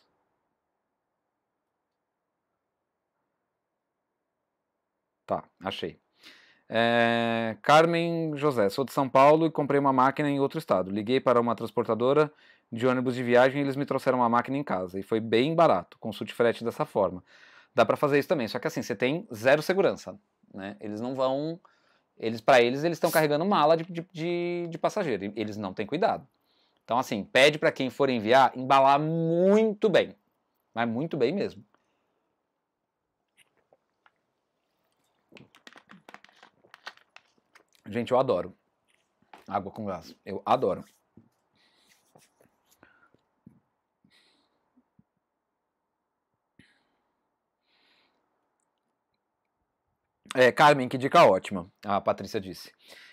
Tá, achei. É, Carmen José, sou de São Paulo e comprei uma máquina em outro estado. Liguei para uma transportadora de ônibus de viagem e eles me trouxeram uma máquina em casa. E foi bem barato. Consulte frete dessa forma. Dá para fazer isso também, só que assim, você tem zero segurança. Né? Eles não vão. Eles, para eles, eles estão carregando mala de, de, de passageiro. Eles não têm cuidado. Então, assim, pede para quem for enviar embalar muito bem. Mas muito bem mesmo. Gente, eu adoro água com gás. Eu adoro. É, Carmen, que dica ótima, a Patrícia disse.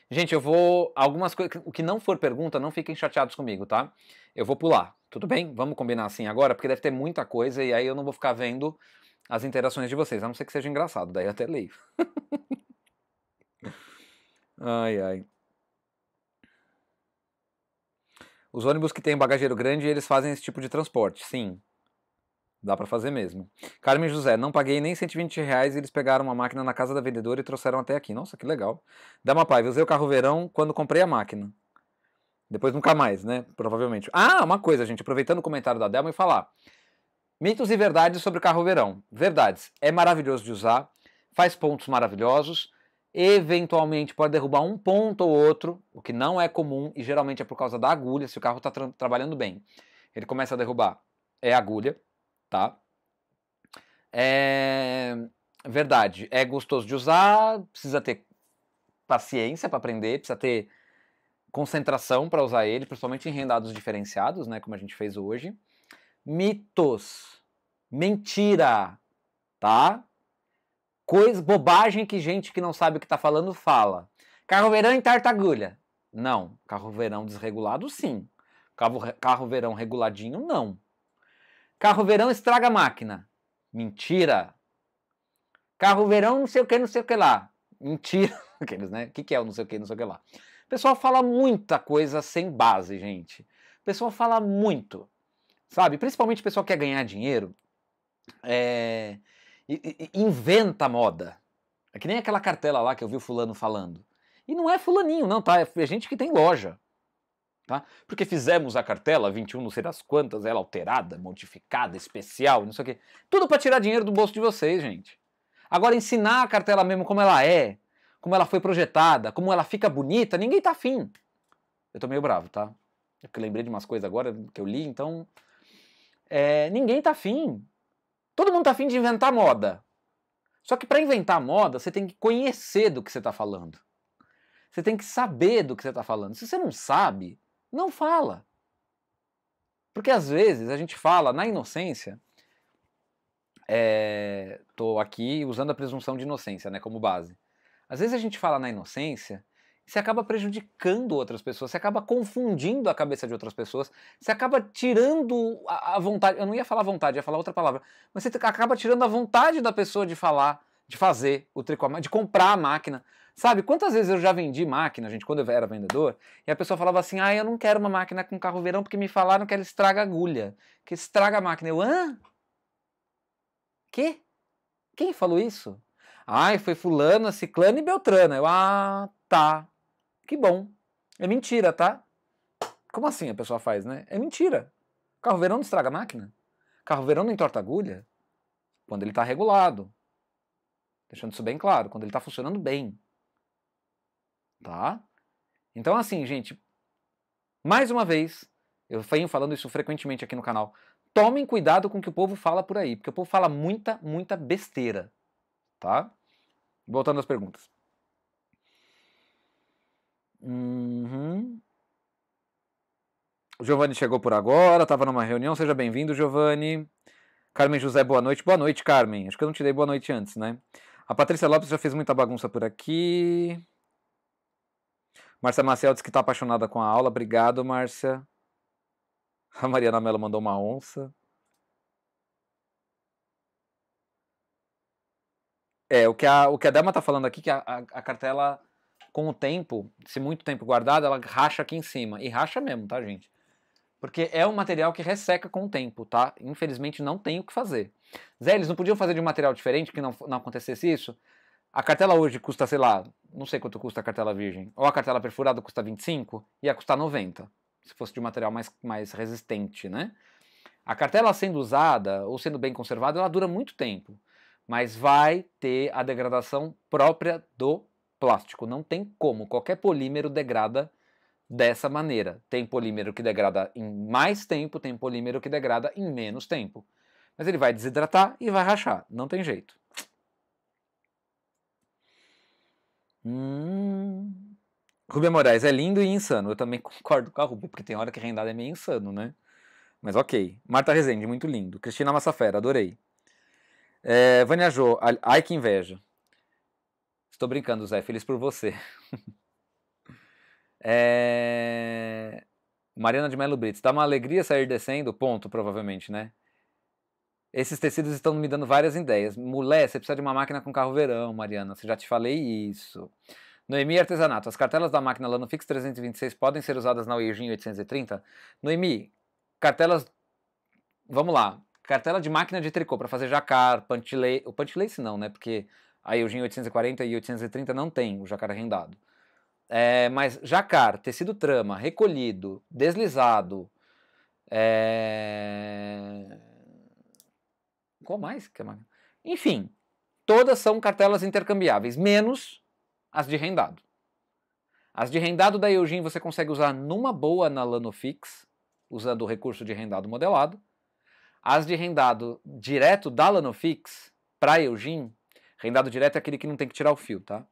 Gente, eu vou. Algumas coisas. O que não for pergunta, não fiquem chateados comigo, tá? Eu vou pular. Tudo bem? Vamos combinar assim agora, porque deve ter muita coisa e aí eu não vou ficar vendo as interações de vocês, a não ser que seja engraçado, daí eu até leio. [laughs] ai, ai. Os ônibus que têm bagageiro grande, eles fazem esse tipo de transporte, sim. Dá para fazer mesmo. Carmen José, não paguei nem 120 reais e eles pegaram uma máquina na casa da vendedora e trouxeram até aqui. Nossa, que legal. Dá uma paiva, usei o carro verão quando comprei a máquina. Depois nunca mais, né? Provavelmente. Ah, uma coisa, gente, aproveitando o comentário da Delma e falar. Mitos e verdades sobre o carro verão. Verdades, é maravilhoso de usar, faz pontos maravilhosos, eventualmente pode derrubar um ponto ou outro, o que não é comum e geralmente é por causa da agulha, se o carro está tra trabalhando bem. Ele começa a derrubar, é agulha tá? É verdade, é gostoso de usar, precisa ter paciência para aprender, precisa ter concentração para usar ele, principalmente em rendados diferenciados, né, como a gente fez hoje. Mitos, mentira, tá? Coisa, bobagem que gente que não sabe o que está falando fala. Carro verão em tartagulha. Não, carro verão desregulado sim. Carro, carro verão reguladinho não. Carro verão estraga a máquina. Mentira. Carro verão não sei o que, não sei o que lá. Mentira. [laughs] Aqueles, né? O que, que é o não sei o que, não sei o que lá. O pessoal fala muita coisa sem base, gente. O pessoal fala muito. Sabe? Principalmente o pessoal que quer ganhar dinheiro. É... inventa moda. É que nem aquela cartela lá que eu vi o fulano falando. E não é fulaninho, não, tá? É gente que tem loja. Tá? Porque fizemos a cartela, 21 não sei das quantas, ela alterada, modificada, especial, não sei o quê. Tudo para tirar dinheiro do bolso de vocês, gente. Agora, ensinar a cartela mesmo como ela é, como ela foi projetada, como ela fica bonita, ninguém tá afim. Eu tô meio bravo, tá? É porque lembrei de umas coisas agora que eu li, então. É, ninguém tá afim. Todo mundo tá afim de inventar moda. Só que para inventar moda, você tem que conhecer do que você tá falando. Você tem que saber do que você tá falando. Se você não sabe, não fala. Porque às vezes a gente fala na inocência. Estou é, aqui usando a presunção de inocência né, como base. Às vezes a gente fala na inocência e você acaba prejudicando outras pessoas, você acaba confundindo a cabeça de outras pessoas, você acaba tirando a, a vontade. Eu não ia falar vontade, ia falar outra palavra. Mas você acaba tirando a vontade da pessoa de falar, de fazer o tricô, de comprar a máquina. Sabe, quantas vezes eu já vendi máquina, gente, quando eu era vendedor, e a pessoa falava assim: ah, eu não quero uma máquina com carro verão porque me falaram que ela estraga agulha, que estraga a máquina. Eu, hã? Que? Quem falou isso? Ai, foi fulana, ciclana e beltrana. Eu, ah, tá. Que bom. É mentira, tá? Como assim a pessoa faz, né? É mentira. Carro verão não estraga a máquina. Carro verão não entorta agulha. Quando ele está regulado. Deixando isso bem claro, quando ele está funcionando bem tá? Então, assim, gente, mais uma vez, eu venho falando isso frequentemente aqui no canal. Tomem cuidado com o que o povo fala por aí, porque o povo fala muita, muita besteira, tá? Voltando às perguntas. Uhum. O Giovanni chegou por agora, estava numa reunião. Seja bem-vindo, Giovanni. Carmen José, boa noite. Boa noite, Carmen. Acho que eu não te dei boa noite antes, né? A Patrícia Lopes já fez muita bagunça por aqui. Márcia Maciel diz que está apaixonada com a aula. Obrigado, Márcia. A Mariana Mello mandou uma onça. É, o que a, o que a Delma está falando aqui, que a, a, a, cartela, com o tempo, se muito tempo guardada, ela racha aqui em cima. E racha mesmo, tá, gente? Porque é um material que resseca com o tempo, tá? Infelizmente não tem o que fazer. Zé, eles não podiam fazer de um material diferente que não, não acontecesse isso? A cartela hoje custa, sei lá, não sei quanto custa a cartela virgem. Ou a cartela perfurada custa 25, ia custar 90, se fosse de um material mais, mais resistente, né? A cartela sendo usada ou sendo bem conservada, ela dura muito tempo, mas vai ter a degradação própria do plástico. Não tem como, qualquer polímero degrada dessa maneira. Tem polímero que degrada em mais tempo, tem polímero que degrada em menos tempo. Mas ele vai desidratar e vai rachar, não tem jeito. Hum... Rubem Moraes é lindo e insano. Eu também [laughs] concordo com a Rubem, porque tem hora que rendado é meio insano, né? Mas ok. Marta Rezende, muito lindo. Cristina Massafera, adorei. É, Vânia ai que inveja. Estou brincando, Zé, feliz por você. [laughs] é... Mariana de Melo Brits, dá uma alegria sair descendo, ponto, provavelmente, né? Esses tecidos estão me dando várias ideias. Mulher, você precisa de uma máquina com carro verão, Mariana. Você já te falei isso. Noemi Artesanato. As cartelas da máquina Lanofix Fix 326 podem ser usadas na Uijin 830? Noemi, cartelas. Vamos lá. Cartela de máquina de tricô para fazer jacar, pantilei. O se não, né? Porque a Eugene 840 e 830 não tem o jacar rendado. É, mas jacar, tecido trama, recolhido, deslizado. É qual é mais? Enfim, todas são cartelas intercambiáveis, menos as de rendado. As de rendado da Eugene você consegue usar numa boa na Lanofix, usando o recurso de rendado modelado. As de rendado direto da Lanofix para Eugene, rendado direto é aquele que não tem que tirar o fio, tá?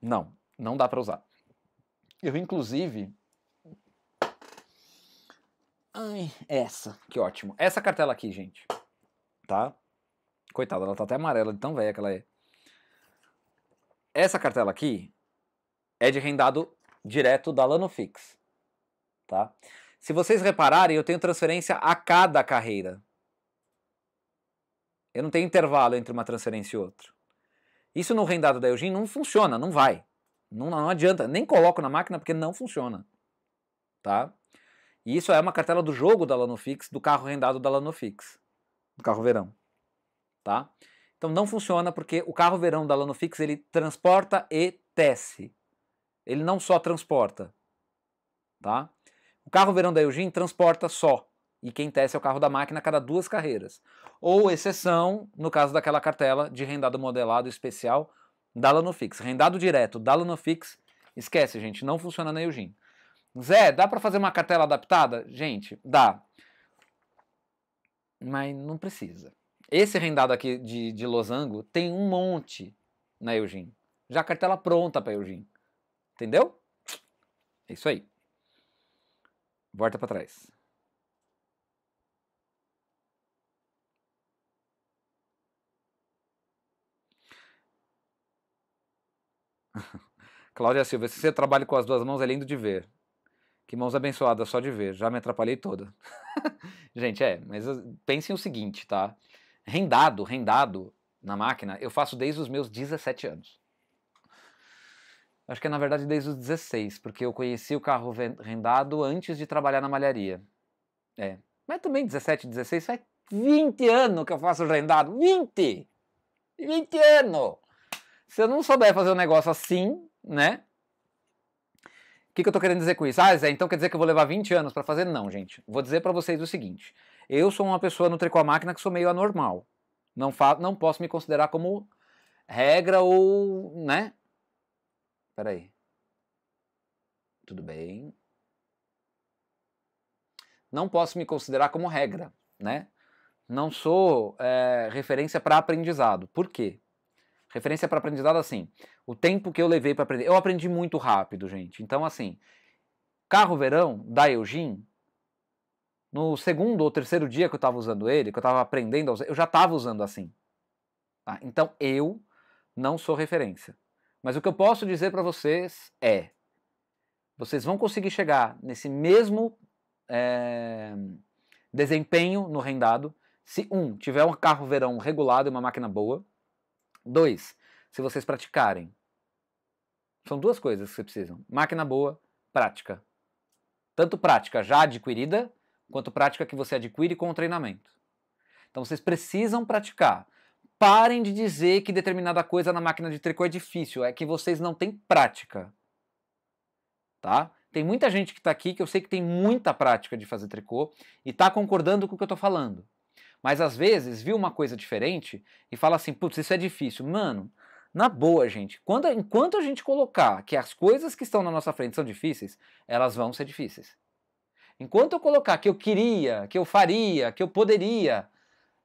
Não, não dá para usar. Eu, inclusive. Ai, essa, que ótimo. Essa cartela aqui, gente tá? Coitada, ela tá até amarela de tão velha que ela é. Essa cartela aqui é de rendado direto da Lanofix, tá? Se vocês repararem, eu tenho transferência a cada carreira. Eu não tenho intervalo entre uma transferência e outra. Isso no rendado da Eugene não funciona, não vai. Não, não adianta, nem coloco na máquina porque não funciona, tá? E isso é uma cartela do jogo da Lanofix, do carro rendado da Lanofix do carro verão, tá? Então não funciona porque o carro verão da Lanofix ele transporta e tece. Ele não só transporta, tá? O carro verão da Eugene transporta só. E quem tece é o carro da máquina a cada duas carreiras. Ou exceção, no caso daquela cartela de rendado modelado especial da Lanofix. Rendado direto da Lanofix, esquece, gente, não funciona na Eugene. Zé, dá para fazer uma cartela adaptada? Gente, dá mas não precisa. Esse rendado aqui de, de losango tem um monte na Eugene. Já cartela pronta para Eugene. Entendeu? É isso aí. Volta para trás. [laughs] Cláudia Silva, se você trabalha com as duas mãos, é lindo de ver. Que mãos abençoadas só de ver, já me atrapalhei toda. [laughs] Gente, é, mas ah, pensem o seguinte, tá? Rendado, rendado na máquina, eu faço desde os meus 17 anos. Acho que é na verdade desde os 16, porque eu conheci o carro rendado antes de trabalhar na malharia. É. Mas também 17, 16, faz 20 anos que eu faço rendado. 20! 20 anos! Se eu não souber fazer um negócio assim, né? que, que eu tô querendo dizer com isso? Ah, Zé, então quer dizer que eu vou levar 20 anos para fazer? Não, gente. Vou dizer para vocês o seguinte. Eu sou uma pessoa no tricô à máquina que sou meio anormal. Não, não posso me considerar como regra ou, né? Peraí. Tudo bem. Não posso me considerar como regra, né? Não sou é, referência para aprendizado. Por quê? Referência para aprendizado, assim, o tempo que eu levei para aprender. Eu aprendi muito rápido, gente. Então, assim, carro verão da Eugene, no segundo ou terceiro dia que eu estava usando ele, que eu estava aprendendo a usar, eu já estava usando assim. Tá? Então, eu não sou referência. Mas o que eu posso dizer para vocês é: vocês vão conseguir chegar nesse mesmo é, desempenho no rendado se um tiver um carro verão regulado e uma máquina boa, Dois, se vocês praticarem. São duas coisas que vocês precisam: máquina boa, prática. Tanto prática já adquirida, quanto prática que você adquire com o treinamento. Então vocês precisam praticar. Parem de dizer que determinada coisa na máquina de tricô é difícil, é que vocês não têm prática. Tá? Tem muita gente que está aqui que eu sei que tem muita prática de fazer tricô e está concordando com o que eu estou falando mas às vezes viu uma coisa diferente e fala assim: putz, isso é difícil. Mano, na boa, gente, quando, enquanto a gente colocar que as coisas que estão na nossa frente são difíceis, elas vão ser difíceis. Enquanto eu colocar que eu queria, que eu faria, que eu poderia,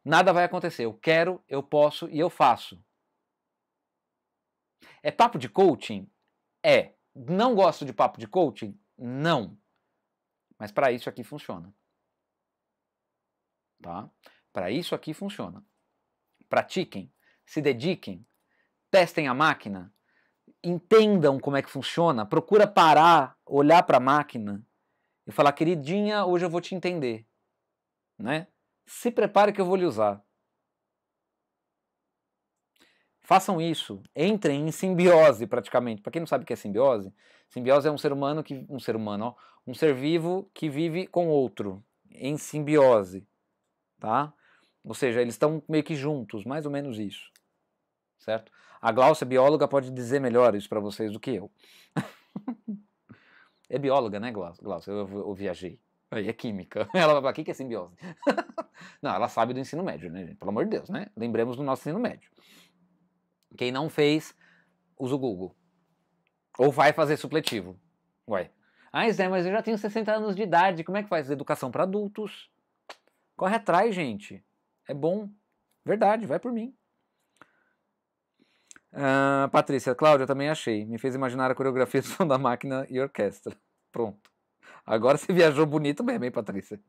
nada vai acontecer. Eu quero, eu posso e eu faço. É papo de coaching? É. Não gosto de papo de coaching? Não. Mas para isso aqui funciona. Tá? Para isso aqui funciona. Pratiquem, se dediquem, testem a máquina, entendam como é que funciona, procura parar, olhar para a máquina e falar, queridinha, hoje eu vou te entender, né? Se prepare que eu vou lhe usar. Façam isso, entrem em simbiose praticamente. Para quem não sabe o que é simbiose, simbiose é um ser humano que um ser humano, ó, um ser vivo que vive com outro em simbiose, tá? Ou seja, eles estão meio que juntos, mais ou menos isso. Certo? A Glaucia, bióloga, pode dizer melhor isso para vocês do que eu. [laughs] é bióloga, né, Glaucia? Eu, eu, eu viajei. Aí é química. [laughs] Ela vai falar, o que é simbiose? [laughs] não, ela sabe do ensino médio, né, gente? Pelo amor de Deus, né? Lembremos do nosso ensino médio. Quem não fez, usa o Google. Ou vai fazer supletivo. Ué. Ah, Zé, mas eu já tenho 60 anos de idade, como é que faz? Educação para adultos. Corre atrás, gente é bom. Verdade, vai por mim. Uh, Patrícia, Cláudia, também achei. Me fez imaginar a coreografia do som da máquina e orquestra. Pronto. Agora você viajou bonito mesmo, hein, Patrícia?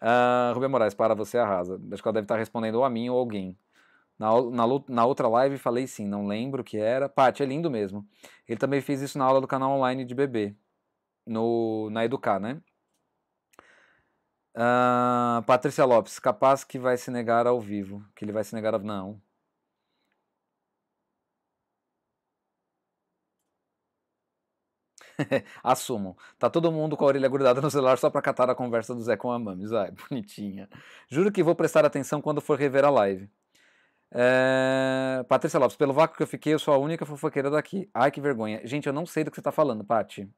Uh, Rubem Moraes, para, você arrasa. Acho que ela deve estar respondendo ou a mim ou alguém. Na, na, na, outra live falei sim, não lembro o que era. Paty, é lindo mesmo. Ele também fez isso na aula do canal online de bebê. No, na Educar, né? Uh, Patrícia Lopes, capaz que vai se negar ao vivo. Que ele vai se negar ao. Não. [laughs] Assumam. Tá todo mundo com a orelha grudada no celular só pra catar a conversa do Zé com a Mames. Ai, [laughs] bonitinha. Juro que vou prestar atenção quando for rever a live. É... Patrícia Lopes, pelo vácuo que eu fiquei, eu sou a única fofoqueira daqui. Ai, que vergonha. Gente, eu não sei do que você tá falando, Pati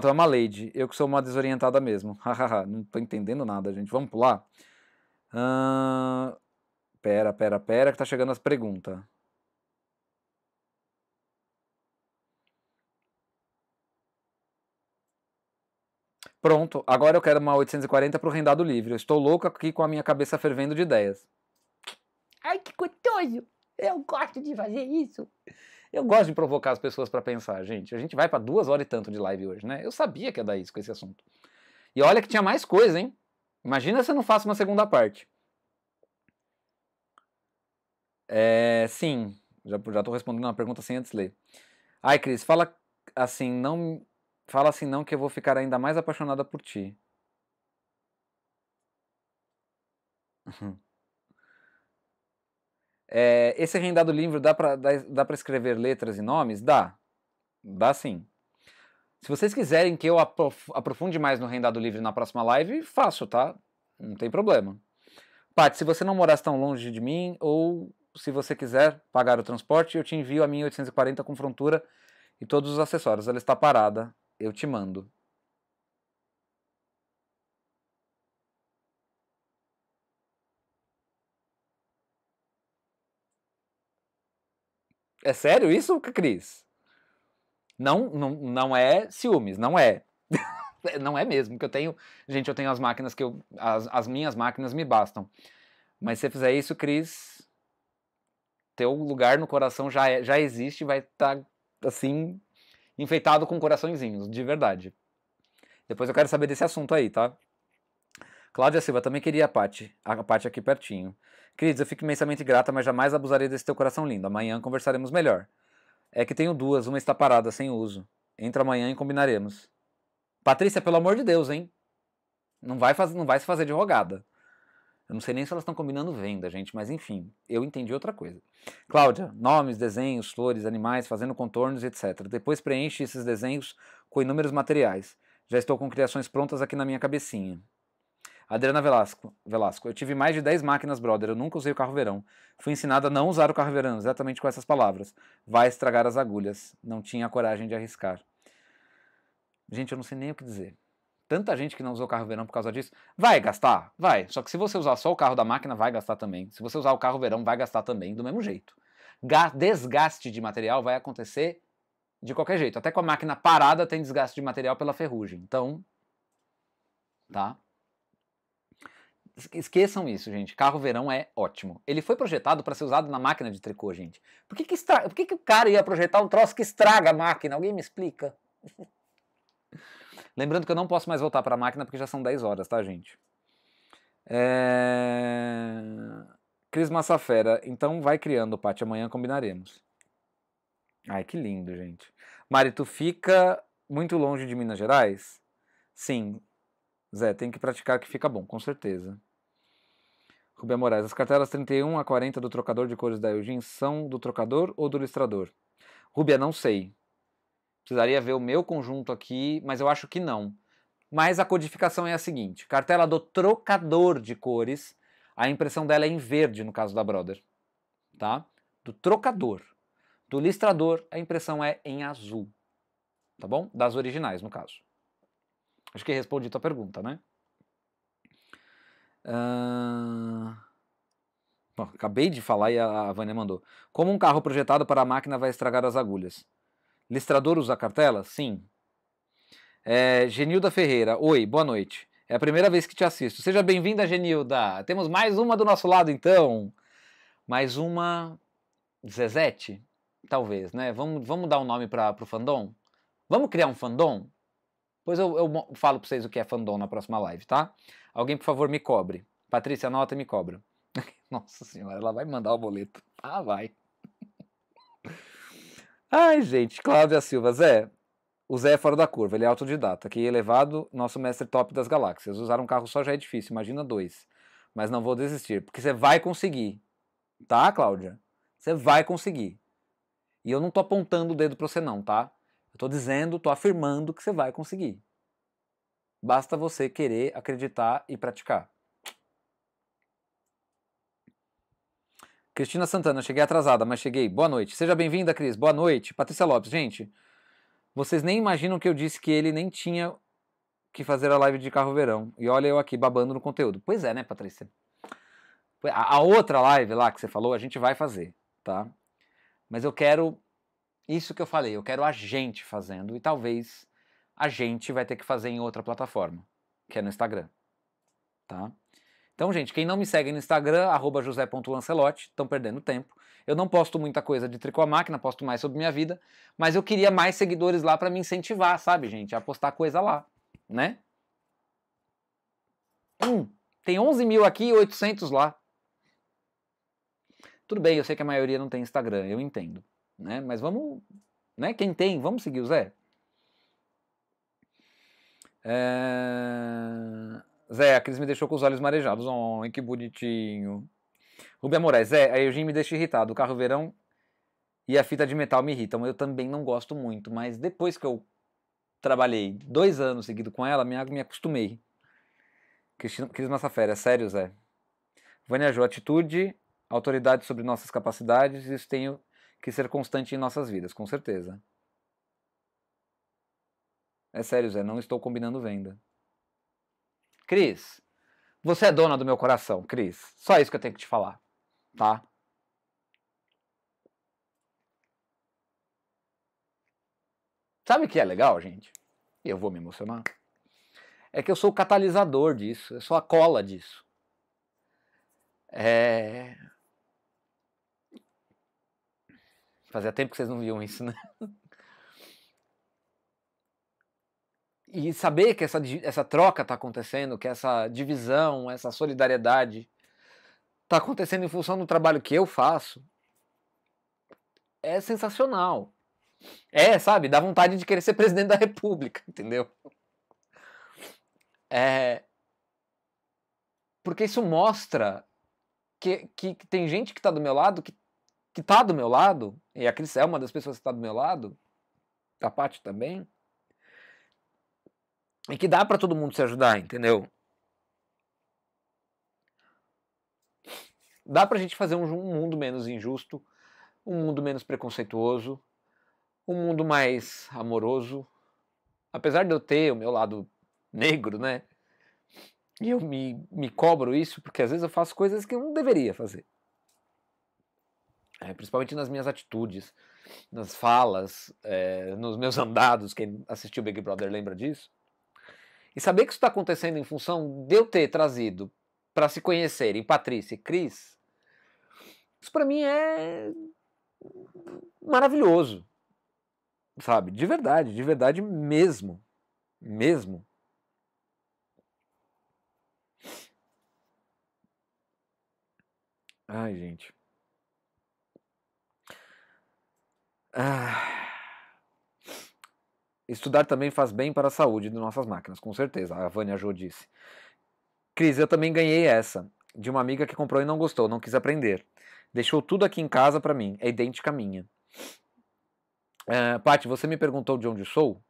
tu é uma lady. Eu que sou uma desorientada mesmo. [laughs] Hahaha, não tô entendendo nada, gente. Vamos pular? Uh... Pera, pera, pera, que tá chegando as perguntas. Pronto, agora eu quero uma 840 pro rendado livre. Eu estou louca aqui com a minha cabeça fervendo de ideias. Ai, que gostoso! Eu gosto de fazer isso. Eu gosto de provocar as pessoas para pensar, gente. A gente vai para duas horas e tanto de live hoje, né? Eu sabia que ia dar isso com esse assunto. E olha que tinha mais coisa, hein? Imagina se eu não faço uma segunda parte. É, sim, já, já tô respondendo uma pergunta sem antes ler. Ai, Cris, fala assim, não. Fala assim não que eu vou ficar ainda mais apaixonada por ti. [laughs] É, esse rendado livre dá para dá, dá escrever letras e nomes? Dá. Dá sim. Se vocês quiserem que eu aprofunde mais no rendado livre na próxima live, faço, tá? Não tem problema. Paty, se você não morasse tão longe de mim, ou se você quiser pagar o transporte, eu te envio a minha 840 com frontura e todos os acessórios. Ela está parada, eu te mando. É sério isso, Cris? Não, não, não é ciúmes, não é. [laughs] não é mesmo, que eu tenho. Gente, eu tenho as máquinas que eu. As, as minhas máquinas me bastam. Mas se você fizer isso, Cris, teu lugar no coração já, é, já existe vai estar, tá, assim, enfeitado com coraçõezinhos, de verdade. Depois eu quero saber desse assunto aí, tá? Cláudia Silva, também queria a Pati. A Pati aqui pertinho. Queridos, eu fico imensamente grata, mas jamais abusarei desse teu coração lindo. Amanhã conversaremos melhor. É que tenho duas, uma está parada, sem uso. Entra amanhã e combinaremos. Patrícia, pelo amor de Deus, hein? Não vai, faz... não vai se fazer de rogada. Eu não sei nem se elas estão combinando venda, gente, mas enfim, eu entendi outra coisa. Cláudia, nomes, desenhos, flores, animais, fazendo contornos, etc. Depois preenche esses desenhos com inúmeros materiais. Já estou com criações prontas aqui na minha cabecinha. Adriana Velasco, Velasco, eu tive mais de 10 máquinas, brother, eu nunca usei o carro verão. Fui ensinada a não usar o carro verão, exatamente com essas palavras. Vai estragar as agulhas. Não tinha a coragem de arriscar. Gente, eu não sei nem o que dizer. Tanta gente que não usou o carro verão por causa disso, vai gastar, vai. Só que se você usar só o carro da máquina, vai gastar também. Se você usar o carro verão, vai gastar também, do mesmo jeito. Desgaste de material vai acontecer de qualquer jeito. Até com a máquina parada tem desgaste de material pela ferrugem. Então, tá? Esqueçam isso, gente. Carro verão é ótimo. Ele foi projetado para ser usado na máquina de tricô, gente. Por que que, estra... Por que que o cara ia projetar um troço que estraga a máquina? Alguém me explica? [laughs] Lembrando que eu não posso mais voltar para a máquina porque já são 10 horas, tá, gente? É... Cris Massafera, então vai criando, Paty. Amanhã combinaremos. Ai, que lindo, gente. Mari, tu fica muito longe de Minas Gerais? Sim. Zé, tem que praticar que fica bom, com certeza. Rubem Moraes, as cartelas 31 a 40 do trocador de cores da Eugene são do trocador ou do listrador? Rubia, não sei. Precisaria ver o meu conjunto aqui, mas eu acho que não. Mas a codificação é a seguinte: cartela do trocador de cores, a impressão dela é em verde no caso da Brother, tá? Do trocador. Do listrador, a impressão é em azul, tá bom? Das originais, no caso. Acho que respondi tua pergunta, né? Bom, acabei de falar e a Vânia mandou. Como um carro projetado para a máquina vai estragar as agulhas? Listrador usa cartela? Sim. É, Genilda Ferreira. Oi, boa noite. É a primeira vez que te assisto. Seja bem-vinda, Genilda. Temos mais uma do nosso lado, então. Mais uma Zezete? Talvez, né? Vamos, vamos dar um nome para o fandom? Vamos criar um fandom? Pois eu, eu falo para vocês o que é fandom na próxima live, tá? Alguém, por favor, me cobre. Patrícia, anota e me cobra. [laughs] Nossa senhora, ela vai mandar o boleto. Ah, vai. [laughs] Ai, gente, Cláudia Silva, Zé. O Zé é fora da curva, ele é autodidata. Que elevado, nosso mestre top das galáxias. Usar um carro só já é difícil, imagina dois. Mas não vou desistir, porque você vai conseguir. Tá, Cláudia? Você vai conseguir. E eu não tô apontando o dedo pra você, não, tá? Eu tô dizendo, tô afirmando que você vai conseguir. Basta você querer, acreditar e praticar. Cristina Santana, cheguei atrasada, mas cheguei. Boa noite. Seja bem-vinda, Cris. Boa noite. Patrícia Lopes, gente. Vocês nem imaginam que eu disse que ele nem tinha que fazer a live de carro verão. E olha eu aqui babando no conteúdo. Pois é, né, Patrícia? A, outra live lá que você falou, a gente vai fazer, tá? Mas eu quero isso que eu falei, eu quero a gente fazendo e talvez a gente vai ter que fazer em outra plataforma, que é no Instagram. Tá? Então, gente, quem não me segue no Instagram, arroba josé.lancelotti, estão perdendo tempo. Eu não posto muita coisa de tricô à máquina, posto mais sobre minha vida, mas eu queria mais seguidores lá para me incentivar, sabe, gente, a postar coisa lá, né? Hum, tem 11 mil aqui e 800 lá. Tudo bem, eu sei que a maioria não tem Instagram, eu entendo, né? Mas vamos, né? Quem tem, vamos seguir o Zé. É... Zé, a Cris me deixou com os olhos marejados. Oh, que bonitinho. Rubia Moraes, Zé, a Eugênia me deixa irritado. O carro verão e a fita de metal me irritam. Eu também não gosto muito, mas depois que eu trabalhei dois anos seguido com ela, me, me acostumei. Cris Massafera, sério, Zé. Vânia Jo, atitude, autoridade sobre nossas capacidades, isso tem que ser constante em nossas vidas, com certeza. É sério, Zé, não estou combinando venda. Cris, você é dona do meu coração, Cris. Só isso que eu tenho que te falar, tá? Sabe o que é legal, gente? Eu vou me emocionar. É que eu sou o catalisador disso, eu sou a cola disso. É... Fazia tempo que vocês não viam isso, né? [laughs] e, saber que essa, essa troca está acontecendo, que essa divisão, essa solidariedade está acontecendo em função do trabalho que eu faço, é sensacional. É, sabe, dá vontade de querer ser presidente da república, [laughs] entendeu? É, porque isso mostra que, que, que tem gente que está do meu lado, que, que tá do meu lado, e a Cris é uma das pessoas que está do meu lado, a Paty também, e que dá para todo mundo se ajudar, entendeu? Dá para a gente fazer um, um mundo menos injusto, um mundo menos preconceituoso, um mundo mais amoroso. Apesar de eu ter o meu lado negro, né? E eu me, me cobro isso porque às vezes eu faço coisas que eu não deveria fazer. É, principalmente nas minhas atitudes, nas falas, é, nos meus [laughs] andados. Quem assistiu Big Brother lembra disso. E saber que isso está acontecendo em função de eu ter trazido para se conhecerem Patrícia e Cris, isso para mim é maravilhoso. Sabe? De verdade, de verdade mesmo. Mesmo. Ai, gente. Ah. Estudar também faz bem para a saúde de nossas máquinas, com certeza, a Vânia Jô disse. Cris, eu também ganhei essa, de uma amiga que comprou e não gostou, não quis aprender. Deixou tudo aqui em casa para mim, é idêntica à minha. Uh, Paty, você me perguntou de onde sou?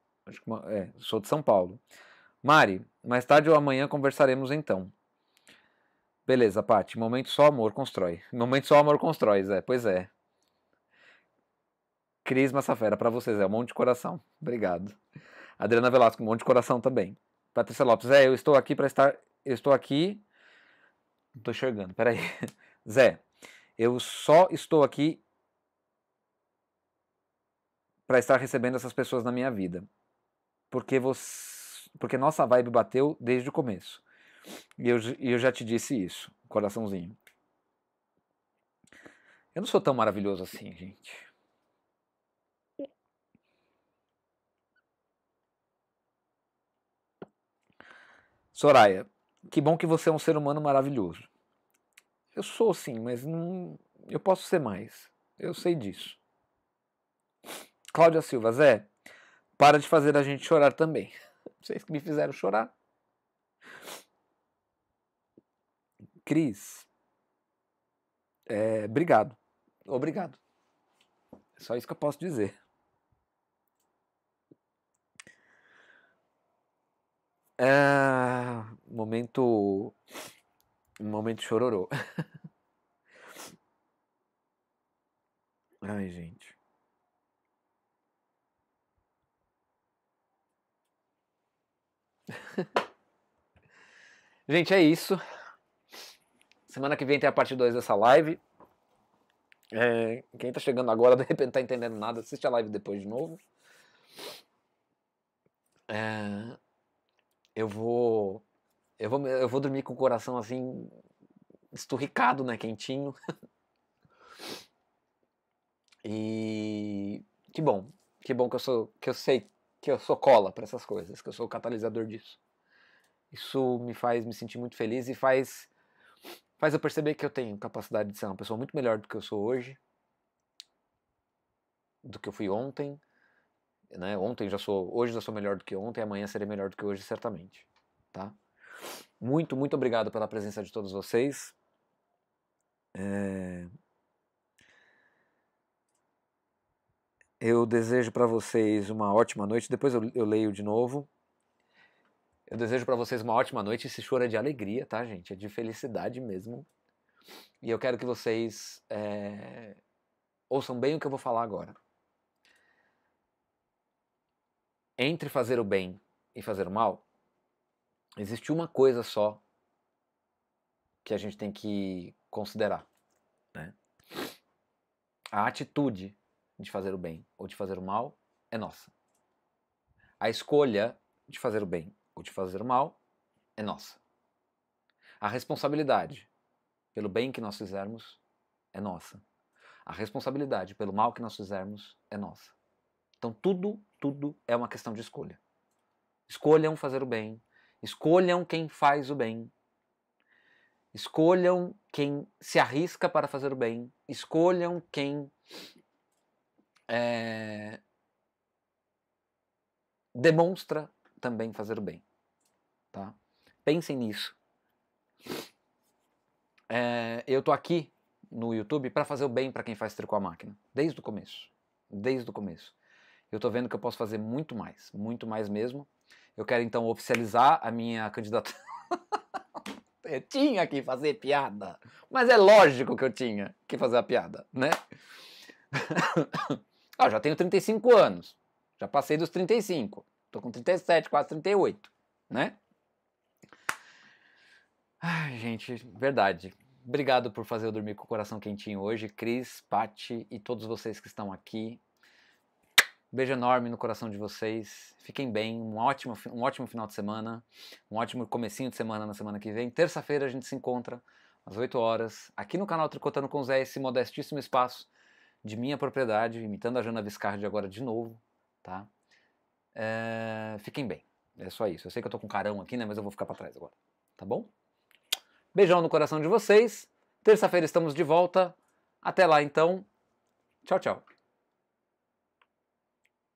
Uma, é, sou de São Paulo. Mari, mais tarde ou amanhã conversaremos então. Beleza, Paty. Momento só amor constrói. Momento só amor constrói, Zé. Pois é. Cris Massafera, para vocês, é um monte de coração. Obrigado. Adriana Velasco, um monte de coração também. Patrícia Lopes, é, eu estou aqui para estar. Eu estou aqui. Não estou enxergando, peraí. [laughs] Zé, eu só estou aqui para estar recebendo essas pessoas na minha vida. Porque você, porque nossa vibe bateu desde o começo. E eu, eu já te disse isso, coraçãozinho. Eu não sou tão maravilhoso assim, gente. Soraya, que bom que você é um ser humano maravilhoso. Eu sou sim, mas não, eu posso ser mais. Eu sei disso. Cláudia Silva, Zé, para de fazer a gente chorar também. [laughs] Vocês que me fizeram chorar. Cris, é, obrigado. Obrigado. É só isso que eu posso dizer. Ah, momento. Momento chororô. [laughs] Ai, gente. gente, é isso. Semana que vem tem a parte 2 dessa live. É, quem tá chegando agora, de repente não tá entendendo nada, assiste a live depois de novo. É, eu vou eu vou eu vou dormir com o coração assim esturricado, né, quentinho. [laughs] e que bom, que bom que eu sou que eu sei que eu sou cola para essas coisas, que eu sou o catalisador disso. Isso me faz me sentir muito feliz e faz faz eu perceber que eu tenho capacidade de ser uma pessoa muito melhor do que eu sou hoje, do que eu fui ontem, né? Ontem já sou, hoje já sou melhor do que ontem, amanhã serei melhor do que hoje certamente, tá? Muito, muito obrigado pela presença de todos vocês. É... Eu desejo para vocês uma ótima noite. Depois eu, eu leio de novo. Eu desejo para vocês uma ótima noite. Esse choro é de alegria, tá, gente? É de felicidade mesmo. E eu quero que vocês é... ouçam bem o que eu vou falar agora. entre fazer o bem e fazer o mal, existe uma coisa só que a gente tem que considerar: né? a atitude de fazer o bem ou de fazer o mal é nossa. A escolha de fazer o bem ou de fazer o mal é nossa. A responsabilidade pelo bem que nós fizermos é nossa. A responsabilidade pelo mal que nós fizermos é nossa. Então tudo tudo é uma questão de escolha. Escolham fazer o bem, escolham quem faz o bem, escolham quem se arrisca para fazer o bem, escolham quem é, demonstra também fazer o bem. Tá? Pensem nisso. É, eu tô aqui no YouTube para fazer o bem para quem faz tricô à máquina, desde o começo, desde o começo eu estou vendo que eu posso fazer muito mais, muito mais mesmo. Eu quero então oficializar a minha candidatura. [laughs] eu tinha que fazer piada, mas é lógico que eu tinha que fazer a piada, né? [coughs] ah, já tenho 35 anos, já passei dos 35, estou com 37, quase 38, né? Ai, gente, verdade. Obrigado por fazer eu dormir com o coração quentinho hoje, Cris, Pati e todos vocês que estão aqui. Beijo enorme no coração de vocês. Fiquem bem. Um ótimo, um ótimo final de semana. Um ótimo comecinho de semana na semana que vem. Terça-feira a gente se encontra às 8 horas aqui no canal Tricotando com Zé, esse modestíssimo espaço de minha propriedade, imitando a Jana Viscardi agora de novo, tá? É, fiquem bem. É só isso. Eu sei que eu tô com carão aqui, né? Mas eu vou ficar para trás agora. Tá bom? Beijão no coração de vocês. Terça-feira estamos de volta. Até lá então. Tchau, tchau.